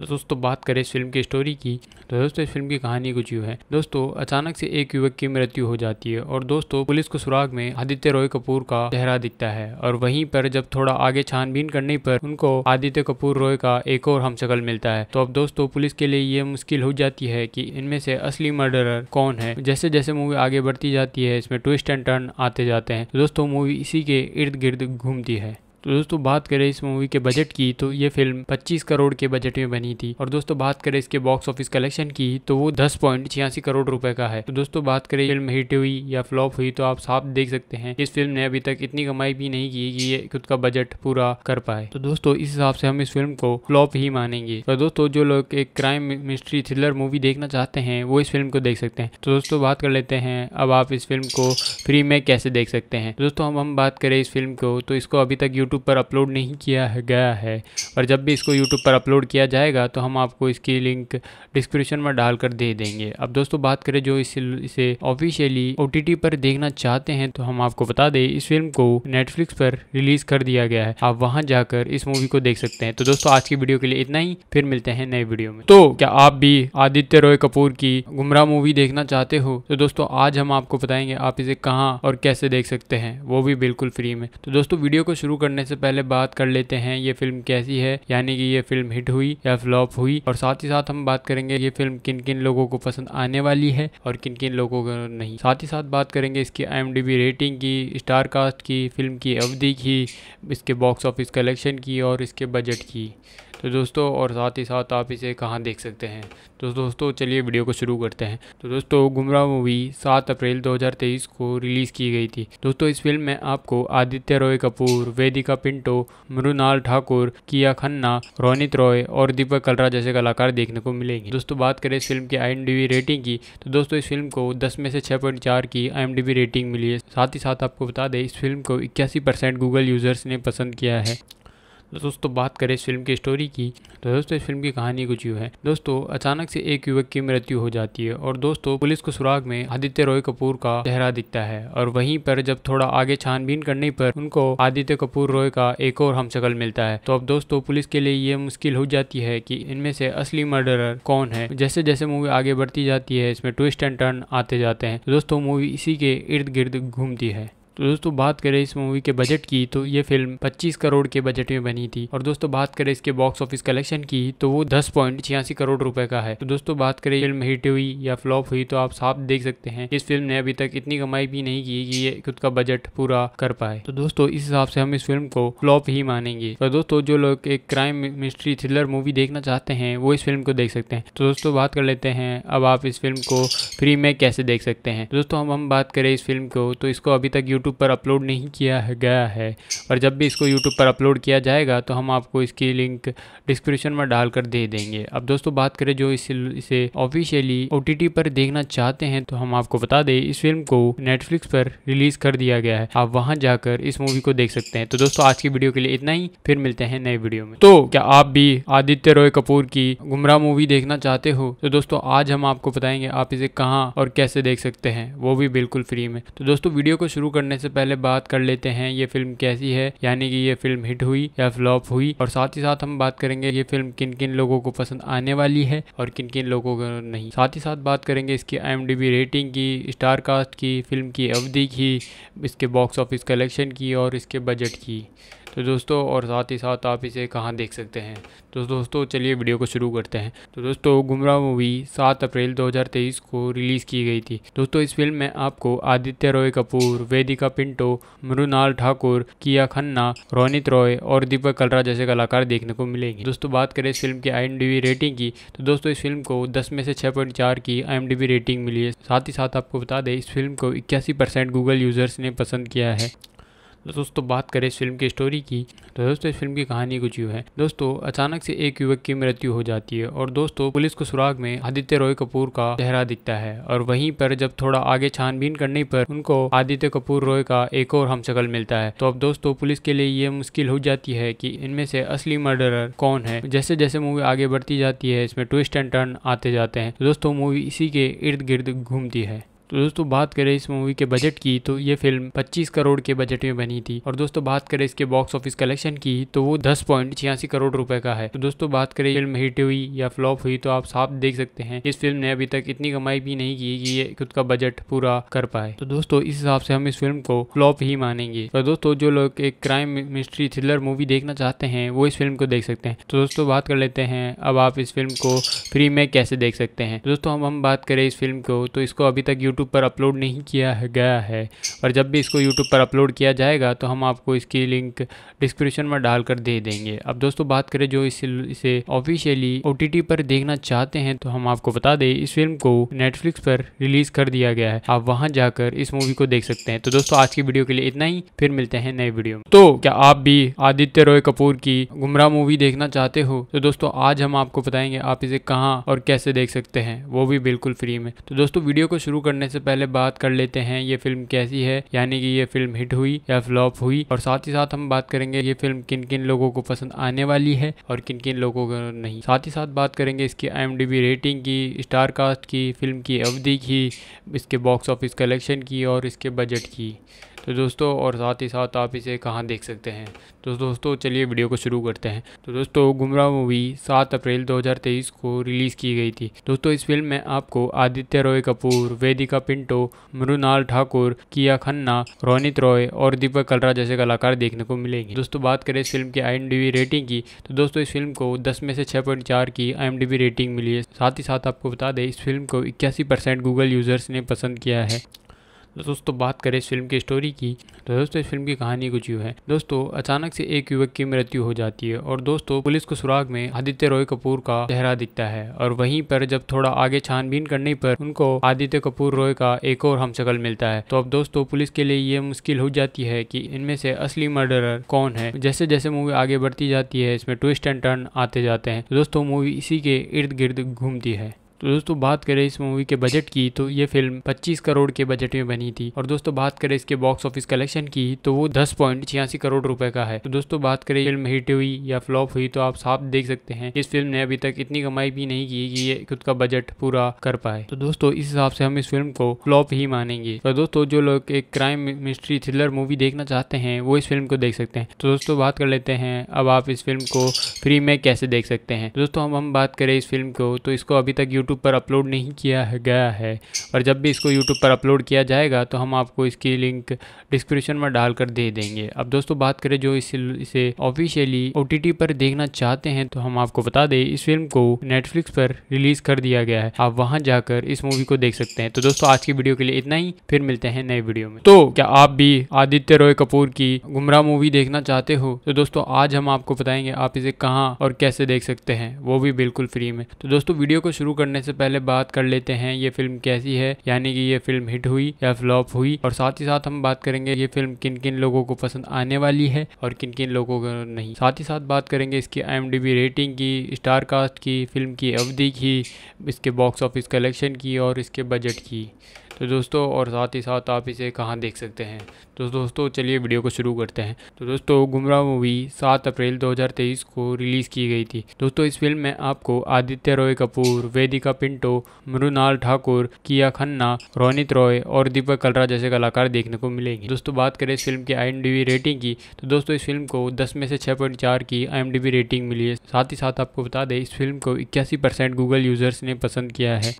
तो दोस्तों बात करें इस फिल्म की स्टोरी की तो दोस्तों इस फिल्म की कहानी कुछ यूँ है दोस्तों अचानक से एक युवक की मृत्यु हो जाती है और दोस्तों पुलिस को सुराग में आदित्य रॉय कपूर का चेहरा दिखता है और वहीं पर जब थोड़ा आगे छानबीन करने पर उनको आदित्य कपूर रॉय का एक और हमशकल मिलता है तो अब दोस्तों पुलिस के लिए ये मुश्किल हो जाती है की इनमें से असली मर्डरर कौन है जैसे जैसे मूवी आगे बढ़ती जाती है इसमें ट्विस्ट एंड टर्न आते जाते हैं दोस्तों मूवी इसी के इर्द गिर्द घूमती है तो दोस्तों बात करें इस मूवी के बजट की तो ये फिल्म 25 करोड़ के बजट में बनी थी और दोस्तों बात करें इसके बॉक्स ऑफिस कलेक्शन की तो वो दस पॉइंट छियासी करोड़ रुपए का है तो दोस्तों बात करें फिल्म हिट हुई या फ्लॉप हुई तो आप साफ देख सकते हैं इस फिल्म ने अभी तक इतनी कमाई भी नहीं की कि ये खुद का बजट पूरा कर पाए तो दोस्तों इस हिसाब से हम इस फिल्म को फ्लॉप ही मानेंगे और दोस्तों जो लोग एक क्राइम मिस्ट्री थ्रिलर मूवी देखना चाहते हैं वो इस फिल्म को देख सकते हैं तो दोस्तों बात कर लेते हैं अब आप इस फिल्म को फ्री में कैसे देख सकते हैं दोस्तों हम हम बात करें इस फिल्म को तो इसको अभी तक यूट्यूब पर अपलोड नहीं किया है गया है और जब भी इसको यूट्यूब पर अपलोड किया जाएगा तो हम आपको इसकी लिंक डिस्क्रिप्शन में डालकर दे देंगे अब दोस्तों बात करें जो इस, इसे ऑफिशियली ओ पर देखना चाहते हैं तो हम आपको बता दें इस फिल्म को नेटफ्लिक्स पर रिलीज़ कर दिया गया है आप वहाँ जाकर इस मूवी को देख सकते हैं तो दोस्तों आज की वीडियो के लिए इतना ही फिर मिलते हैं नए वीडियो में तो क्या आप भी आदित्य रॉय कपूर की गुमराह मूवी देखना चाहते हो तो दोस्तों आज हम आपको बताएंगे आप इसे कहाँ और कैसे देख सकते हैं वो भी बिल्कुल फ्री में तो दोस्तों वीडियो को शुरू करने करने से पहले बात कर लेते हैं ये फिल्म कैसी है यानी कि ये फिल्म हिट हुई या फ्लॉप हुई और साथ ही साथ हम बात करेंगे ये फिल्म किन किन लोगों को पसंद आने वाली है और किन किन लोगों को नहीं साथ ही साथ बात करेंगे इसकी आई रेटिंग की स्टार कास्ट की फिल्म की अवधि की इसके बॉक्स ऑफिस कलेक्शन की और इसके बजट की तो दोस्तों और साथ ही साथ आप इसे कहाँ देख सकते हैं तो दोस्तों चलिए वीडियो को शुरू करते हैं तो दोस्तों गुमराह मूवी सात अप्रैल 2023 को रिलीज़ की गई थी दोस्तों इस फिल्म में आपको आदित्य रॉय कपूर वेदिका पिंटो मृणाल ठाकुर किया खन्ना रोनित रॉय और दीपक कलरा जैसे कलाकार देखने को मिलेंगे दोस्तों बात करें इस फिल्म की आई रेटिंग की तो दोस्तों इस फिल्म को दस में से छः पॉइंट चार की आई रेटिंग मिली है साथ ही साथ आपको बता दें इस फिल्म को इक्यासी परसेंट गूगल यूजर्स ने पसंद किया है दोस्तों बात करें इस फिल्म की स्टोरी की तो दोस्तों इस फिल्म की कहानी कुछ यूँ है दोस्तों अचानक से एक युवक की मृत्यु हो जाती है और दोस्तों पुलिस को सुराग में आदित्य रॉय कपूर का चेहरा दिखता है और वहीं पर जब थोड़ा आगे छानबीन करने पर उनको आदित्य कपूर रॉय का एक और हम मिलता है तो अब दोस्तों पुलिस के लिए ये मुश्किल हो जाती है की इनमें से असली मर्डरर कौन है जैसे जैसे मूवी आगे बढ़ती जाती है इसमें ट्विस्ट एंड टर्न आते जाते हैं तो दोस्तों मूवी इसी के इर्द गिर्द घूमती है तो दोस्तों बात करें इस मूवी के बजट की तो ये फिल्म 25 करोड़ के बजट में बनी थी और दोस्तों बात करें इसके बॉक्स ऑफिस कलेक्शन की तो वो दस पॉइंट छियासी करोड़ रुपए का है तो दोस्तों बात करें फिल्म हिट हुई या फ्लॉप हुई तो आप साफ देख सकते हैं इस फिल्म ने अभी तक इतनी कमाई भी नहीं की कि ये खुद का बजट पूरा कर पाए तो दोस्तों इस हिसाब से हम इस फिल्म को फ्लॉप ही मानेंगे तो दोस्तों जो लोग एक क्राइम मिस्ट्री थ्रिलर मूवी देखना चाहते हैं वो इस फिल्म को देख सकते हैं तो दोस्तों बात कर लेते हैं अब आप इस फिल्म को फ्री में कैसे देख सकते हैं तो दोस्तों हम हम बात करें इस फिल्म को तो इसको अभी तक यूट्यूब पर अपलोड नहीं किया गया है और जब भी इसको यूट्यूब पर अपलोड किया जाएगा तो हम आपको इसकी लिंक डिस्क्रिप्शन में डालकर दे देंगे अब दोस्तों बात करें जो इस, इसे ऑफिशियली ओ पर देखना चाहते हैं तो हम आपको बता दें इस फिल्म को नेटफ्लिक्स पर रिलीज कर दिया गया है आप वहाँ जाकर इस मूवी को देख सकते हैं तो दोस्तों आज की वीडियो के लिए इतना ही फिर मिलते हैं नए वीडियो में तो क्या आप भी आदित्य रॉय कपूर की गुमराह मूवी देखना चाहते हो तो दोस्तों आज हम आपको बताएंगे आप इसे कहाँ और कैसे देख सकते हैं वो भी बिल्कुल फ्री में तो दोस्तों वीडियो को शुरू करने करने से पहले बात कर लेते हैं ये फिल्म कैसी है यानी कि ये फिल्म हिट हुई या फ्लॉप हुई और साथ ही साथ हम बात करेंगे ये फिल्म किन किन लोगों को पसंद आने वाली है और किन किन लोगों को नहीं साथ ही साथ बात करेंगे इसकी आई रेटिंग की स्टार कास्ट की फिल्म की अवधि की इसके बॉक्स ऑफिस कलेक्शन की और इसके बजट की तो दोस्तों और साथ ही साथ आप इसे कहाँ देख सकते हैं तो दोस्तों चलिए वीडियो को शुरू करते हैं तो दोस्तों गुमराह मूवी सात अप्रैल 2023 को रिलीज़ की गई थी दोस्तों इस फिल्म में आपको आदित्य रॉय कपूर वेदिका पिंटो मृणाल ठाकुर किया खन्ना रोनित रॉय और दीपक कलरा जैसे कलाकार देखने को मिलेंगे दोस्तों बात करें इस फिल्म की आई रेटिंग की तो दोस्तों इस फिल्म को दस में से छः पॉइंट चार की आई रेटिंग मिली है साथ ही साथ आपको बता दें इस फिल्म को इक्यासी परसेंट गूगल यूजर्स ने पसंद किया है तो दोस्तों बात करें इस फिल्म की स्टोरी की तो दोस्तों इस फिल्म की कहानी कुछ यूँ है दोस्तों अचानक से एक युवक की मृत्यु हो जाती है और दोस्तों पुलिस को सुराग में आदित्य रॉय कपूर का चेहरा दिखता है और वहीं पर जब थोड़ा आगे छानबीन करने पर उनको आदित्य कपूर रॉय का एक और हम मिलता है तो अब दोस्तों पुलिस के लिए ये मुश्किल हो जाती है की इनमें से असली मर्डर कौन है जैसे जैसे मूवी आगे बढ़ती जाती है इसमें ट्विस्ट एंड टर्न आते जाते हैं तो दोस्तों मूवी इसी के इर्द गिर्द घूमती है तो दोस्तों बात करें इस मूवी के बजट की तो ये फिल्म 25 करोड़ के बजट में बनी थी और दोस्तों बात करें इसके बॉक्स ऑफिस कलेक्शन की तो वो दस पॉइंट छियासी करोड़ रुपए का है तो दोस्तों बात करें फिल्म हिट हुई या फ्लॉप हुई तो आप साफ देख सकते हैं इस फिल्म ने अभी तक इतनी कमाई भी नहीं की कि ये खुद का बजट पूरा कर पाए तो दोस्तों इस हिसाब से हम इस फिल्म को फ्लॉप ही मानेंगे और तो दोस्तों जो लोग एक क्राइम मिस्ट्री थ्रिलर मूवी देखना चाहते हैं वो इस फिल्म को देख सकते हैं तो दोस्तों बात कर लेते हैं अब आप इस फिल्म को फ्री में कैसे देख सकते हैं तो दोस्तों हम हम बात करें इस फिल्म को तो इसको अभी तक यूट्यूब यूट्यूब पर अपलोड नहीं किया है गया है और जब भी इसको यूट्यूब पर अपलोड किया जाएगा तो हम आपको इसकी लिंक डिस्क्रिप्शन में डालकर दे देंगे अब दोस्तों बात करें जो इसे इसे ऑफिशियली ओ पर देखना चाहते हैं तो हम आपको बता दें इस फिल्म को नेटफ्लिक्स पर रिलीज कर दिया गया है आप वहाँ जाकर इस मूवी को देख सकते हैं तो दोस्तों आज की वीडियो के लिए इतना ही फिर मिलते हैं नए वीडियो में तो क्या आप भी आदित्य रॉय कपूर की गुमराह मूवी देखना चाहते हो तो दोस्तों आज हम आपको बताएंगे आप इसे कहाँ और कैसे देख सकते हैं वो भी बिल्कुल फ्री में तो दोस्तों वीडियो को शुरू करने से पहले बात कर लेते हैं ये फिल्म कैसी है यानी कि ये फिल्म हिट हुई या फ्लॉप हुई और साथ ही साथ हम बात करेंगे ये फिल्म किन किन लोगों को पसंद आने वाली है और किन किन लोगों को नहीं साथ ही साथ बात करेंगे इसकी आई रेटिंग की स्टार कास्ट की फिल्म की अवधि की इसके बॉक्स ऑफिस कलेक्शन की और इसके बजट की तो दोस्तों और साथ ही साथ आप इसे कहाँ देख सकते हैं तो दोस्तों चलिए वीडियो को शुरू करते हैं तो दोस्तों गुमराह मूवी सात अप्रैल 2023 को रिलीज़ की गई थी दोस्तों इस फिल्म में आपको आदित्य रॉय कपूर वेदिका पिंटो मृणाल ठाकुर किया खन्ना रोनित रॉय और दीपक कलरा जैसे कलाकार देखने को मिलेंगे दोस्तों बात करें इस फिल्म की आई रेटिंग की तो दोस्तों इस फिल्म को दस में से छः की आई रेटिंग मिली है साथ ही साथ आपको बता दें इस फिल्म को इक्यासी गूगल यूज़र्स ने पसंद किया है तो दोस्तों बात करें इस फिल्म की स्टोरी की तो दोस्तों इस फिल्म की कहानी कुछ यूँ है दोस्तों अचानक से एक युवक की मृत्यु हो जाती है और दोस्तों पुलिस को सुराग में आदित्य रॉय कपूर का चेहरा दिखता है और वहीं पर जब थोड़ा आगे छानबीन करने पर उनको आदित्य कपूर रॉय का एक और हमशकल मिलता है तो अब दोस्तों पुलिस के लिए ये मुश्किल हो जाती है कि इनमें से असली मर्डरर कौन है जैसे जैसे मूवी आगे बढ़ती जाती है इसमें ट्विस्ट एंड टर्न आते जाते हैं तो दोस्तों मूवी इसी के इर्द गिर्द घूमती है तो दोस्तों बात करें इस मूवी के बजट की तो ये फिल्म 25 करोड़ के बजट में बनी थी और दोस्तों बात करें इसके बॉक्स ऑफिस कलेक्शन की तो वो दस पॉइंट छियासी करोड़ रुपए का है तो दोस्तों बात करें फिल्म हिट हुई या फ्लॉप हुई तो आप साफ देख सकते हैं इस फिल्म ने अभी तक इतनी कमाई भी नहीं की कि ये खुद का बजट पूरा कर पाए तो दोस्तों इस हिसाब से हम इस फिल्म को फ्लॉप ही मानेंगे और तो दोस्तों जो लोग एक क्राइम मिस्ट्री थ्रिलर मूवी देखना चाहते हैं वो इस फिल्म को देख सकते हैं तो दोस्तों बात कर लेते हैं अब आप इस फिल्म को फ्री में कैसे देख सकते हैं दोस्तों हम हम बात करें इस फिल्म को तो इसको अभी तक यूट्यूब यूट्यूब पर अपलोड नहीं किया है गया है और जब भी इसको यूट्यूब पर अपलोड किया जाएगा तो हम आपको इसकी लिंक डिस्क्रिप्शन में डालकर दे देंगे अब दोस्तों बात करें जो इसे इसे ऑफिशियली ओ पर देखना चाहते हैं तो हम आपको बता दें इस फिल्म को नेटफ्लिक्स पर रिलीज़ कर दिया गया है आप वहाँ जाकर इस मूवी को देख सकते हैं तो दोस्तों आज की वीडियो के लिए इतना ही फिर मिलते हैं नए वीडियो में तो क्या आप भी आदित्य रॉय कपूर की गुमराह मूवी देखना चाहते हो तो दोस्तों आज हम आपको बताएंगे आप इसे कहाँ और कैसे देख सकते हैं वो भी बिल्कुल फ्री में तो दोस्तों वीडियो को शुरू करने करने से पहले बात कर लेते हैं ये फिल्म कैसी है यानी कि ये फिल्म हिट हुई या फ्लॉप हुई और साथ ही साथ हम बात करेंगे ये फिल्म किन किन लोगों को पसंद आने वाली है और किन किन लोगों को नहीं साथ ही साथ बात करेंगे इसकी आई रेटिंग की स्टार कास्ट की फिल्म की अवधि की इसके बॉक्स ऑफिस कलेक्शन की और इसके बजट की तो दोस्तों और साथ ही साथ आप इसे कहाँ देख सकते हैं तो दोस्तों चलिए वीडियो को शुरू करते हैं तो दोस्तों गुमराह मूवी सात अप्रैल 2023 को रिलीज़ की गई थी दोस्तों इस फिल्म में आपको आदित्य रॉय कपूर वेदिका पिंटो मृणाल ठाकुर किया खन्ना रोनित रॉय और दीपक कलरा जैसे कलाकार देखने को मिलेंगे दोस्तों बात करें इस फिल्म की आई रेटिंग की तो दोस्तों इस फिल्म को दस में से छः की आई रेटिंग मिली है साथ ही साथ आपको बता दें इस फिल्म को इक्यासी गूगल यूज़र्स ने पसंद किया है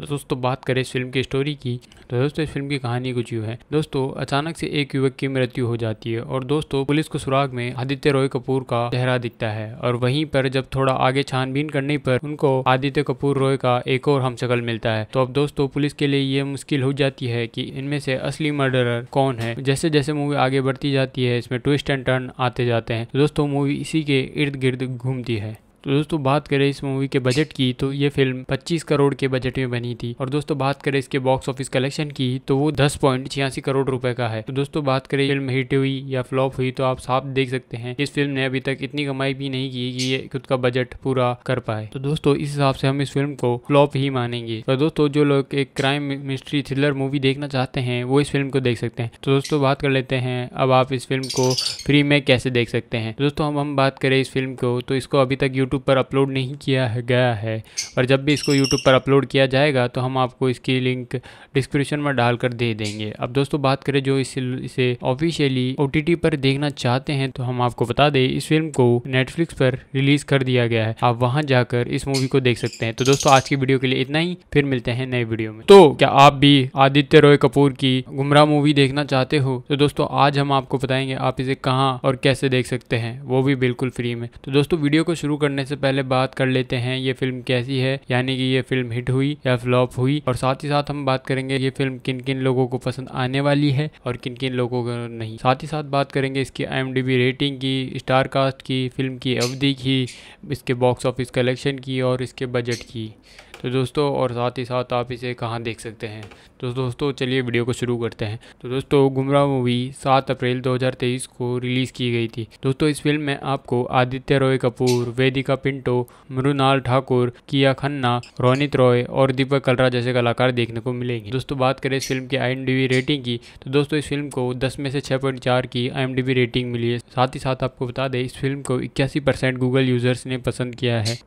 तो दोस्तों बात करें इस फिल्म की स्टोरी की तो दोस्तों इस फिल्म की कहानी कुछ यूँ है दोस्तों अचानक से एक युवक की मृत्यु हो जाती है और दोस्तों पुलिस को सुराग में आदित्य रॉय कपूर का चेहरा दिखता है और वहीं पर जब थोड़ा आगे छानबीन करने पर उनको आदित्य कपूर रॉय का एक और हम मिलता है तो अब दोस्तों पुलिस के लिए ये मुश्किल हो जाती है कि इनमें से असली मर्डरर कौन है जैसे जैसे मूवी आगे बढ़ती जाती है इसमें ट्विस्ट एंड टर्न आते जाते हैं दोस्तों मूवी इसी के इर्द गिर्द घूमती है तो दोस्तों बात करें इस मूवी के बजट की तो ये फिल्म 25 करोड़ के बजट में बनी थी और दोस्तों बात करें इसके बॉक्स ऑफिस कलेक्शन की तो वो दस पॉइंट छियासी करोड़ रुपए का है तो दोस्तों बात करें फिल्म हिट हुई या फ्लॉप हुई तो आप साफ देख सकते हैं इस फिल्म ने अभी तक इतनी कमाई भी नहीं की कि ये खुद का बजट पूरा कर पाए तो दोस्तों इस हिसाब से हम इस फिल्म को फ्लॉप ही मानेंगे और दोस्तों जो लोग एक क्राइम मिस्ट्री थ्रिलर मूवी देखना चाहते हैं वो इस फिल्म को देख सकते हैं तो दोस्तों बात कर लेते हैं अब आप इस फिल्म को फ्री में कैसे देख सकते हैं दोस्तों हम हम बात करें इस फिल्म को तो इसको अभी तक यूट्यूब पर अपलोड नहीं किया है गया है और जब भी इसको यूट्यूब पर अपलोड किया जाएगा तो हम आपको इसकी लिंक डिस्क्रिप्शन में डालकर दे देंगे अब दोस्तों बात करें जो इस, इसे ऑफिशियली ओ पर देखना चाहते हैं तो हम आपको बता दें इस फिल्म को नेटफ्लिक्स पर रिलीज कर दिया गया है आप वहाँ जाकर इस मूवी को देख सकते हैं तो दोस्तों आज की वीडियो के लिए इतना ही फिर मिलते हैं नए वीडियो में तो क्या आप भी आदित्य रॉय कपूर की गुमराह मूवी देखना चाहते हो तो दोस्तों आज हम आपको बताएंगे आप इसे कहाँ और कैसे देख सकते हैं वो भी बिल्कुल फ्री में तो दोस्तों वीडियो को शुरू करने करने से पहले बात कर लेते हैं ये फिल्म कैसी है यानी कि ये फिल्म हिट हुई या फ्लॉप हुई और साथ ही साथ हम बात करेंगे ये फिल्म किन किन लोगों को पसंद आने वाली है और किन किन लोगों को नहीं साथ ही साथ बात करेंगे इसकी आई रेटिंग की स्टार कास्ट की फिल्म की अवधि की इसके बॉक्स ऑफिस कलेक्शन की और इसके बजट की तो दोस्तों और साथ ही साथ आप इसे कहाँ देख सकते हैं तो दोस्तों चलिए वीडियो को शुरू करते हैं तो दोस्तों गुमराह मूवी सात अप्रैल 2023 को रिलीज़ की गई थी दोस्तों इस फिल्म में आपको आदित्य रॉय कपूर वेदिका पिंटो मृणाल ठाकुर किया खन्ना रोनित रॉय और दीपक कलरा जैसे कलाकार देखने को मिलेंगे दोस्तों बात करें इस फिल्म की आई रेटिंग की तो दोस्तों इस फिल्म को दस में से छः पॉइंट चार की आई रेटिंग मिली है साथ ही साथ आपको बता दें इस फिल्म को इक्यासी परसेंट गूगल यूजर्स ने पसंद किया है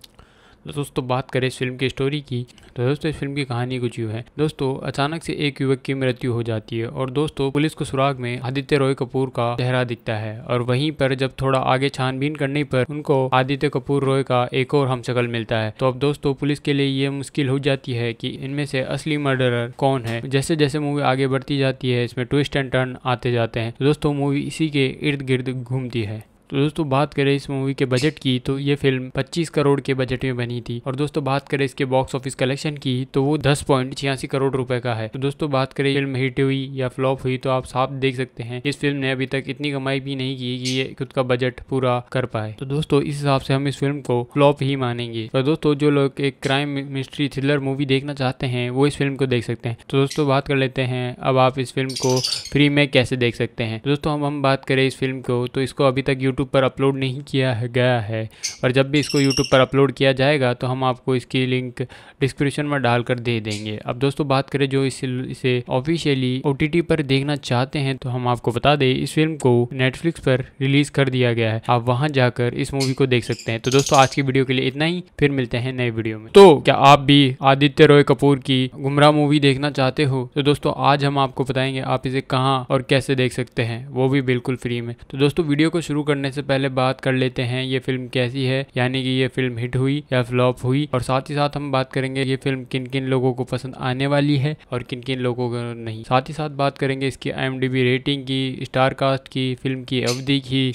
दोस्तों बात करें इस फिल्म की स्टोरी की तो दोस्तों इस फिल्म की कहानी कुछ यूँ है दोस्तों अचानक से एक युवक की मृत्यु हो जाती है और दोस्तों पुलिस को सुराग में आदित्य रॉय कपूर का चेहरा दिखता है और वहीं पर जब थोड़ा आगे छानबीन करने पर उनको आदित्य कपूर रॉय का एक और हम मिलता है तो अब दोस्तों पुलिस के लिए ये मुश्किल हो जाती है की इनमें से असली मर्डरर कौन है जैसे जैसे मूवी आगे बढ़ती जाती है इसमें ट्विस्ट एंड टर्न आते जाते हैं दोस्तों मूवी इसी के इर्द गिर्द घूमती है तो दोस्तों बात करें इस मूवी के बजट की तो ये फिल्म 25 करोड़ के बजट में बनी थी और दोस्तों बात करें इसके बॉक्स ऑफिस कलेक्शन की तो वो दस पॉइंट छियासी करोड़ रुपए का है तो दोस्तों बात करें फिल्म हिट हुई या फ्लॉप हुई तो आप साफ देख सकते हैं इस फिल्म ने अभी तक इतनी कमाई भी नहीं की कि ये खुद का बजट पूरा कर पाए तो दोस्तों इस हिसाब से हम इस फिल्म को फ्लॉप ही मानेंगे और तो दोस्तों जो लोग एक क्राइम मिस्ट्री थ्रिलर मूवी देखना चाहते हैं वो इस फिल्म को देख सकते हैं तो दोस्तों बात कर लेते हैं अब आप इस फिल्म को फ्री में कैसे देख सकते हैं तो दोस्तों हम हम बात करें इस फिल्म को तो इसको अभी तक यूट्यूब यूट्यूब पर अपलोड नहीं किया गया है और जब भी इसको यूट्यूब पर अपलोड किया जाएगा तो हम आपको इसकी लिंक डिस्क्रिप्शन में डालकर दे देंगे अब दोस्तों बात करें जो इस, इसे ऑफिशियली ओ पर देखना चाहते हैं तो हम आपको बता दें इस फिल्म को नेटफ्लिक्स पर रिलीज कर दिया गया है आप वहाँ जाकर इस मूवी को देख सकते हैं तो दोस्तों आज की वीडियो के लिए इतना ही फिर मिलते हैं नए वीडियो में तो क्या आप भी आदित्य रॉय कपूर की गुमराह मूवी देखना चाहते हो तो दोस्तों आज हम आपको बताएंगे आप इसे कहाँ और कैसे देख सकते हैं वो भी बिल्कुल फ्री में तो दोस्तों वीडियो को शुरू करने करने से पहले बात कर लेते हैं ये फिल्म कैसी है यानी कि ये फिल्म हिट हुई या फ्लॉप हुई और साथ ही साथ हम बात करेंगे ये फिल्म किन किन लोगों को पसंद आने वाली है और किन किन लोगों को नहीं साथ ही साथ बात करेंगे इसकी आई रेटिंग की स्टार कास्ट की फिल्म की अवधि की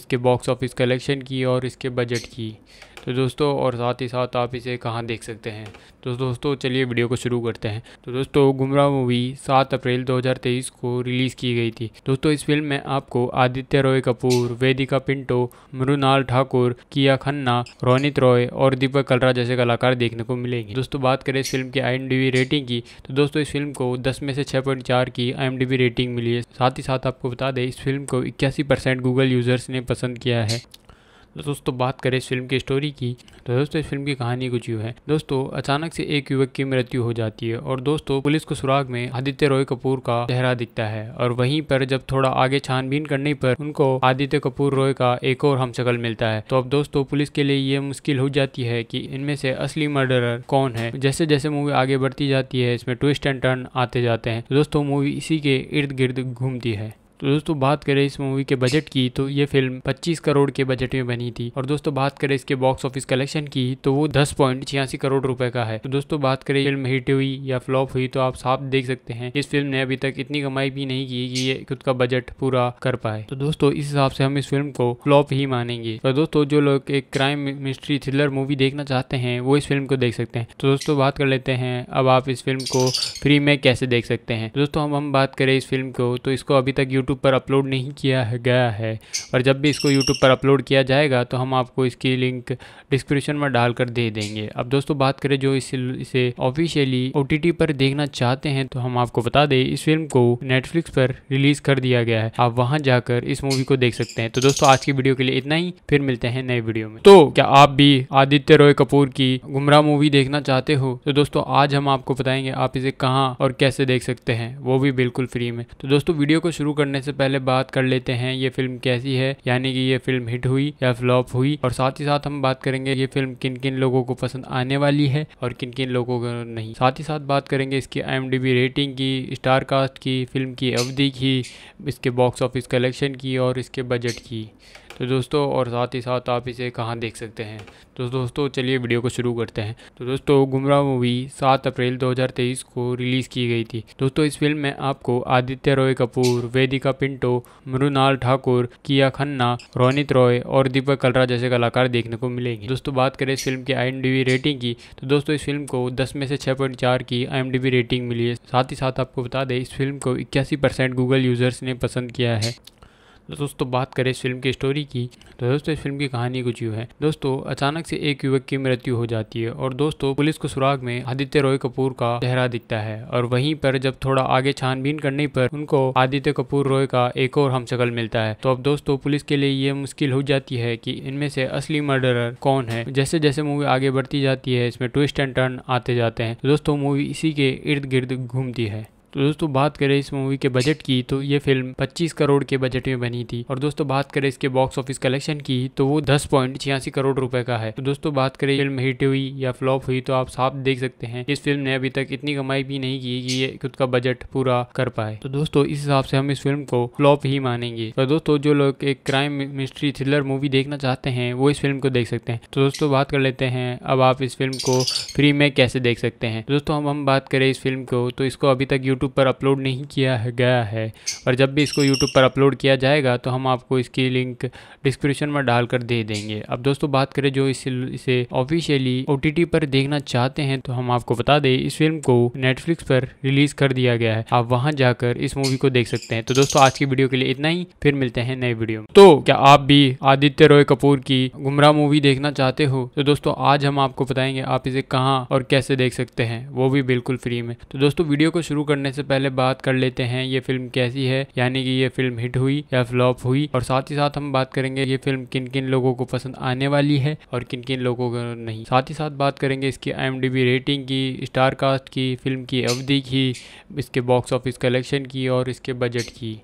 इसके बॉक्स ऑफिस कलेक्शन की और इसके बजट की तो दोस्तों और साथ ही साथ आप इसे कहाँ देख सकते हैं तो दोस्तों चलिए वीडियो को शुरू करते हैं तो दोस्तों गुमराह मूवी सात अप्रैल 2023 को रिलीज़ की गई थी दोस्तों इस फिल्म में आपको आदित्य रॉय कपूर वेदिका पिंटो मृणाल ठाकुर किया खन्ना रोनित रॉय और दीपक कलरा जैसे कलाकार देखने को मिलेंगे दोस्तों बात करें इस फिल्म की आई रेटिंग की तो दोस्तों इस फिल्म को दस में से छः पॉइंट चार की आई रेटिंग मिली है साथ ही साथ आपको बता दें इस फिल्म को इक्यासी परसेंट गूगल यूजर्स ने पसंद किया है तो दोस्तों बात करें इस फिल्म की स्टोरी की तो दोस्तों इस फिल्म की कहानी कुछ यूँ है दोस्तों अचानक से एक युवक की मृत्यु हो जाती है और दोस्तों पुलिस को सुराग में आदित्य रॉय कपूर का चेहरा दिखता है और वहीं पर जब थोड़ा आगे छानबीन करने पर उनको आदित्य कपूर रॉय का एक और हम मिलता है तो अब दोस्तों पुलिस के लिए ये मुश्किल हो जाती है कि इनमें से असली मर्डरर कौन है जैसे जैसे मूवी आगे बढ़ती जाती है इसमें ट्विस्ट एंड टर्न आते जाते हैं तो दोस्तों मूवी इसी के इर्द गिर्द घूमती है तो दोस्तों बात करें इस मूवी के बजट की तो ये फिल्म 25 करोड़ के बजट में बनी थी और दोस्तों बात करें इसके बॉक्स ऑफिस कलेक्शन की तो वो दस पॉइंट छियासी करोड़ रुपए का है तो दोस्तों बात करें फिल्म हिट हुई या फ्लॉप हुई तो आप साफ देख सकते हैं इस फिल्म ने अभी तक इतनी कमाई भी नहीं की कि ये खुद का बजट पूरा कर पाए तो दोस्तों इस हिसाब से हम इस फिल्म को फ्लॉप ही मानेंगे और दोस्तों जो लोग एक क्राइम मिस्ट्री थ्रिलर मूवी देखना चाहते हैं वो इस फिल्म को देख सकते हैं तो दोस्तों बात कर लेते हैं अब आप इस फिल्म को फ्री में कैसे देख सकते हैं दोस्तों हम हम बात करें इस फिल्म को तो इसको अभी तक यूट्यूब यूट्यूब पर अपलोड नहीं किया है गया है और जब भी इसको यूट्यूब पर अपलोड किया जाएगा तो हम आपको इसकी लिंक डिस्क्रिप्शन में डालकर दे देंगे अब दोस्तों बात करें जो इसे इसे ऑफिशियली ओ पर देखना चाहते हैं तो हम आपको बता दें इस फिल्म को नेटफ्लिक्स पर रिलीज कर दिया गया है आप वहाँ जाकर इस मूवी को देख सकते हैं तो दोस्तों आज की वीडियो के लिए इतना ही फिर मिलते हैं नए वीडियो में तो क्या आप भी आदित्य रॉय कपूर की गुमराह मूवी देखना चाहते हो तो दोस्तों आज हम आपको बताएंगे आप इसे कहाँ और कैसे देख सकते हैं वो भी बिल्कुल फ्री में तो दोस्तों वीडियो को शुरू करने करने से पहले बात कर लेते हैं ये फिल्म कैसी है यानी कि ये फिल्म हिट हुई या फ्लॉप हुई और साथ ही साथ हम बात करेंगे ये फिल्म किन किन लोगों को पसंद आने वाली है और किन किन लोगों को नहीं साथ ही साथ बात करेंगे इसकी आई रेटिंग की स्टार कास्ट की फिल्म की अवधि की इसके बॉक्स ऑफिस कलेक्शन की और इसके बजट की तो दोस्तों और साथ ही साथ आप इसे कहाँ देख सकते हैं तो दोस्तों चलिए वीडियो को शुरू करते हैं तो दोस्तों गुमराह मूवी सात अप्रैल 2023 को रिलीज़ की गई थी दोस्तों इस फिल्म में आपको आदित्य रॉय कपूर वेदिका पिंटो मृणाल ठाकुर किया खन्ना रोनित रॉय और दीपक कलरा जैसे कलाकार देखने को मिलेंगे दोस्तों बात करें इस फिल्म की आई रेटिंग की तो दोस्तों इस फिल्म को दस में से छः की आई रेटिंग मिली है साथ ही साथ आपको बता दें इस फिल्म को इक्यासी परसेंट गूगल यूज़र्स ने पसंद किया है तो दोस्तों बात करें इस फिल्म की स्टोरी की तो दोस्तों इस फिल्म की कहानी कुछ यूँ है दोस्तों अचानक से एक युवक की मृत्यु हो जाती है और दोस्तों पुलिस को सुराग में आदित्य रॉय कपूर का चेहरा दिखता है और वहीं पर जब थोड़ा आगे छानबीन करने पर उनको आदित्य कपूर रॉय का एक और हम मिलता है तो अब दोस्तों पुलिस के लिए ये मुश्किल हो जाती है की इनमें से असली मर्डरर कौन है जैसे जैसे मूवी आगे बढ़ती जाती है इसमें ट्विस्ट एंड टर्न आते जाते हैं तो दोस्तों मूवी इसी के इर्द गिर्द घूमती है तो दोस्तों बात करें इस मूवी के बजट की तो ये फिल्म 25 करोड़ के बजट में बनी थी और दोस्तों बात करें इसके बॉक्स ऑफिस कलेक्शन की तो वो दस पॉइंट छियासी करोड़ रुपए का है तो दोस्तों बात करें फिल्म हिट हुई या फ्लॉप हुई तो आप साफ देख सकते हैं इस फिल्म ने अभी तक इतनी कमाई भी नहीं की कि ये खुद का बजट पूरा कर पाए तो दोस्तों इस हिसाब से हम इस फिल्म को फ्लॉप ही मानेंगे और दोस्तों जो लोग एक क्राइम मिस्ट्री थ्रिलर मूवी देखना चाहते हैं वो इस फिल्म को देख सकते हैं तो दोस्तों बात कर लेते हैं अब आप इस फिल्म को फ्री में कैसे देख सकते हैं दोस्तों हम हम बात करें इस फिल्म को तो इसको अभी तक यूट्यूब यूट्यूब पर अपलोड नहीं किया गया है और जब भी इसको यूट्यूब पर अपलोड किया जाएगा तो हम आपको इसकी लिंक डिस्क्रिप्शन में डालकर दे देंगे अब दोस्तों बात करें जो इस, इसे ऑफिशियली ओ पर देखना चाहते हैं तो हम आपको बता दें इस फिल्म को नेटफ्लिक्स पर रिलीज कर दिया गया है आप वहाँ जाकर इस मूवी को देख सकते हैं तो दोस्तों आज की वीडियो के लिए इतना ही फिर मिलते हैं नए वीडियो में तो क्या आप भी आदित्य रॉय कपूर की गुमराह मूवी देखना चाहते हो तो दोस्तों आज हम आपको बताएंगे आप इसे कहाँ और कैसे देख सकते हैं वो भी बिल्कुल फ्री में तो दोस्तों वीडियो को शुरू करने करने से पहले बात कर लेते हैं ये फिल्म कैसी है यानी कि ये फिल्म हिट हुई या फ्लॉप हुई और साथ ही साथ हम बात करेंगे ये फिल्म किन किन लोगों को पसंद आने वाली है और किन किन लोगों को नहीं साथ ही साथ बात करेंगे इसकी आई रेटिंग की स्टार कास्ट की फिल्म की अवधि की इसके बॉक्स ऑफिस कलेक्शन की और इसके बजट की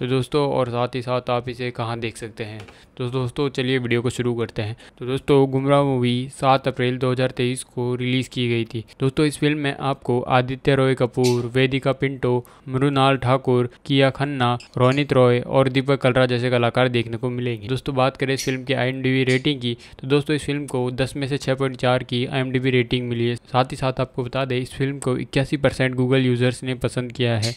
तो दोस्तों और साथ ही साथ आप इसे कहाँ देख सकते हैं तो दोस्तों चलिए वीडियो को शुरू करते हैं तो दोस्तों गुमराह मूवी सात अप्रैल 2023 को रिलीज़ की गई थी दोस्तों इस फिल्म में आपको आदित्य रॉय कपूर वेदिका पिंटो मृणाल ठाकुर किया खन्ना रोनित रॉय और दीपक कलरा जैसे कलाकार देखने को मिलेंगे दोस्तों बात करें इस फिल्म की आई रेटिंग की तो दोस्तों इस फिल्म को दस में से छः की आई रेटिंग मिली है साथ ही साथ आपको बता दें इस फिल्म को इक्यासी परसेंट गूगल यूज़र्स ने पसंद किया है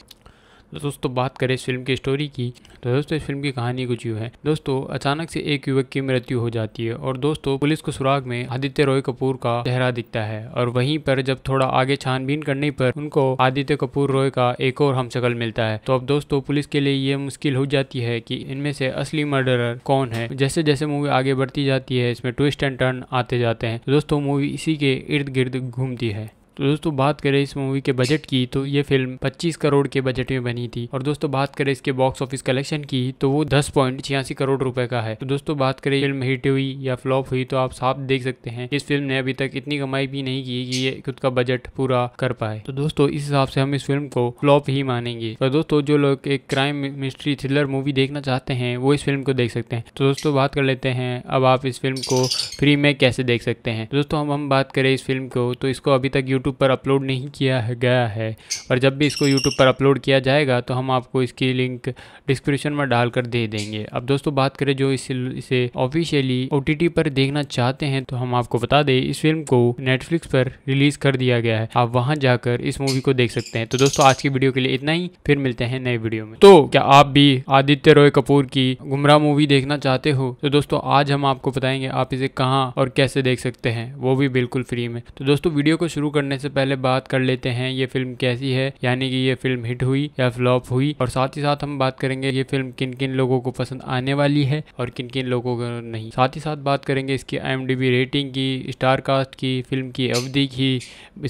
तो दोस्तों बात करें इस फिल्म की स्टोरी की तो दोस्तों इस फिल्म की कहानी कुछ यूँ है दोस्तों अचानक से एक युवक की मृत्यु हो जाती है और दोस्तों पुलिस को सुराग में आदित्य रॉय कपूर का चेहरा दिखता है और वहीं पर जब थोड़ा आगे छानबीन करने पर उनको आदित्य कपूर रॉय का एक और हम मिलता है तो अब दोस्तों पुलिस के लिए ये मुश्किल हो जाती है कि इनमें से असली मर्डरर कौन है जैसे जैसे मूवी आगे बढ़ती जाती है इसमें ट्विस्ट एंड टर्न आते जाते हैं तो दोस्तों मूवी इसी के इर्द गिर्द घूमती है तो दोस्तों बात करें इस मूवी के बजट की तो ये फिल्म 25 करोड़ के बजट में बनी थी और दोस्तों बात करें इसके बॉक्स ऑफिस कलेक्शन की तो वो दस पॉइंट छियासी करोड़ रुपए का है तो दोस्तों बात करें फिल्म हिट हुई या फ्लॉप हुई तो आप साफ देख सकते हैं इस फिल्म ने अभी तक इतनी कमाई भी नहीं की कि ये खुद का बजट पूरा कर पाए तो दोस्तों इस हिसाब से हम इस फिल्म को फ्लॉप ही मानेंगे और दोस्तों जो लोग एक क्राइम मिस्ट्री थ्रिलर मूवी देखना चाहते हैं वो इस फिल्म को देख सकते हैं तो दोस्तों बात कर लेते हैं अब आप इस फिल्म को फ्री में कैसे देख सकते हैं दोस्तों हम हम बात करें इस फिल्म को तो इसको अभी तक यूट्यूब पर अपलोड नहीं किया है गया है और जब भी इसको यूट्यूब पर अपलोड किया जाएगा तो हम आपको इसकी लिंक डिस्क्रिप्शन में डालकर दे देंगे अब दोस्तों बात करें जो इस, इसे ऑफिशियली ओ पर देखना चाहते हैं तो हम आपको बता दें इस फिल्म को नेटफ्लिक्स पर रिलीज कर दिया गया है आप वहाँ जाकर इस मूवी को देख सकते हैं तो दोस्तों आज की वीडियो के लिए इतना ही फिर मिलते हैं नए वीडियो में तो क्या आप भी आदित्य रॉय कपूर की गुमराह मूवी देखना चाहते हो तो दोस्तों आज हम आपको बताएंगे आप इसे कहाँ और कैसे देख सकते हैं वो भी बिल्कुल फ्री में तो दोस्तों वीडियो को शुरू करने करने से पहले बात कर लेते हैं ये फिल्म कैसी है यानी कि ये फिल्म हिट हुई या फ्लॉप हुई और साथ ही साथ हम बात करेंगे ये फिल्म किन किन लोगों को पसंद आने वाली है और किन किन लोगों को नहीं साथ ही साथ बात करेंगे इसकी आई रेटिंग की स्टार कास्ट की फिल्म की अवधि की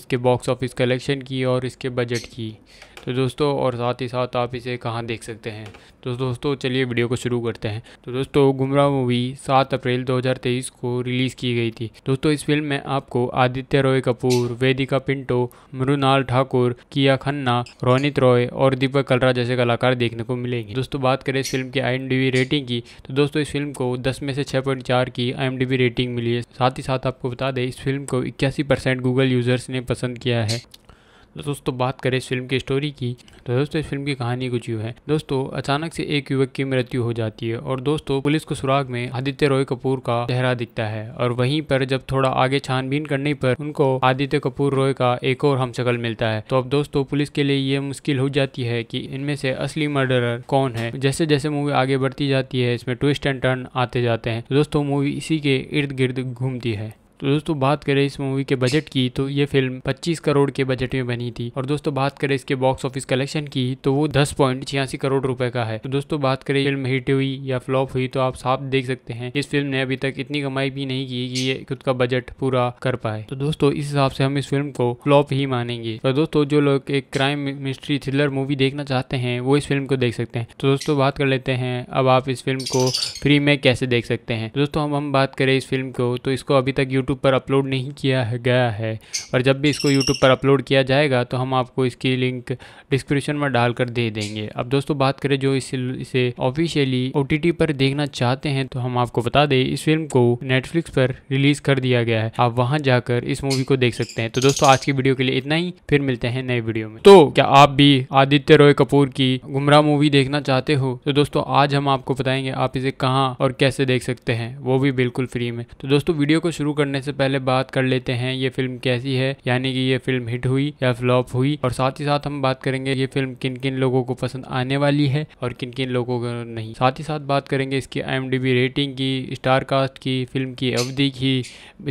इसके बॉक्स ऑफिस कलेक्शन की और इसके बजट की तो दोस्तों और साथ ही साथ आप इसे कहाँ देख सकते हैं तो दोस्तों चलिए वीडियो को शुरू करते हैं तो दोस्तों गुमराह मूवी सात अप्रैल 2023 को रिलीज़ की गई थी दोस्तों इस फिल्म में आपको आदित्य रॉय कपूर वेदिका पिंटो मृणाल ठाकुर किया खन्ना रोनित रॉय और दीपक कलरा जैसे कलाकार देखने को मिलेंगे दोस्तों बात करें इस फिल्म की आई रेटिंग की तो दोस्तों इस फिल्म को दस में से छः पॉइंट चार की आई रेटिंग मिली है साथ ही साथ आपको बता दें इस फिल्म को इक्यासी परसेंट गूगल यूजर्स ने पसंद किया है दोस्तों बात करें इस फिल्म की स्टोरी की तो दोस्तों इस फिल्म की कहानी कुछ यूँ है दोस्तों अचानक से एक युवक की मृत्यु हो जाती है और दोस्तों पुलिस को सुराग में आदित्य रॉय कपूर का चेहरा दिखता है और वहीं पर जब थोड़ा आगे छानबीन करने पर उनको आदित्य कपूर रॉय का एक और हमशकल मिलता है तो अब दोस्तों पुलिस के लिए ये मुश्किल हो जाती है की इनमें से असली मर्डरर कौन है जैसे जैसे मूवी आगे बढ़ती जाती है इसमें ट्विस्ट एंड टर्न आते जाते हैं दोस्तों मूवी इसी के इर्द गिर्द घूमती है तो दोस्तों बात करें इस मूवी के बजट की तो ये फिल्म 25 करोड़ के बजट में बनी थी और दोस्तों बात करें इसके बॉक्स ऑफिस कलेक्शन की तो वो दस पॉइंट छियासी करोड़ रुपए का है तो दोस्तों बात करें फिल्म हिट हुई या फ्लॉप हुई तो आप साफ देख सकते हैं इस फिल्म ने अभी तक इतनी कमाई भी नहीं की कि ये खुद का बजट पूरा कर पाए तो दोस्तों इस हिसाब से हम इस फिल्म को फ्लॉप ही मानेंगे और तो दोस्तों जो लोग एक क्राइम मिस्ट्री थ्रिलर मूवी देखना चाहते हैं वो इस फिल्म को देख सकते हैं तो दोस्तों बात कर लेते हैं अब आप इस फिल्म को फ्री में कैसे देख सकते हैं तो दोस्तों हम हम बात करें इस फिल्म को तो इसको अभी तक यूट्यूब यूट्यूब पर अपलोड नहीं किया है गया है और जब भी इसको यूट्यूब पर अपलोड किया जाएगा तो हम आपको इसकी लिंक डिस्क्रिप्शन में डालकर दे देंगे अब दोस्तों बात करें जो इस, इसे ऑफिशियली ओ पर देखना चाहते हैं तो हम आपको बता दें इस फिल्म को नेटफ्लिक्स पर रिलीज कर दिया गया है आप वहाँ जाकर इस मूवी को देख सकते हैं तो दोस्तों आज की वीडियो के लिए इतना ही फिर मिलते हैं नए वीडियो में तो क्या आप भी आदित्य रॉय कपूर की गुमराह मूवी देखना चाहते हो तो दोस्तों आज हम आपको बताएंगे आप इसे कहाँ और कैसे देख सकते हैं वो भी बिल्कुल फ्री में तो दोस्तों वीडियो को शुरू करने से पहले बात कर लेते हैं ये फिल्म कैसी है यानी कि ये फिल्म हिट हुई या फ्लॉप हुई और साथ ही साथ हम बात करेंगे ये फिल्म किन किन लोगों को पसंद आने वाली है और किन किन लोगों को नहीं साथ ही साथ बात करेंगे इसकी आई रेटिंग की स्टार कास्ट की फिल्म की अवधि की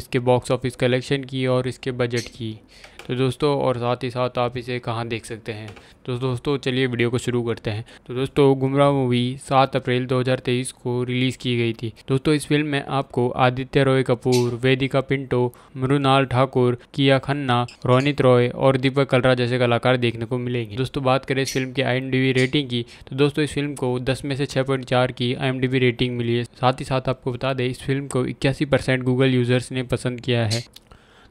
इसके बॉक्स ऑफिस कलेक्शन की और इसके बजट की तो दोस्तों और साथ ही साथ आप इसे कहाँ देख सकते हैं तो दोस्तों चलिए वीडियो को शुरू करते हैं तो दोस्तों गुमराह मूवी सात अप्रैल 2023 को रिलीज़ की गई थी दोस्तों इस फिल्म में आपको आदित्य रॉय कपूर वेदिका पिंटो मृणाल ठाकुर किया खन्ना रोनित रॉय और दीपक कलरा जैसे कलाकार देखने को मिलेंगे दोस्तों बात करें इस फिल्म की आई रेटिंग की तो दोस्तों इस फिल्म को दस में से छः पॉइंट चार की आई रेटिंग मिली है साथ ही साथ आपको बता दें इस फिल्म को इक्यासी परसेंट गूगल यूजर्स ने पसंद किया है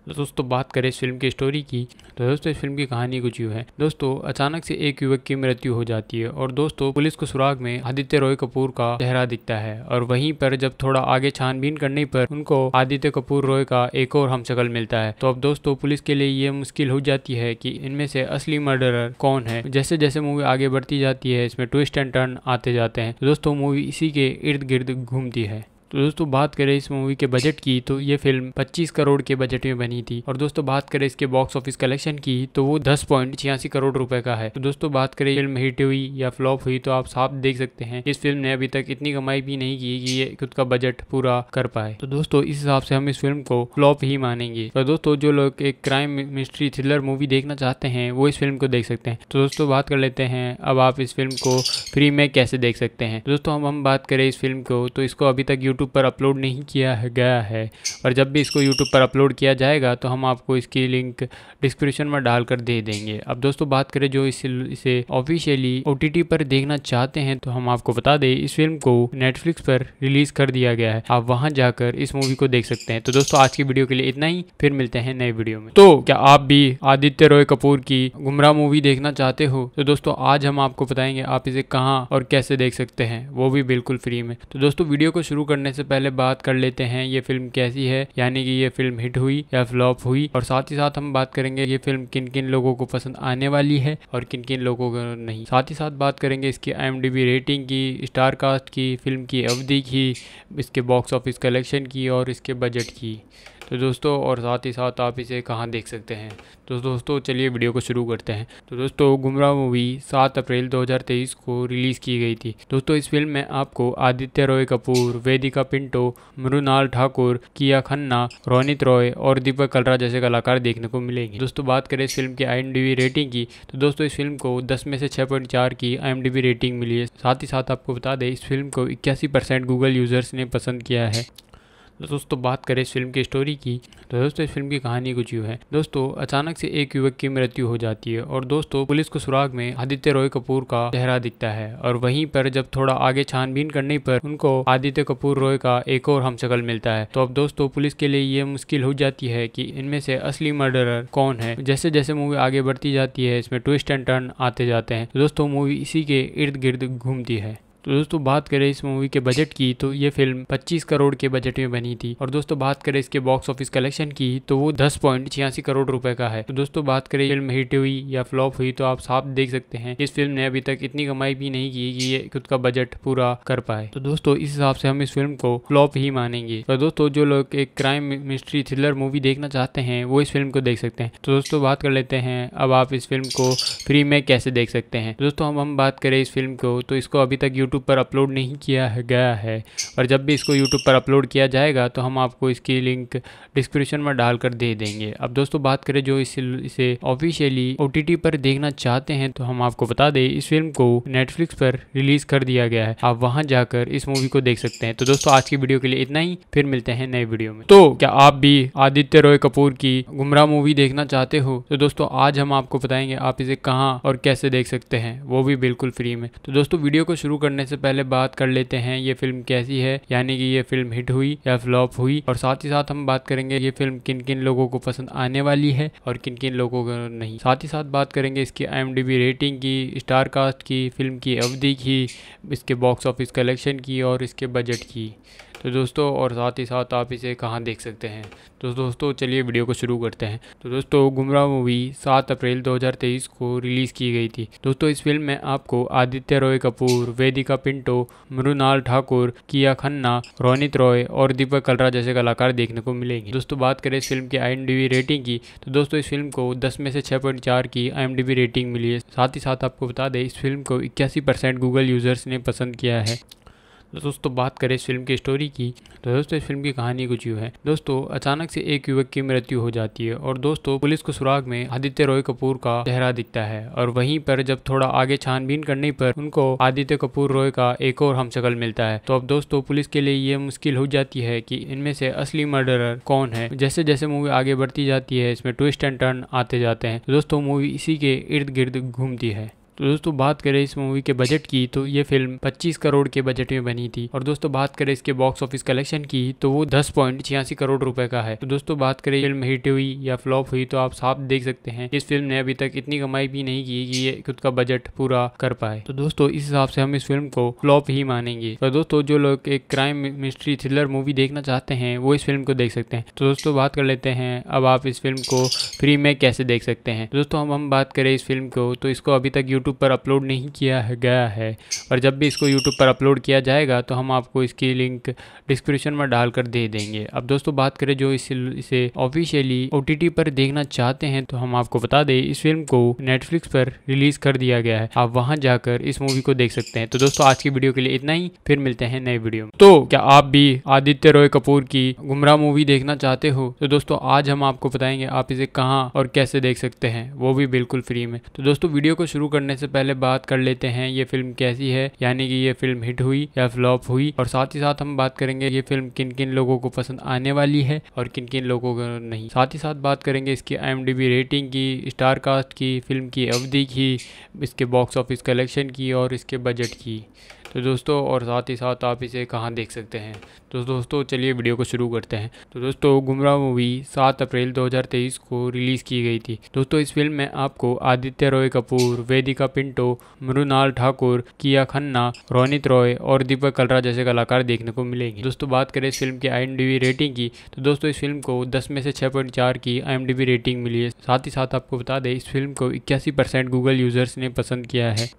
तो दोस्तों बात करें इस फिल्म की स्टोरी की तो दोस्तों इस फिल्म की कहानी कुछ यूँ है दोस्तों अचानक से एक युवक की मृत्यु हो जाती है और दोस्तों पुलिस को सुराग में आदित्य रॉय कपूर का चेहरा दिखता है और वहीं पर जब थोड़ा आगे छानबीन करने पर उनको आदित्य कपूर रॉय का एक और हम मिलता है तो अब दोस्तों पुलिस के लिए ये मुश्किल हो जाती है कि इनमें से असली मर्डरर कौन है जैसे जैसे मूवी आगे बढ़ती जाती है इसमें ट्विस्ट एंड टर्न आते जाते हैं तो दोस्तों मूवी इसी के इर्द गिर्द घूमती है तो दोस्तों बात करें इस मूवी के बजट की तो ये फिल्म 25 करोड़ के बजट में बनी थी और दोस्तों बात करें इसके बॉक्स ऑफिस कलेक्शन की तो वो दस पॉइंट छियासी करोड़ रुपए का है तो दोस्तों बात करें फिल्म हिट हुई या फ्लॉप हुई तो आप साफ देख सकते हैं इस फिल्म ने अभी तक इतनी कमाई भी नहीं की कि ये खुद का बजट पूरा कर पाए तो दोस्तों इस हिसाब से हम इस फिल्म को फ्लॉप ही मानेंगे और तो दोस्तों जो लोग एक क्राइम मिस्ट्री थ्रिलर मूवी देखना चाहते हैं वो इस फिल्म को देख सकते हैं तो दोस्तों बात कर लेते हैं अब आप इस फिल्म को फ्री में कैसे देख सकते हैं दोस्तों हम हम बात करें इस फिल्म को तो इसको अभी तक यूट्यूब यूट्यूब पर अपलोड नहीं किया है गया है और जब भी इसको यूट्यूब पर अपलोड किया जाएगा तो हम आपको इसकी लिंक डिस्क्रिप्शन में डालकर दे देंगे अब दोस्तों बात करें जो इसे इसे ऑफिशियली ओ पर देखना चाहते हैं तो हम आपको बता दें इस फिल्म को नेटफ्लिक्स पर रिलीज कर दिया गया है आप वहाँ जाकर इस मूवी को देख सकते हैं तो दोस्तों आज की वीडियो के लिए इतना ही फिर मिलते हैं नए वीडियो में तो क्या आप भी आदित्य रॉय कपूर की गुमराह मूवी देखना चाहते हो तो दोस्तों आज हम आपको बताएंगे आप इसे कहाँ और कैसे देख सकते हैं वो भी बिल्कुल फ्री में तो दोस्तों वीडियो को शुरू करने करने से पहले बात कर लेते हैं ये फिल्म कैसी है यानी कि ये फिल्म हिट हुई या फ्लॉप हुई और साथ ही साथ हम बात करेंगे ये फिल्म किन किन लोगों को पसंद आने वाली है और किन किन लोगों को नहीं साथ ही साथ बात करेंगे इसकी आई रेटिंग की स्टार कास्ट की फिल्म की अवधि की इसके बॉक्स ऑफिस कलेक्शन की और इसके बजट की तो दोस्तों और साथ ही साथ आप इसे कहाँ देख सकते हैं तो दोस्तों चलिए वीडियो को शुरू करते हैं तो दोस्तों गुमराह मूवी सात अप्रैल 2023 को रिलीज़ की गई थी दोस्तों इस फिल्म में आपको आदित्य रॉय कपूर वेदिका पिंटो मृणाल ठाकुर किया खन्ना रोनित रॉय और दीपक कलरा जैसे कलाकार देखने को मिलेंगे दोस्तों बात करें इस फिल्म की आई रेटिंग की तो दोस्तों इस फिल्म को दस में से छः की आई रेटिंग मिली है साथ ही साथ आपको बता दें इस फिल्म को इक्यासी परसेंट गूगल यूज़र्स ने पसंद किया है तो दोस्तों बात करें इस फिल्म की स्टोरी की तो दोस्तों इस फिल्म की कहानी कुछ यूँ है दोस्तों अचानक से एक युवक की मृत्यु हो जाती है और दोस्तों पुलिस को सुराग में आदित्य रॉय कपूर का चेहरा दिखता है और वहीं पर जब थोड़ा आगे छानबीन करने पर उनको आदित्य कपूर रॉय का एक और हमशकल मिलता है तो अब दोस्तों पुलिस के लिए ये मुश्किल हो जाती है की इनमें से असली मर्डरर कौन है जैसे जैसे मूवी आगे बढ़ती जाती है इसमें ट्विस्ट एंड टर्न आते जाते हैं दोस्तों मूवी इसी के इर्द गिर्द घूमती है तो दोस्तों बात करें इस मूवी के बजट की तो ये फिल्म 25 करोड़ के बजट में बनी थी और दोस्तों बात करें इसके बॉक्स ऑफिस कलेक्शन की तो वो दस पॉइंट छियासी करोड़ रुपए का है तो दोस्तों बात करें फिल्म हिट हुई या फ्लॉप हुई तो आप साफ देख सकते हैं इस फिल्म ने अभी तक इतनी कमाई भी नहीं की कि ये खुद का बजट पूरा कर पाए तो दोस्तों इस हिसाब से हम इस फिल्म को फ्लॉप ही मानेंगे और दोस्तों जो लोग एक क्राइम मिस्ट्री थ्रिलर मूवी देखना चाहते हैं वो इस फिल्म को देख सकते हैं तो दोस्तों बात कर लेते हैं अब आप इस फिल्म को फ्री में कैसे देख सकते हैं दोस्तों हम हम बात करें इस फिल्म को तो इसको अभी तक यूट्यूब यूट्यूब पर अपलोड नहीं किया है गया है और जब भी इसको यूट्यूब पर अपलोड किया जाएगा तो हम आपको इसकी लिंक डिस्क्रिप्शन में डालकर दे देंगे अब दोस्तों बात करें जो इस, इसे ऑफिशियली ओ पर देखना चाहते हैं तो हम आपको बता दें इस फिल्म को नेटफ्लिक्स पर रिलीज कर दिया गया है आप वहाँ जाकर इस मूवी को देख सकते हैं तो दोस्तों आज की वीडियो के लिए इतना ही फिर मिलते हैं नए वीडियो में तो क्या आप भी आदित्य रॉय कपूर की गुमराह मूवी देखना चाहते हो तो दोस्तों आज हम आपको बताएंगे आप इसे कहाँ और कैसे देख सकते हैं वो भी बिल्कुल फ्री में तो दोस्तों वीडियो को शुरू करने करने से पहले बात कर लेते हैं ये फिल्म कैसी है यानी कि ये फिल्म हिट हुई या फ्लॉप हुई और साथ ही साथ हम बात करेंगे ये फिल्म किन किन लोगों को पसंद आने वाली है और किन किन लोगों को नहीं साथ ही साथ बात करेंगे इसकी आई रेटिंग की स्टार कास्ट की फिल्म की अवधि की इसके बॉक्स ऑफिस कलेक्शन की और इसके बजट की तो दोस्तों और साथ ही साथ आप इसे कहाँ देख सकते हैं तो दोस्तों चलिए वीडियो को शुरू करते हैं तो दोस्तों गुमराह मूवी सात अप्रैल 2023 को रिलीज़ की गई थी दोस्तों इस फिल्म में आपको आदित्य रॉय कपूर वेदिका पिंटो मृणाल ठाकुर किया खन्ना रोनित रॉय और दीपक कलरा जैसे कलाकार देखने को मिलेंगे दोस्तों बात करें इस फिल्म की आई रेटिंग की तो दोस्तों इस फिल्म को दस में से छः की आई रेटिंग मिली है साथ ही साथ आपको बता दें इस फिल्म को इक्यासी गूगल यूज़र्स ने पसंद किया है दोस्तों बात करें इस फिल्म की स्टोरी की तो दोस्तों इस फिल्म की कहानी कुछ यूँ है दोस्तों अचानक से एक युवक की मृत्यु हो जाती है और दोस्तों पुलिस को सुराग में आदित्य रॉय कपूर का चेहरा दिखता है और वहीं पर जब थोड़ा आगे छानबीन करने पर उनको आदित्य कपूर रॉय का एक और हम मिलता है तो अब दोस्तों पुलिस के लिए ये मुश्किल हो जाती है की इनमें से असली मर्डरर कौन है जैसे जैसे मूवी आगे बढ़ती जाती है इसमें ट्विस्ट एंड टर्न आते जाते हैं तो दोस्तों मूवी इसी के इर्द गिर्द घूमती है तो दोस्तों बात करें इस मूवी के बजट की तो ये फिल्म 25 करोड़ के बजट में बनी थी और दोस्तों बात करें इसके बॉक्स ऑफिस कलेक्शन की तो वो दस पॉइंट छियासी करोड़ रुपए का है तो दोस्तों बात करें फिल्म हिट हुई या फ्लॉप हुई तो आप साफ देख सकते हैं इस फिल्म ने अभी तक इतनी कमाई भी नहीं की कि ये खुद का बजट पूरा कर पाए तो दोस्तों इस हिसाब से हम इस फिल्म को फ्लॉप ही मानेंगे तो दोस्तों जो लोग एक क्राइम मिस्ट्री थ्रिलर मूवी देखना चाहते हैं वो इस फिल्म को देख सकते हैं तो दोस्तों बात कर लेते हैं अब आप इस फिल्म को फ्री में कैसे देख सकते हैं तो दोस्तों हम हम बात करें इस फिल्म को तो इसको अभी तक यूट्यूब पर अपलोड नहीं किया है गया है और जब भी इसको यूट्यूब पर अपलोड किया जाएगा तो हम आपको इसकी लिंक डिस्क्रिप्शन में डालकर दे देंगे अब दोस्तों बात करें जो इस, इसे ऑफिशियली ओ पर देखना चाहते हैं तो हम आपको बता दें इस फिल्म को नेटफ्लिक्स पर रिलीज कर दिया गया है आप वहाँ जाकर इस मूवी को देख सकते हैं तो दोस्तों आज की वीडियो के लिए इतना ही फिर मिलते हैं नए वीडियो में तो क्या आप भी आदित्य रॉय कपूर की गुमराह मूवी देखना चाहते हो तो दोस्तों आज हम आपको बताएंगे आप इसे कहाँ और कैसे देख सकते हैं वो भी बिल्कुल फ्री में तो दोस्तों वीडियो को शुरू करने करने से पहले बात कर लेते हैं ये फिल्म कैसी है यानी कि ये फिल्म हिट हुई या फ्लॉप हुई और साथ ही साथ हम बात करेंगे ये फिल्म किन किन लोगों को पसंद आने वाली है और किन किन लोगों को नहीं साथ ही साथ बात करेंगे इसकी आई रेटिंग की स्टार कास्ट की फिल्म की अवधि की इसके बॉक्स ऑफिस कलेक्शन की और इसके बजट की तो दोस्तों और साथ ही साथ आप इसे कहाँ देख सकते हैं तो दोस्तों चलिए वीडियो को शुरू करते हैं तो दोस्तों गुमराह मूवी सात अप्रैल 2023 को रिलीज़ की गई थी दोस्तों इस फिल्म में आपको आदित्य रॉय कपूर वेदिका पिंटो मृणाल ठाकुर किया खन्ना रोनित रॉय और दीपक कलरा जैसे कलाकार देखने को मिलेंगे दोस्तों बात करें इस फिल्म की आई रेटिंग की तो दोस्तों इस फिल्म को दस में से छः पॉइंट चार की आई रेटिंग मिली है साथ ही साथ आपको बता दें इस फिल्म को इक्यासी परसेंट गूगल यूजर्स ने पसंद किया है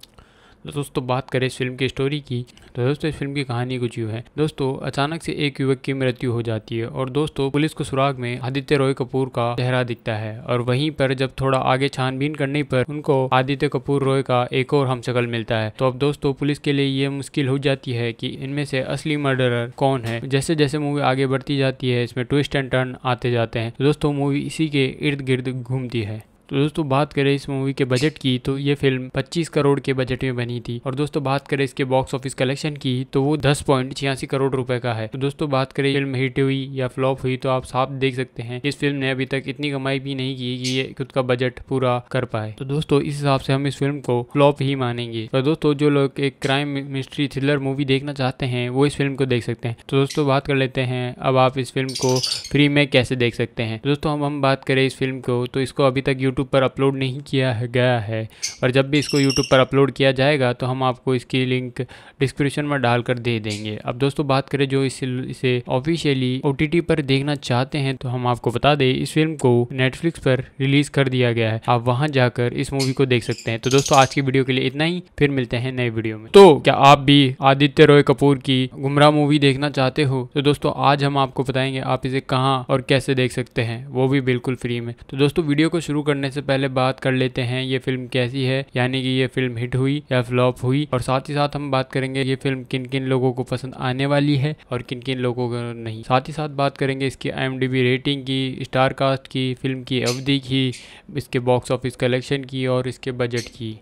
दोस्तों बात करें इस फिल्म की स्टोरी की तो दोस्तों इस फिल्म की कहानी कुछ यूँ है दोस्तों अचानक से एक युवक की मृत्यु हो जाती है और दोस्तों पुलिस को सुराग में आदित्य रॉय कपूर का चेहरा दिखता है और वहीं पर जब थोड़ा आगे छानबीन करने पर उनको आदित्य कपूर रॉय का एक और हमशकल मिलता है तो अब दोस्तों पुलिस के लिए ये मुश्किल हो जाती है की इनमें से असली मर्डरर कौन है जैसे जैसे मूवी आगे बढ़ती जाती है इसमें ट्विस्ट एंड टर्न आते जाते हैं तो दोस्तों मूवी इसी के इर्द गिर्द घूमती है तो दोस्तों बात करें इस मूवी के बजट की तो ये फिल्म 25 करोड़ के बजट में बनी थी और दोस्तों बात करें इसके बॉक्स ऑफिस कलेक्शन की तो वो दस पॉइंट छियासी करोड़ रुपए का है तो दोस्तों बात करें फिल्म हिट हुई या फ्लॉप हुई तो आप साफ देख सकते हैं इस फिल्म ने अभी तक इतनी कमाई भी नहीं की कि ये खुद का बजट पूरा कर पाए तो दोस्तों इस हिसाब से हम इस फिल्म को फ्लॉप ही मानेंगे और तो दोस्तों जो लोग एक क्राइम मिस्ट्री थ्रिलर मूवी देखना चाहते हैं वो इस फिल्म को देख सकते हैं तो दोस्तों बात कर लेते हैं अब आप इस फिल्म को फ्री में कैसे देख सकते हैं दोस्तों हम हम बात करें इस फिल्म को तो इसको अभी तक यूट्यूब यूट्यूब पर अपलोड नहीं किया है गया है और जब भी इसको यूट्यूब पर अपलोड किया जाएगा तो हम आपको इसकी लिंक डिस्क्रिप्शन में डालकर दे देंगे अब दोस्तों बात करें जो इस, इसे ऑफिशियली ओ पर देखना चाहते हैं तो हम आपको बता दें इस फिल्म को नेटफ्लिक्स पर रिलीज कर दिया गया है आप वहाँ जाकर इस मूवी को देख सकते हैं तो दोस्तों आज की वीडियो के लिए इतना ही फिर मिलते हैं नए वीडियो में तो क्या आप भी आदित्य रॉय कपूर की गुमराह मूवी देखना चाहते हो तो दोस्तों आज हम आपको बताएंगे आप इसे कहाँ और कैसे देख सकते हैं वो भी बिल्कुल फ्री में तो दोस्तों वीडियो को शुरू करने करने से पहले बात कर लेते हैं ये फिल्म कैसी है यानी कि ये फिल्म हिट हुई या फ्लॉप हुई और साथ ही साथ हम बात करेंगे ये फिल्म किन किन लोगों को पसंद आने वाली है और किन किन लोगों को नहीं साथ ही साथ बात करेंगे इसकी आई रेटिंग की स्टार कास्ट की फिल्म की अवधि की इसके बॉक्स ऑफिस कलेक्शन की और इसके बजट की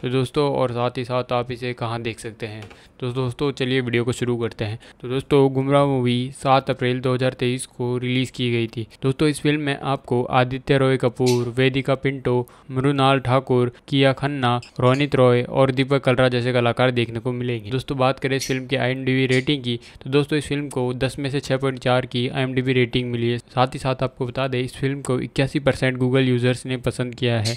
तो दोस्तों और साथ ही साथ आप इसे कहाँ देख सकते हैं तो दोस्तों चलिए वीडियो को शुरू करते हैं तो दोस्तों गुमराह मूवी सात अप्रैल 2023 को रिलीज़ की गई थी दोस्तों इस फिल्म में आपको आदित्य रॉय कपूर वेदिका पिंटो मृणाल ठाकुर किया खन्ना रोनित रॉय और दीपक कलरा जैसे कलाकार देखने को मिलेंगे दोस्तों बात करें इस फिल्म की आई रेटिंग की तो दोस्तों इस फिल्म को दस में से छः की आई रेटिंग मिली है साथ ही साथ आपको बता दें इस फिल्म को इक्यासी गूगल यूज़र्स ने पसंद किया है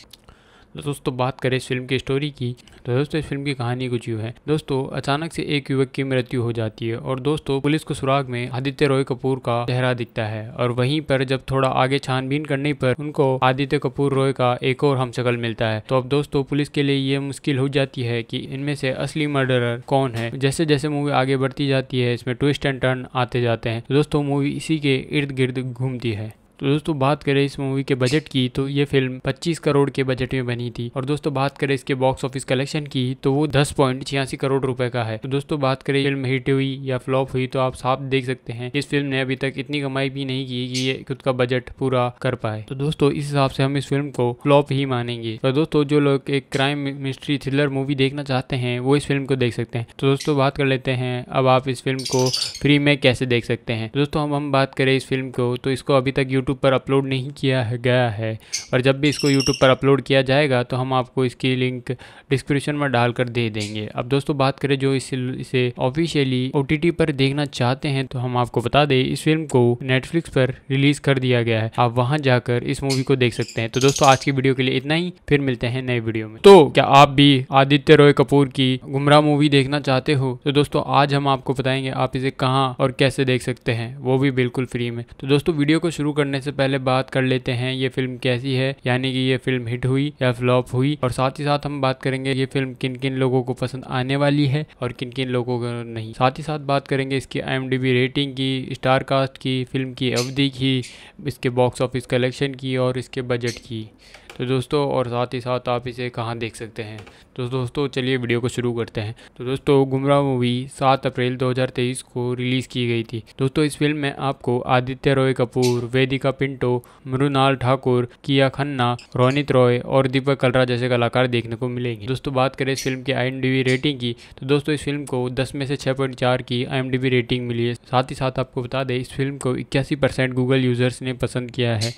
तो दोस्तों बात करें इस फिल्म की स्टोरी की तो दोस्तों इस फिल्म की कहानी कुछ यूँ है दोस्तों अचानक से एक युवक की मृत्यु हो जाती है और दोस्तों पुलिस को सुराग में आदित्य रॉय कपूर का चेहरा दिखता है और वहीं पर जब थोड़ा आगे छानबीन करने पर उनको आदित्य कपूर रॉय का एक और हम मिलता है तो अब दोस्तों पुलिस के लिए ये मुश्किल हो जाती है कि इनमें से असली मर्डरर कौन है जैसे जैसे मूवी आगे बढ़ती जाती है इसमें ट्विस्ट एंड टर्न आते जाते हैं तो दोस्तों मूवी इसी के इर्द गिर्द घूमती है तो दोस्तों बात करें इस मूवी के बजट की तो ये फिल्म 25 करोड़ के बजट में बनी थी और दोस्तों बात करें इसके बॉक्स ऑफिस कलेक्शन की तो वो दस पॉइंट छियासी करोड़ रुपए का है तो दोस्तों बात करें फिल्म हिट हुई या फ्लॉप हुई तो आप साफ देख सकते हैं इस फिल्म ने अभी तक इतनी कमाई भी नहीं की कि ये खुद का बजट पूरा कर पाए तो दोस्तों इस हिसाब से हम इस फिल्म को फ्लॉप ही मानेंगे और तो दोस्तों जो लोग एक क्राइम मिस्ट्री थ्रिलर मूवी देखना चाहते हैं वो इस फिल्म को देख सकते हैं तो दोस्तों बात कर लेते हैं अब आप इस फिल्म को फ्री में कैसे देख सकते हैं दोस्तों हम हम बात करें इस फिल्म को तो इसको अभी तक यूट्यूब यूट्यूब पर अपलोड नहीं किया है गया है और जब भी इसको यूट्यूब पर अपलोड किया जाएगा तो हम आपको इसकी लिंक डिस्क्रिप्शन में डालकर दे देंगे अब दोस्तों बात करें जो इसे इसे ऑफिशियली ओ पर देखना चाहते हैं तो हम आपको बता दें इस फिल्म को नेटफ्लिक्स पर रिलीज कर दिया गया है आप वहाँ जाकर इस मूवी को देख सकते हैं तो दोस्तों आज की वीडियो के लिए इतना ही फिर मिलते हैं नए वीडियो में तो क्या आप भी आदित्य रॉय कपूर की गुमराह मूवी देखना चाहते हो तो दोस्तों आज हम आपको बताएंगे आप इसे कहाँ और कैसे देख सकते हैं वो भी बिल्कुल फ्री में तो दोस्तों वीडियो को शुरू करने करने से पहले बात कर लेते हैं ये फिल्म कैसी है यानी कि ये फिल्म हिट हुई या फ्लॉप हुई और साथ ही साथ हम बात करेंगे ये फिल्म किन किन लोगों को पसंद आने वाली है और किन किन लोगों को नहीं साथ ही साथ बात करेंगे इसकी आई रेटिंग की स्टार कास्ट की फिल्म की अवधि की इसके बॉक्स ऑफिस कलेक्शन की और इसके बजट की तो दोस्तों और साथ ही साथ आप इसे कहाँ देख सकते हैं तो दोस्तों चलिए वीडियो को शुरू करते हैं तो दोस्तों गुमराह मूवी सात अप्रैल 2023 को रिलीज़ की गई थी दोस्तों इस फिल्म में आपको आदित्य रॉय कपूर वेदिका पिंटो मृणाल ठाकुर किया खन्ना रोनित रॉय और दीपक कलरा जैसे कलाकार देखने को मिलेंगे दोस्तों बात करें इस फिल्म की आई रेटिंग की तो दोस्तों इस फिल्म को दस में से छः की आई रेटिंग मिली है साथ ही साथ आपको बता दें इस फिल्म को इक्यासी गूगल यूज़र्स ने पसंद किया है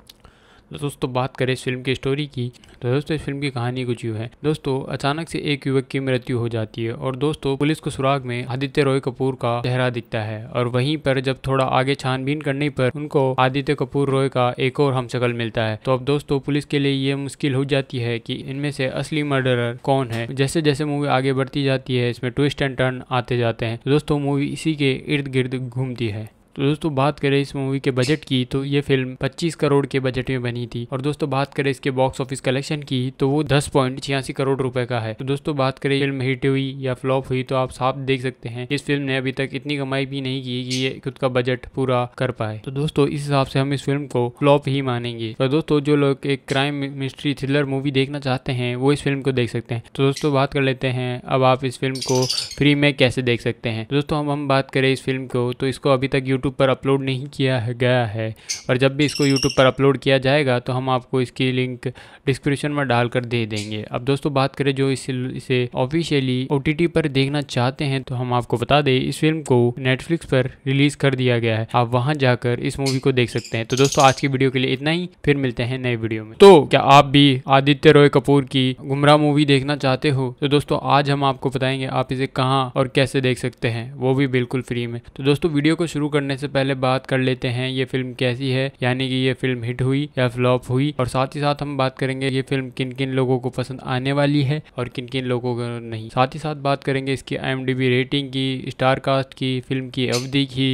तो दोस्तों बात करें इस फिल्म की स्टोरी की तो दोस्तों इस फिल्म की कहानी कुछ यूँ है दोस्तों अचानक से एक युवक की मृत्यु हो जाती है और दोस्तों पुलिस को सुराग में आदित्य रॉय कपूर का चेहरा दिखता है और वहीं पर जब थोड़ा आगे छानबीन करने पर उनको आदित्य कपूर रॉय का एक और हमशकल मिलता है तो अब दोस्तों पुलिस के लिए ये मुश्किल हो जाती है की इनमें से असली मर्डरर कौन है जैसे जैसे मूवी आगे बढ़ती जाती है इसमें ट्विस्ट एंड टर्न आते जाते हैं दोस्तों मूवी इसी के इर्द गिर्द घूमती है तो दोस्तों बात करें इस मूवी के बजट की तो ये फिल्म 25 करोड़ के बजट में बनी थी और दोस्तों बात करें इसके बॉक्स ऑफिस कलेक्शन की तो वो दस पॉइंट छियासी करोड़ रुपए का है तो दोस्तों बात करें फिल्म हिट हुई या फ्लॉप हुई तो आप साफ देख सकते हैं इस फिल्म ने अभी तक इतनी कमाई भी नहीं की कि ये खुद का बजट पूरा कर पाए तो दोस्तों इस हिसाब से हम इस फिल्म को फ्लॉप ही मानेंगे और दोस्तों जो लोग एक क्राइम मिस्ट्री थ्रिलर मूवी देखना चाहते हैं वो इस फिल्म को देख सकते हैं तो दोस्तों बात कर लेते हैं अब आप इस फिल्म को फ्री में कैसे देख सकते हैं दोस्तों हम हम बात करें इस फिल्म को तो इसको अभी तक यूट्यूब पर अपलोड नहीं किया है गया है और जब भी इसको यूट्यूब पर अपलोड किया जाएगा तो हम आपको इसकी लिंक डिस्क्रिप्शन में डालकर दे देंगे अब दोस्तों बात करें जो इस, इसे ऑफिशियली ओ पर देखना चाहते हैं तो हम आपको बता दें इस फिल्म को नेटफ्लिक्स पर रिलीज कर दिया गया है आप वहाँ जाकर इस मूवी को देख सकते हैं तो दोस्तों आज की वीडियो के लिए इतना ही फिर मिलते हैं नए वीडियो में तो क्या आप भी आदित्य रॉय कपूर की गुमराह मूवी देखना चाहते हो तो दोस्तों आज हम आपको बताएंगे आप इसे कहाँ और कैसे देख सकते हैं वो भी बिल्कुल फ्री में तो दोस्तों वीडियो को शुरू करने करने से पहले बात कर लेते हैं ये फिल्म कैसी है यानी कि ये फिल्म हिट हुई या फ्लॉप हुई और साथ ही साथ हम बात करेंगे ये फिल्म किन किन लोगों को पसंद आने वाली है और किन किन लोगों को नहीं साथ ही साथ बात करेंगे इसकी आई रेटिंग की स्टार कास्ट की फिल्म की अवधि की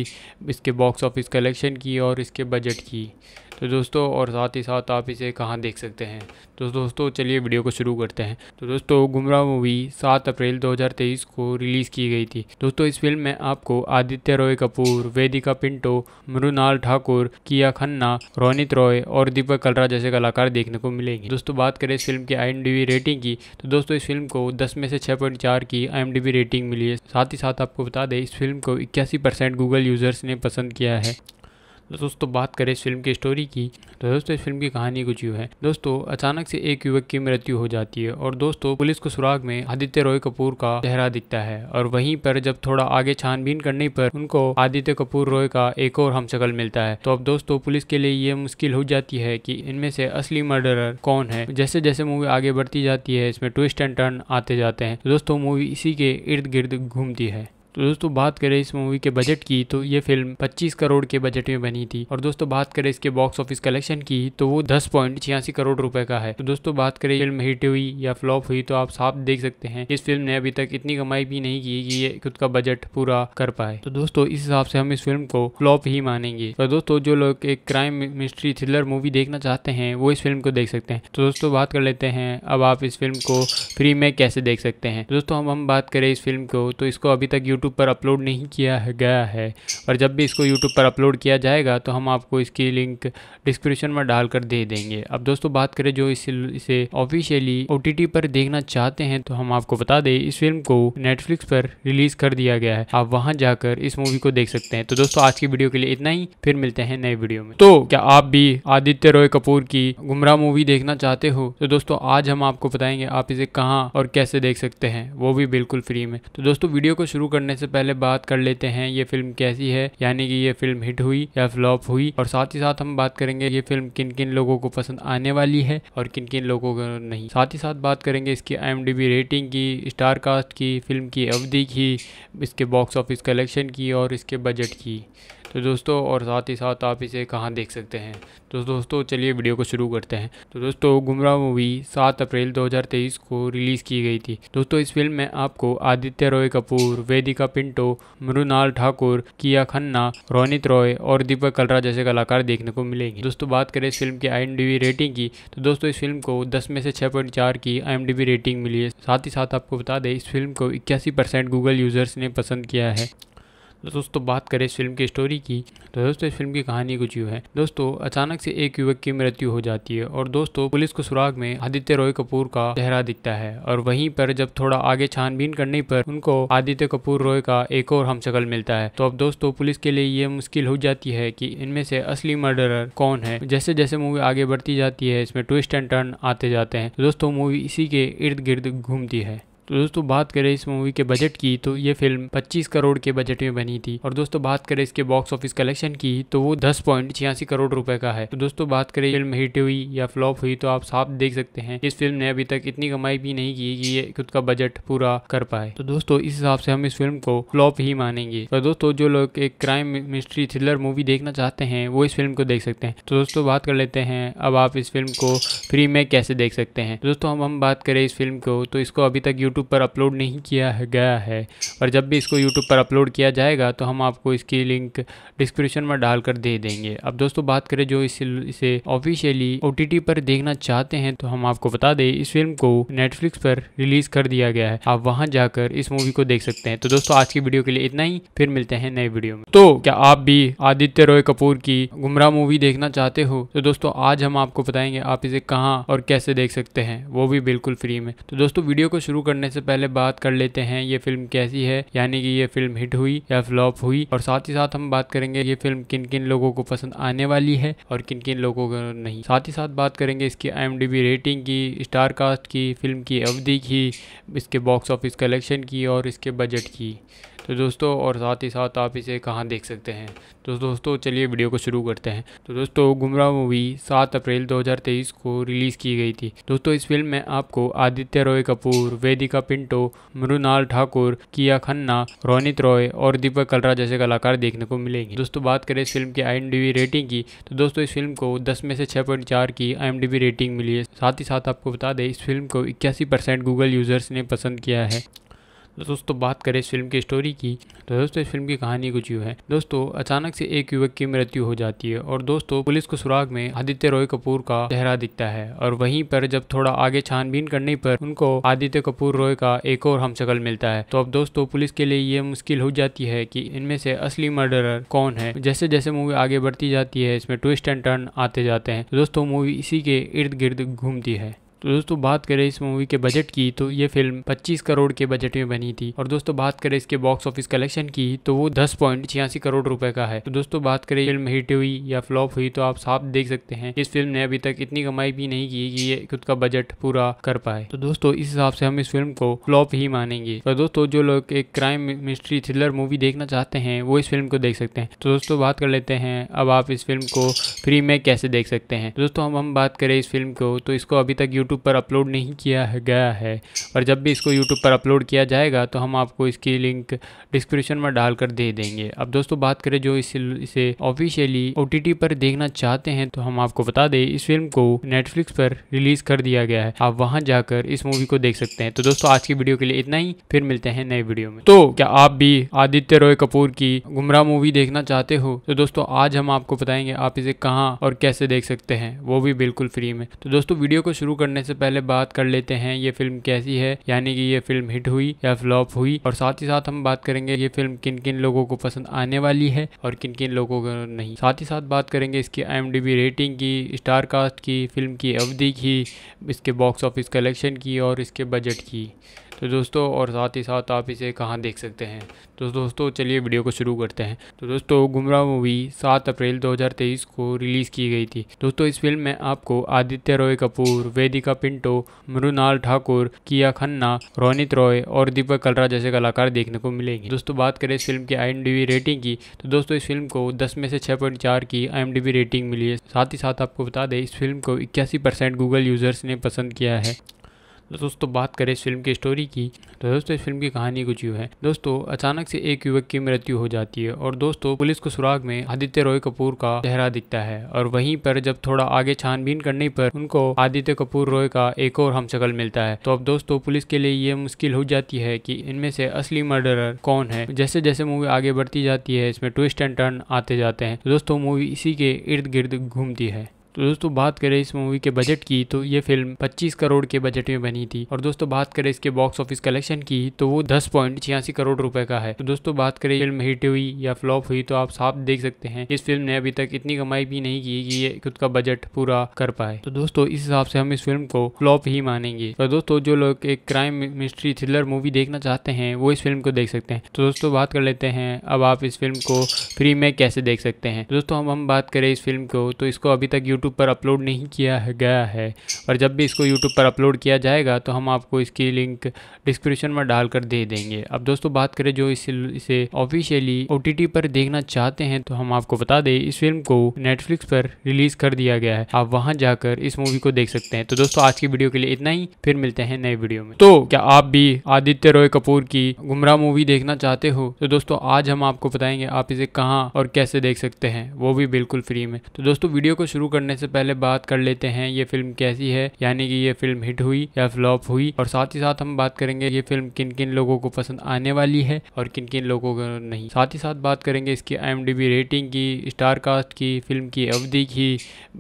इसके बॉक्स ऑफिस कलेक्शन की और इसके बजट की तो दोस्तों और साथ ही साथ आप इसे कहाँ देख सकते हैं तो दोस्तों चलिए वीडियो को शुरू करते हैं तो दोस्तों गुमराह मूवी सात अप्रैल 2023 को रिलीज़ की गई थी दोस्तों इस फिल्म में आपको आदित्य रॉय कपूर वेदिका पिंटो मृणाल ठाकुर किया खन्ना रोनित रॉय और दीपक कलरा जैसे कलाकार देखने को मिलेंगे दोस्तों बात करें इस फिल्म की आई रेटिंग की तो दोस्तों इस फिल्म को दस में से छः की आई रेटिंग मिली है साथ ही साथ आपको बता दें इस फिल्म को इक्यासी गूगल यूज़र्स ने पसंद किया है तो दोस्तों बात करें इस फिल्म की स्टोरी की तो दोस्तों इस फिल्म की कहानी कुछ यूँ है दोस्तों अचानक से एक युवक की मृत्यु हो जाती है और दोस्तों पुलिस को सुराग में आदित्य रॉय कपूर का चेहरा दिखता है और वहीं पर जब थोड़ा आगे छानबीन करने पर उनको आदित्य कपूर रॉय का एक और हम मिलता है तो अब दोस्तों पुलिस के लिए ये मुश्किल हो जाती है की इनमें से असली मर्डरर कौन है जैसे जैसे मूवी आगे बढ़ती जाती है इसमें ट्विस्ट एंड टर्न आते जाते हैं तो दोस्तों मूवी इसी के इर्द गिर्द घूमती है तो दोस्तों बात करें इस मूवी के बजट की तो ये फिल्म 25 करोड़ के बजट में बनी थी और दोस्तों बात करें इसके बॉक्स ऑफिस कलेक्शन की तो वो दस पॉइंट छियासी करोड़ रुपए का है तो दोस्तों बात करें फिल्म हिट हुई या फ्लॉप हुई तो आप साफ देख सकते हैं इस फिल्म ने अभी तक इतनी कमाई भी नहीं की कि ये खुद का बजट पूरा कर पाए तो दोस्तों इस हिसाब से हम इस फिल्म को फ्लॉप ही मानेंगे तो दोस्तों जो लोग एक क्राइम मिस्ट्री थ्रिलर मूवी देखना चाहते हैं वो इस फिल्म को देख सकते हैं तो दोस्तों बात कर लेते हैं अब आप इस फिल्म को फ्री में कैसे देख सकते हैं तो दोस्तों हम हम बात करें इस फिल्म को तो इसको अभी तक यूट्यूब यूट्यूब पर अपलोड नहीं किया गया है और जब भी इसको यूट्यूब पर अपलोड किया जाएगा तो हम आपको इसकी लिंक डिस्क्रिप्शन में डालकर दे देंगे अब दोस्तों बात करें जो इस, इसे ऑफिशियली ओ पर देखना चाहते हैं तो हम आपको बता दें इस फिल्म को नेटफ्लिक्स पर रिलीज कर दिया गया है आप वहाँ जाकर इस मूवी को देख सकते हैं तो दोस्तों आज की वीडियो के लिए इतना ही फिर मिलते हैं नए वीडियो में तो क्या आप भी आदित्य रॉय कपूर की गुमराह मूवी देखना चाहते हो तो दोस्तों आज हम आपको बताएंगे आप इसे कहाँ और कैसे देख सकते हैं वो भी बिल्कुल फ्री में तो दोस्तों वीडियो को शुरू करने करने से पहले बात कर लेते हैं ये फिल्म कैसी है यानी कि ये फिल्म हिट हुई या फ्लॉप हुई और साथ ही साथ हम बात करेंगे ये फिल्म किन किन लोगों को पसंद आने वाली है और किन किन लोगों को नहीं साथ ही साथ बात करेंगे इसकी आई रेटिंग की स्टार कास्ट की फिल्म की अवधि की इसके बॉक्स ऑफिस कलेक्शन की और इसके बजट की तो दोस्तों और साथ ही साथ आप इसे कहाँ देख सकते हैं तो दोस्तों चलिए वीडियो को शुरू करते हैं तो दोस्तों गुमराह मूवी सात अप्रैल 2023 को रिलीज़ की गई थी दोस्तों इस फिल्म में आपको आदित्य रॉय कपूर वेदिका पिंटो मृणाल ठाकुर किया खन्ना रोनित रॉय और दीपक कलरा जैसे कलाकार देखने को मिलेंगे दोस्तों बात करें इस फिल्म की आई रेटिंग की तो दोस्तों इस फिल्म को दस में से छः पॉइंट चार की आई रेटिंग मिली है साथ ही साथ आपको बता दें इस फिल्म को इक्यासी परसेंट गूगल यूजर्स ने पसंद किया है तो दोस्तों बात करें इस फिल्म की स्टोरी की तो दोस्तों इस फिल्म की कहानी कुछ यूँ है दोस्तों अचानक से एक युवक की मृत्यु हो जाती है और दोस्तों पुलिस को सुराग में आदित्य रॉय कपूर का चेहरा दिखता है और वहीं पर जब थोड़ा आगे छानबीन करने पर उनको आदित्य कपूर रॉय का एक और हम मिलता है तो अब दोस्तों पुलिस के लिए ये मुश्किल हो जाती है कि इनमें से असली मर्डरर कौन है जैसे जैसे मूवी आगे बढ़ती जाती है इसमें ट्विस्ट एंड टर्न आते जाते हैं तो दोस्तों मूवी इसी के इर्द गिर्द घूमती है तो दोस्तों बात करें इस मूवी के बजट की तो ये फिल्म 25 करोड़ के बजट में बनी थी और दोस्तों बात करें इसके बॉक्स ऑफिस कलेक्शन की तो वो दस पॉइंट छियासी करोड़ रुपए का है तो दोस्तों बात करें फिल्म हिट हुई या फ्लॉप हुई तो आप साफ देख सकते हैं इस फिल्म ने अभी तक इतनी कमाई भी नहीं की कि ये खुद का बजट पूरा कर पाए तो दोस्तों इस हिसाब से हम इस फिल्म को फ्लॉप ही मानेंगे और तो दोस्तों जो लोग एक क्राइम मिस्ट्री थ्रिलर मूवी देखना चाहते हैं वो इस फिल्म को देख सकते हैं तो दोस्तों बात कर लेते हैं अब आप इस फिल्म को फ्री में कैसे देख सकते हैं तो दोस्तों हम हम बात करें इस फिल्म को तो इसको अभी तक यूट्यूब यूट्यूब पर अपलोड नहीं किया है गया है और जब भी इसको यूट्यूब पर अपलोड किया जाएगा तो हम आपको इसकी लिंक डिस्क्रिप्शन में डालकर दे देंगे अब दोस्तों बात करें जो इसे इसे ऑफिशियली ओ पर देखना चाहते हैं तो हम आपको बता दें इस फिल्म को नेटफ्लिक्स पर रिलीज कर दिया गया है आप वहाँ जाकर इस मूवी को देख सकते हैं तो दोस्तों आज की वीडियो के लिए इतना ही फिर मिलते हैं नए वीडियो में तो क्या आप भी आदित्य रॉय कपूर की गुमराह मूवी देखना चाहते हो तो दोस्तों आज हम आपको बताएंगे आप इसे कहाँ और कैसे देख सकते हैं वो भी बिल्कुल फ्री में तो दोस्तों वीडियो को शुरू करने करने से पहले बात कर लेते हैं ये फिल्म कैसी है यानी कि ये फिल्म हिट हुई या फ्लॉप हुई और साथ ही साथ हम बात करेंगे ये फिल्म किन किन लोगों को पसंद आने वाली है और किन किन लोगों को नहीं साथ ही साथ बात करेंगे इसकी आई रेटिंग की स्टार कास्ट की फिल्म की अवधि की इसके बॉक्स ऑफिस कलेक्शन की और इसके बजट की तो दोस्तों और साथ ही साथ आप इसे कहाँ देख सकते हैं तो दोस्तों चलिए वीडियो को शुरू करते हैं तो दोस्तों गुमराह मूवी सात अप्रैल 2023 को रिलीज़ की गई थी दोस्तों इस फिल्म में आपको आदित्य रॉय कपूर वेदिका पिंटो मृणाल ठाकुर किया खन्ना रोनित रॉय और दीपक कलरा जैसे कलाकार देखने को मिलेंगे दोस्तों बात करें इस फिल्म की आई रेटिंग की तो दोस्तों इस फिल्म को दस में से छः की आई रेटिंग मिली है साथ ही साथ आपको बता दें इस फिल्म को इक्यासी परसेंट गूगल यूज़र्स ने पसंद किया है तो दोस्तों बात करें इस फिल्म की स्टोरी की तो दोस्तों इस फिल्म की कहानी कुछ यूँ है दोस्तों अचानक से एक युवक की मृत्यु हो जाती है और दोस्तों पुलिस को सुराग में आदित्य रॉय कपूर का चेहरा दिखता है और वहीं पर जब थोड़ा आगे छानबीन करने पर उनको आदित्य कपूर रॉय का एक और हम मिलता है तो अब दोस्तों पुलिस के लिए ये मुश्किल हो जाती है कि इनमें से असली मर्डरर कौन है जैसे जैसे मूवी आगे बढ़ती जाती है इसमें ट्विस्ट एंड टर्न आते जाते हैं तो दोस्तों मूवी इसी के इर्द गिर्द घूमती है तो दोस्तों बात करें इस मूवी के बजट की तो ये फिल्म 25 करोड़ के बजट में बनी थी और दोस्तों बात करें इसके बॉक्स ऑफिस कलेक्शन की तो वो दस पॉइंट छियासी करोड़ रुपए का है तो दोस्तों बात करें फिल्म हिट हुई या फ्लॉप हुई तो आप साफ देख सकते हैं इस फिल्म ने अभी तक इतनी कमाई भी नहीं की कि ये खुद का बजट पूरा कर पाए तो दोस्तों इस हिसाब से हम इस फिल्म को फ्लॉप ही मानेंगे और दोस्तों जो लोग एक क्राइम मिस्ट्री थ्रिलर मूवी देखना चाहते हैं वो इस फिल्म को देख सकते हैं तो दोस्तों बात कर लेते हैं अब आप इस फिल्म को फ्री में कैसे देख सकते हैं दोस्तों हम हम बात करें इस फिल्म को तो इसको अभी तक यूट्यूब पर अपलोड नहीं किया है गया है और जब भी इसको यूट्यूब पर अपलोड किया जाएगा तो हम आपको इसकी लिंक डिस्क्रिप्शन में डालकर दे देंगे अब दोस्तों बात करें जो इस, इसे ऑफिशियली ओ पर देखना चाहते हैं तो हम आपको बता दें इस फिल्म को नेटफ्लिक्स पर रिलीज कर दिया गया है आप वहाँ जाकर इस मूवी को देख सकते हैं तो दोस्तों आज की वीडियो के लिए इतना ही फिर मिलते हैं नए वीडियो में तो क्या आप भी आदित्य रॉय कपूर की गुमराह मूवी देखना चाहते हो तो दोस्तों आज हम आपको बताएंगे आप इसे कहाँ और कैसे देख सकते हैं वो भी बिल्कुल फ्री में तो दोस्तों वीडियो को शुरू करने करने से पहले बात कर लेते हैं ये फिल्म कैसी है यानी कि ये फिल्म हिट हुई या फ्लॉप हुई और साथ ही साथ हम बात करेंगे ये फिल्म किन किन लोगों को पसंद आने वाली है और किन किन लोगों को नहीं साथ ही साथ बात करेंगे इसकी आई रेटिंग की स्टार कास्ट की फिल्म की अवधि की इसके बॉक्स ऑफिस कलेक्शन की और इसके बजट की तो दोस्तों और साथ ही साथ आप इसे कहाँ देख सकते हैं तो दोस्तों चलिए वीडियो को शुरू करते हैं तो दोस्तों गुमराह मूवी सात अप्रैल 2023 को रिलीज़ की गई थी दोस्तों इस फिल्म में आपको आदित्य रॉय कपूर वेदिका पिंटो मृणाल ठाकुर किया खन्ना रोनित रॉय और दीपक कलरा जैसे कलाकार देखने को मिलेंगे दोस्तों बात करें इस फिल्म की आई रेटिंग की तो दोस्तों इस फिल्म को दस में से छः की आई रेटिंग मिली है साथ ही साथ आपको बता दें इस फिल्म को इक्यासी गूगल यूज़र्स ने पसंद किया है दोस्तों बात करें इस फिल्म की स्टोरी की तो दोस्तों इस फिल्म की कहानी कुछ यूँ है दोस्तों अचानक से एक युवक की मृत्यु हो जाती है और दोस्तों पुलिस को सुराग में आदित्य रॉय कपूर का चेहरा दिखता है और वहीं पर जब थोड़ा आगे छानबीन करने पर उनको आदित्य कपूर रॉय का एक और हमशकल मिलता है तो अब दोस्तों पुलिस के लिए ये मुश्किल हो जाती है की इनमें से असली मर्डरर कौन है जैसे जैसे मूवी आगे बढ़ती जाती है इसमें ट्विस्ट एंड टर्न आते जाते हैं तो दोस्तों मूवी इसी के इर्द गिर्द घूमती है तो दोस्तों बात करें इस मूवी के बजट की तो ये फिल्म 25 करोड़ के बजट में बनी थी और दोस्तों बात करें इसके बॉक्स ऑफिस कलेक्शन की तो वो दस पॉइंट छियासी करोड़ रुपए का है तो दोस्तों बात करें फिल्म हिट हुई या फ्लॉप हुई तो आप साफ देख सकते हैं इस फिल्म ने अभी तक इतनी कमाई भी नहीं की कि ये खुद का बजट पूरा कर पाए तो दोस्तों इस हिसाब से हम इस फिल्म को फ्लॉप ही मानेंगे और दोस्तों जो लोग एक क्राइम मिस्ट्री थ्रिलर मूवी देखना चाहते हैं वो इस फिल्म को देख सकते हैं तो दोस्तों बात कर लेते हैं अब आप इस फिल्म को फ्री में कैसे देख सकते हैं तो दोस्तों हम हम बात करें इस फिल्म को तो इसको अभी तक यूट्यूब यूट्यूब पर अपलोड नहीं किया है गया है और जब भी इसको यूट्यूब पर अपलोड किया जाएगा तो हम आपको इसकी लिंक डिस्क्रिप्शन में डालकर दे देंगे अब दोस्तों बात करें जो इस, इसे ऑफिशियली ओ पर देखना चाहते हैं तो हम आपको बता दें इस फिल्म को नेटफ्लिक्स पर रिलीज कर दिया गया है आप वहाँ जाकर इस मूवी को देख सकते हैं तो दोस्तों आज की वीडियो के लिए इतना ही फिर मिलते हैं नए वीडियो में तो क्या आप भी आदित्य रॉय कपूर की गुमराह मूवी देखना चाहते हो तो दोस्तों आज हम आपको बताएंगे आप इसे कहाँ और कैसे देख सकते हैं वो भी बिल्कुल फ्री में तो दोस्तों वीडियो को शुरू करने से पहले बात कर लेते हैं ये फिल्म कैसी है यानी कि ये फिल्म हिट हुई या फ्लॉप हुई और साथ ही साथ हम बात करेंगे ये फिल्म किन किन लोगों को पसंद आने वाली है और किन किन लोगों को नहीं साथ ही साथ बात करेंगे इसकी आई रेटिंग की स्टार कास्ट की फिल्म की अवधि की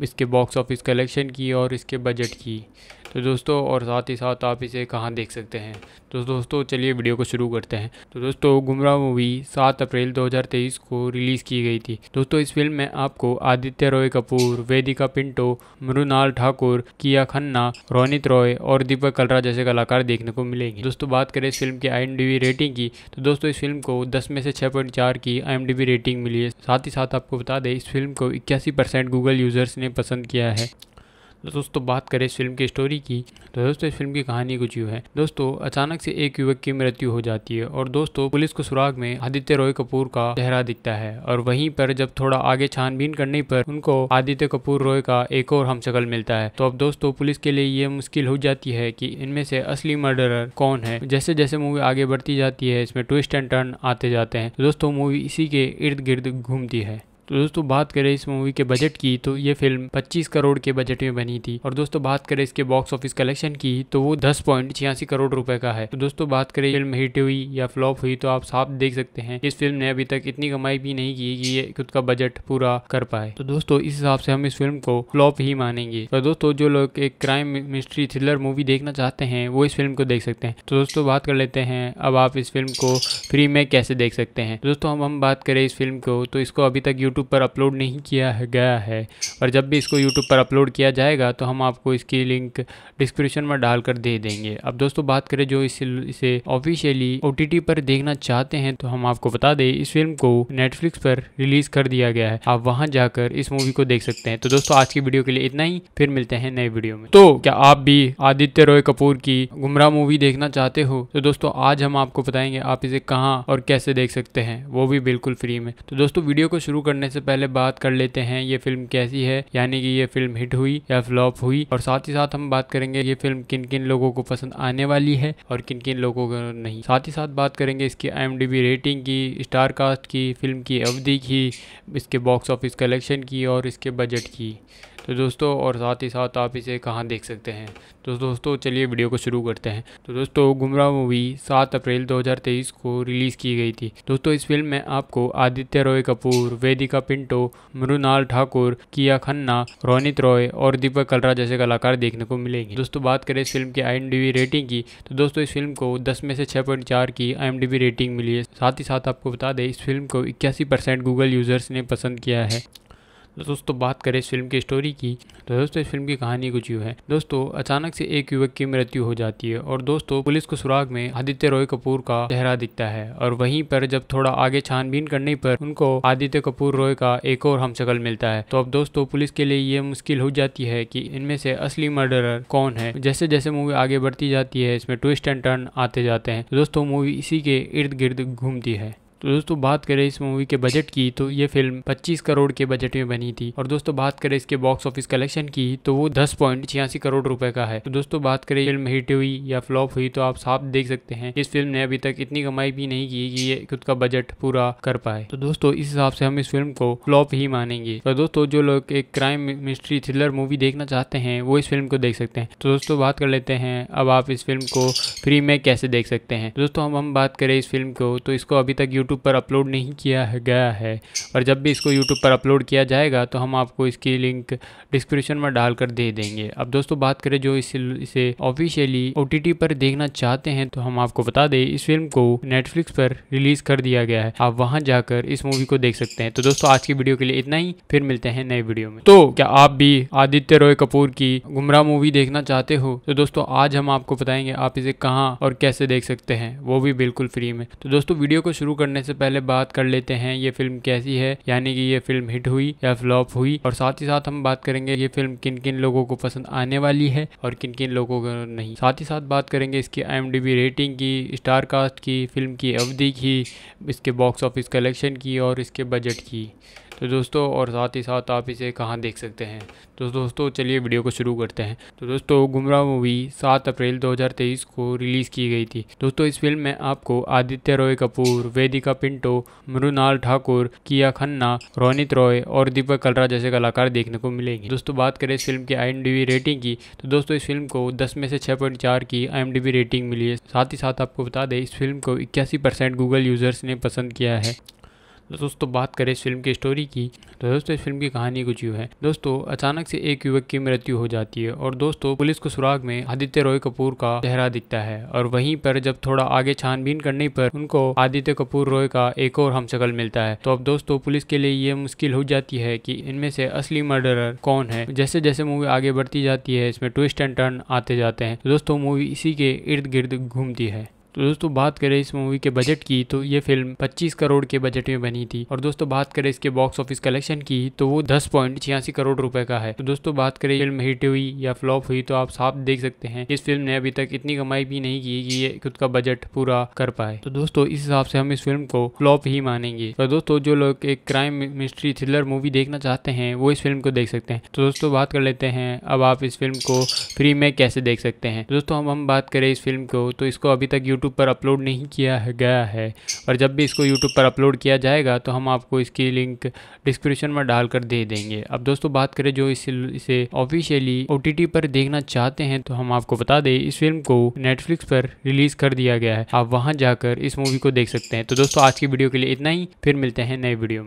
इसके बॉक्स ऑफिस कलेक्शन की और इसके बजट की तो दोस्तों और साथ ही साथ आप इसे कहाँ देख सकते हैं तो दोस्तों चलिए वीडियो को शुरू करते हैं तो दोस्तों गुमराह मूवी सात अप्रैल 2023 को रिलीज़ की गई थी दोस्तों इस फिल्म में आपको आदित्य रॉय कपूर वेदिका पिंटो मृणाल ठाकुर किया खन्ना रोनित रॉय और दीपक कलरा जैसे कलाकार देखने को मिलेंगे दोस्तों बात करें इस फिल्म की आई रेटिंग की तो दोस्तों इस फिल्म को दस में से छः पॉइंट चार की आई रेटिंग मिली है साथ ही साथ आपको बता दें इस फिल्म को इक्यासी परसेंट गूगल यूजर्स ने पसंद किया है तो दोस्तों बात करें इस फिल्म की स्टोरी की तो दोस्तों इस फिल्म की कहानी कुछ यूँ है दोस्तों अचानक से एक युवक की मृत्यु हो जाती है और दोस्तों पुलिस को सुराग में आदित्य रॉय कपूर का चेहरा दिखता है और वहीं पर जब थोड़ा आगे छानबीन करने पर उनको आदित्य कपूर रॉय का एक और हम मिलता है तो अब दोस्तों पुलिस के लिए ये मुश्किल हो जाती है कि इनमें से असली मर्डरर कौन है जैसे जैसे मूवी आगे बढ़ती जाती है इसमें ट्विस्ट एंड टर्न आते जाते हैं तो दोस्तों मूवी इसी के इर्द गिर्द घूमती है तो दोस्तों बात करें इस मूवी के बजट की तो ये फिल्म 25 करोड़ के बजट में बनी थी और दोस्तों बात करें इसके बॉक्स ऑफिस कलेक्शन की तो वो दस पॉइंट छियासी करोड़ रुपए का है तो दोस्तों बात करें फिल्म हिट हुई या फ्लॉप हुई तो आप साफ देख सकते हैं इस फिल्म ने अभी तक इतनी कमाई भी नहीं की कि ये खुद का बजट पूरा कर पाए तो दोस्तों इस हिसाब से हम इस फिल्म को फ्लॉप ही मानेंगे और तो दोस्तों जो लोग एक क्राइम मिस्ट्री थ्रिलर मूवी देखना चाहते हैं वो इस फिल्म को देख सकते हैं तो दोस्तों बात कर लेते हैं अब आप इस फिल्म को फ्री में कैसे देख सकते हैं दोस्तों हम हम बात करें इस फिल्म को तो इसको अभी तक यूट्यूब यूट्यूब पर अपलोड नहीं किया है गया है और जब भी इसको यूट्यूब पर अपलोड किया जाएगा तो हम आपको इसकी लिंक डिस्क्रिप्शन में डालकर दे देंगे अब दोस्तों बात करें जो इसे इसे ऑफिशियली ओ पर देखना चाहते हैं तो हम आपको बता दें इस फिल्म को नेटफ्लिक्स पर रिलीज कर दिया गया है आप वहाँ जाकर इस मूवी को देख सकते हैं तो दोस्तों आज की वीडियो के लिए इतना ही फिर मिलते हैं नए वीडियो में तो क्या आप भी आदित्य रॉय कपूर की गुमराह मूवी देखना चाहते हो तो दोस्तों आज हम आपको बताएंगे आप इसे कहाँ और कैसे देख सकते हैं वो भी बिल्कुल फ्री में तो दोस्तों वीडियो को शुरू करने करने से पहले बात कर लेते हैं ये फिल्म कैसी है यानी कि ये फिल्म हिट हुई या फ्लॉप हुई और साथ ही साथ हम बात करेंगे ये फिल्म किन किन लोगों को पसंद आने वाली है और किन किन लोगों को नहीं साथ ही साथ बात करेंगे इसकी आई रेटिंग की स्टार कास्ट की फिल्म की अवधि की इसके बॉक्स ऑफिस कलेक्शन की और इसके बजट की तो दोस्तों और साथ ही साथ आप इसे कहाँ देख सकते हैं तो दोस्तों चलिए वीडियो को शुरू करते हैं तो दोस्तों गुमराह मूवी सात अप्रैल 2023 को रिलीज़ की गई थी दोस्तों इस फिल्म में आपको आदित्य रॉय कपूर वेदिका पिंटो मृणाल ठाकुर किया खन्ना रोनित रॉय और दीपक कलरा जैसे कलाकार देखने को मिलेंगे दोस्तों बात करें इस फिल्म की आई रेटिंग की तो दोस्तों इस फिल्म को दस में से छः की आई रेटिंग मिली है साथ ही साथ आपको बता दें इस फिल्म को इक्यासी परसेंट गूगल यूज़र्स ने पसंद किया है तो दोस्तों बात करें इस फिल्म की स्टोरी की तो दोस्तों इस फिल्म की कहानी कुछ यूँ है दोस्तों अचानक से एक युवक की मृत्यु हो जाती है और दोस्तों पुलिस को सुराग में आदित्य रॉय कपूर का चेहरा दिखता है और वहीं पर जब थोड़ा आगे छानबीन करने पर उनको आदित्य कपूर रॉय का एक और हमशकल मिलता है तो अब दोस्तों पुलिस के लिए ये मुश्किल हो जाती है कि इनमें से असली मर्डरर कौन है जैसे जैसे मूवी आगे बढ़ती जाती है इसमें ट्विस्ट एंड टर्न आते जाते हैं दोस्तों मूवी इसी के इर्द गिर्द घूमती है तो दोस्तों बात करें इस मूवी के बजट की तो ये फिल्म 25 करोड़ के बजट में बनी थी और दोस्तों बात करें इसके बॉक्स ऑफिस कलेक्शन की तो वो दस पॉइंट छियासी करोड़ रुपए का है तो दोस्तों बात करें फिल्म हिट हुई या फ्लॉप हुई तो आप साफ देख सकते हैं इस फिल्म ने अभी तक इतनी कमाई भी नहीं की कि ये खुद का बजट पूरा कर पाए तो दोस्तों इस हिसाब से हम इस फिल्म को फ्लॉप ही मानेंगे और दोस्तों जो लोग एक क्राइम मिस्ट्री थ्रिलर मूवी देखना चाहते हैं वो इस फिल्म को देख सकते हैं तो दोस्तों बात कर लेते हैं अब आप इस फिल्म को फ्री में कैसे देख सकते हैं दोस्तों हम हम बात करें इस फिल्म को तो इसको अभी तक यूट्यूब यूट्यूब पर अपलोड नहीं किया है गया है और जब भी इसको यूट्यूब पर अपलोड किया जाएगा तो हम आपको इसकी लिंक डिस्क्रिप्शन में डालकर दे देंगे अब दोस्तों बात करें जो इसे इसे ऑफिशियली ओ पर देखना चाहते हैं तो हम आपको बता दें इस फिल्म को नेटफ्लिक्स पर रिलीज कर दिया गया है आप वहाँ जाकर इस मूवी को देख सकते हैं तो दोस्तों आज की वीडियो के लिए इतना ही फिर मिलते हैं नए वीडियो में तो क्या आप भी आदित्य रॉय कपूर की गुमराह मूवी देखना चाहते हो तो दोस्तों आज हम आपको बताएंगे आप इसे कहाँ और कैसे देख सकते हैं वो भी बिल्कुल फ्री में तो दोस्तों वीडियो को शुरू करने करने से पहले बात कर लेते हैं ये फिल्म कैसी है यानी कि ये फिल्म हिट हुई या फ्लॉप हुई और साथ ही साथ हम बात करेंगे ये फिल्म किन किन लोगों को पसंद आने वाली है और किन किन लोगों को नहीं साथ ही साथ बात करेंगे इसकी आई रेटिंग की स्टार कास्ट की फिल्म की अवधि की इसके बॉक्स ऑफिस कलेक्शन की और इसके बजट की तो दोस्तों और साथ ही साथ आप इसे कहाँ देख सकते हैं तो दोस्तों चलिए वीडियो को शुरू करते हैं तो दोस्तों गुमराह मूवी सात अप्रैल 2023 को रिलीज़ की गई थी दोस्तों इस फिल्म में आपको आदित्य रॉय कपूर वेदिका पिंटो मृणाल ठाकुर किया खन्ना रोनित रॉय और दीपक कलरा जैसे कलाकार देखने को मिलेंगे दोस्तों बात करें इस फिल्म की आई रेटिंग की तो दोस्तों इस फिल्म को दस में से छः की आई रेटिंग मिली है साथ ही साथ आपको बता दें इस फिल्म को इक्यासी गूगल यूज़र्स ने पसंद किया है दोस्तों बात करें इस फिल्म की स्टोरी की तो दोस्तों इस फिल्म की कहानी कुछ यूँ है दोस्तों अचानक से एक युवक की मृत्यु हो जाती है और दोस्तों पुलिस को सुराग में आदित्य रॉय कपूर का चेहरा दिखता है और वहीं पर जब थोड़ा आगे छानबीन करने पर उनको आदित्य कपूर रॉय का एक और हम मिलता है तो अब दोस्तों पुलिस के लिए ये मुश्किल हो जाती है की इनमें से असली मर्डरर कौन है जैसे जैसे मूवी आगे बढ़ती जाती है इसमें ट्विस्ट एंड टर्न आते जाते हैं तो दोस्तों मूवी इसी के इर्द गिर्द घूमती है तो दोस्तों बात करें इस मूवी के बजट की तो ये फिल्म 25 करोड़ के बजट में बनी थी और दोस्तों बात करें इसके बॉक्स ऑफिस कलेक्शन की तो वो दस पॉइंट छियासी करोड़ रुपए का है तो दोस्तों बात करें फिल्म हिट हुई या फ्लॉप हुई तो आप साफ देख सकते हैं इस फिल्म ने अभी तक इतनी कमाई भी नहीं की कि ये खुद का बजट पूरा कर पाए तो दोस्तों इस हिसाब से हम इस फिल्म को फ्लॉप ही मानेंगे तो दोस्तों जो लोग एक क्राइम मिस्ट्री थ्रिलर मूवी देखना चाहते हैं वो इस फिल्म को देख सकते हैं तो दोस्तों बात कर लेते हैं अब आप इस फिल्म को फ्री में कैसे देख सकते हैं तो दोस्तों हम हम बात करें इस फिल्म को तो इसको अभी तक यूट्यूब पर अपलोड नहीं किया है गया है और जब भी इसको यूट्यूब पर अपलोड किया जाएगा तो हम आपको इसकी लिंक डिस्क्रिप्शन में डालकर दे देंगे अब दोस्तों बात करें जो इस, इसे ऑफिशियली ओ पर देखना चाहते हैं तो हम आपको बता दें इस फिल्म को नेटफ्लिक्स पर रिलीज कर दिया गया है आप वहाँ जाकर इस मूवी को देख सकते हैं तो दोस्तों आज की वीडियो के लिए इतना ही फिर मिलते हैं नए वीडियो में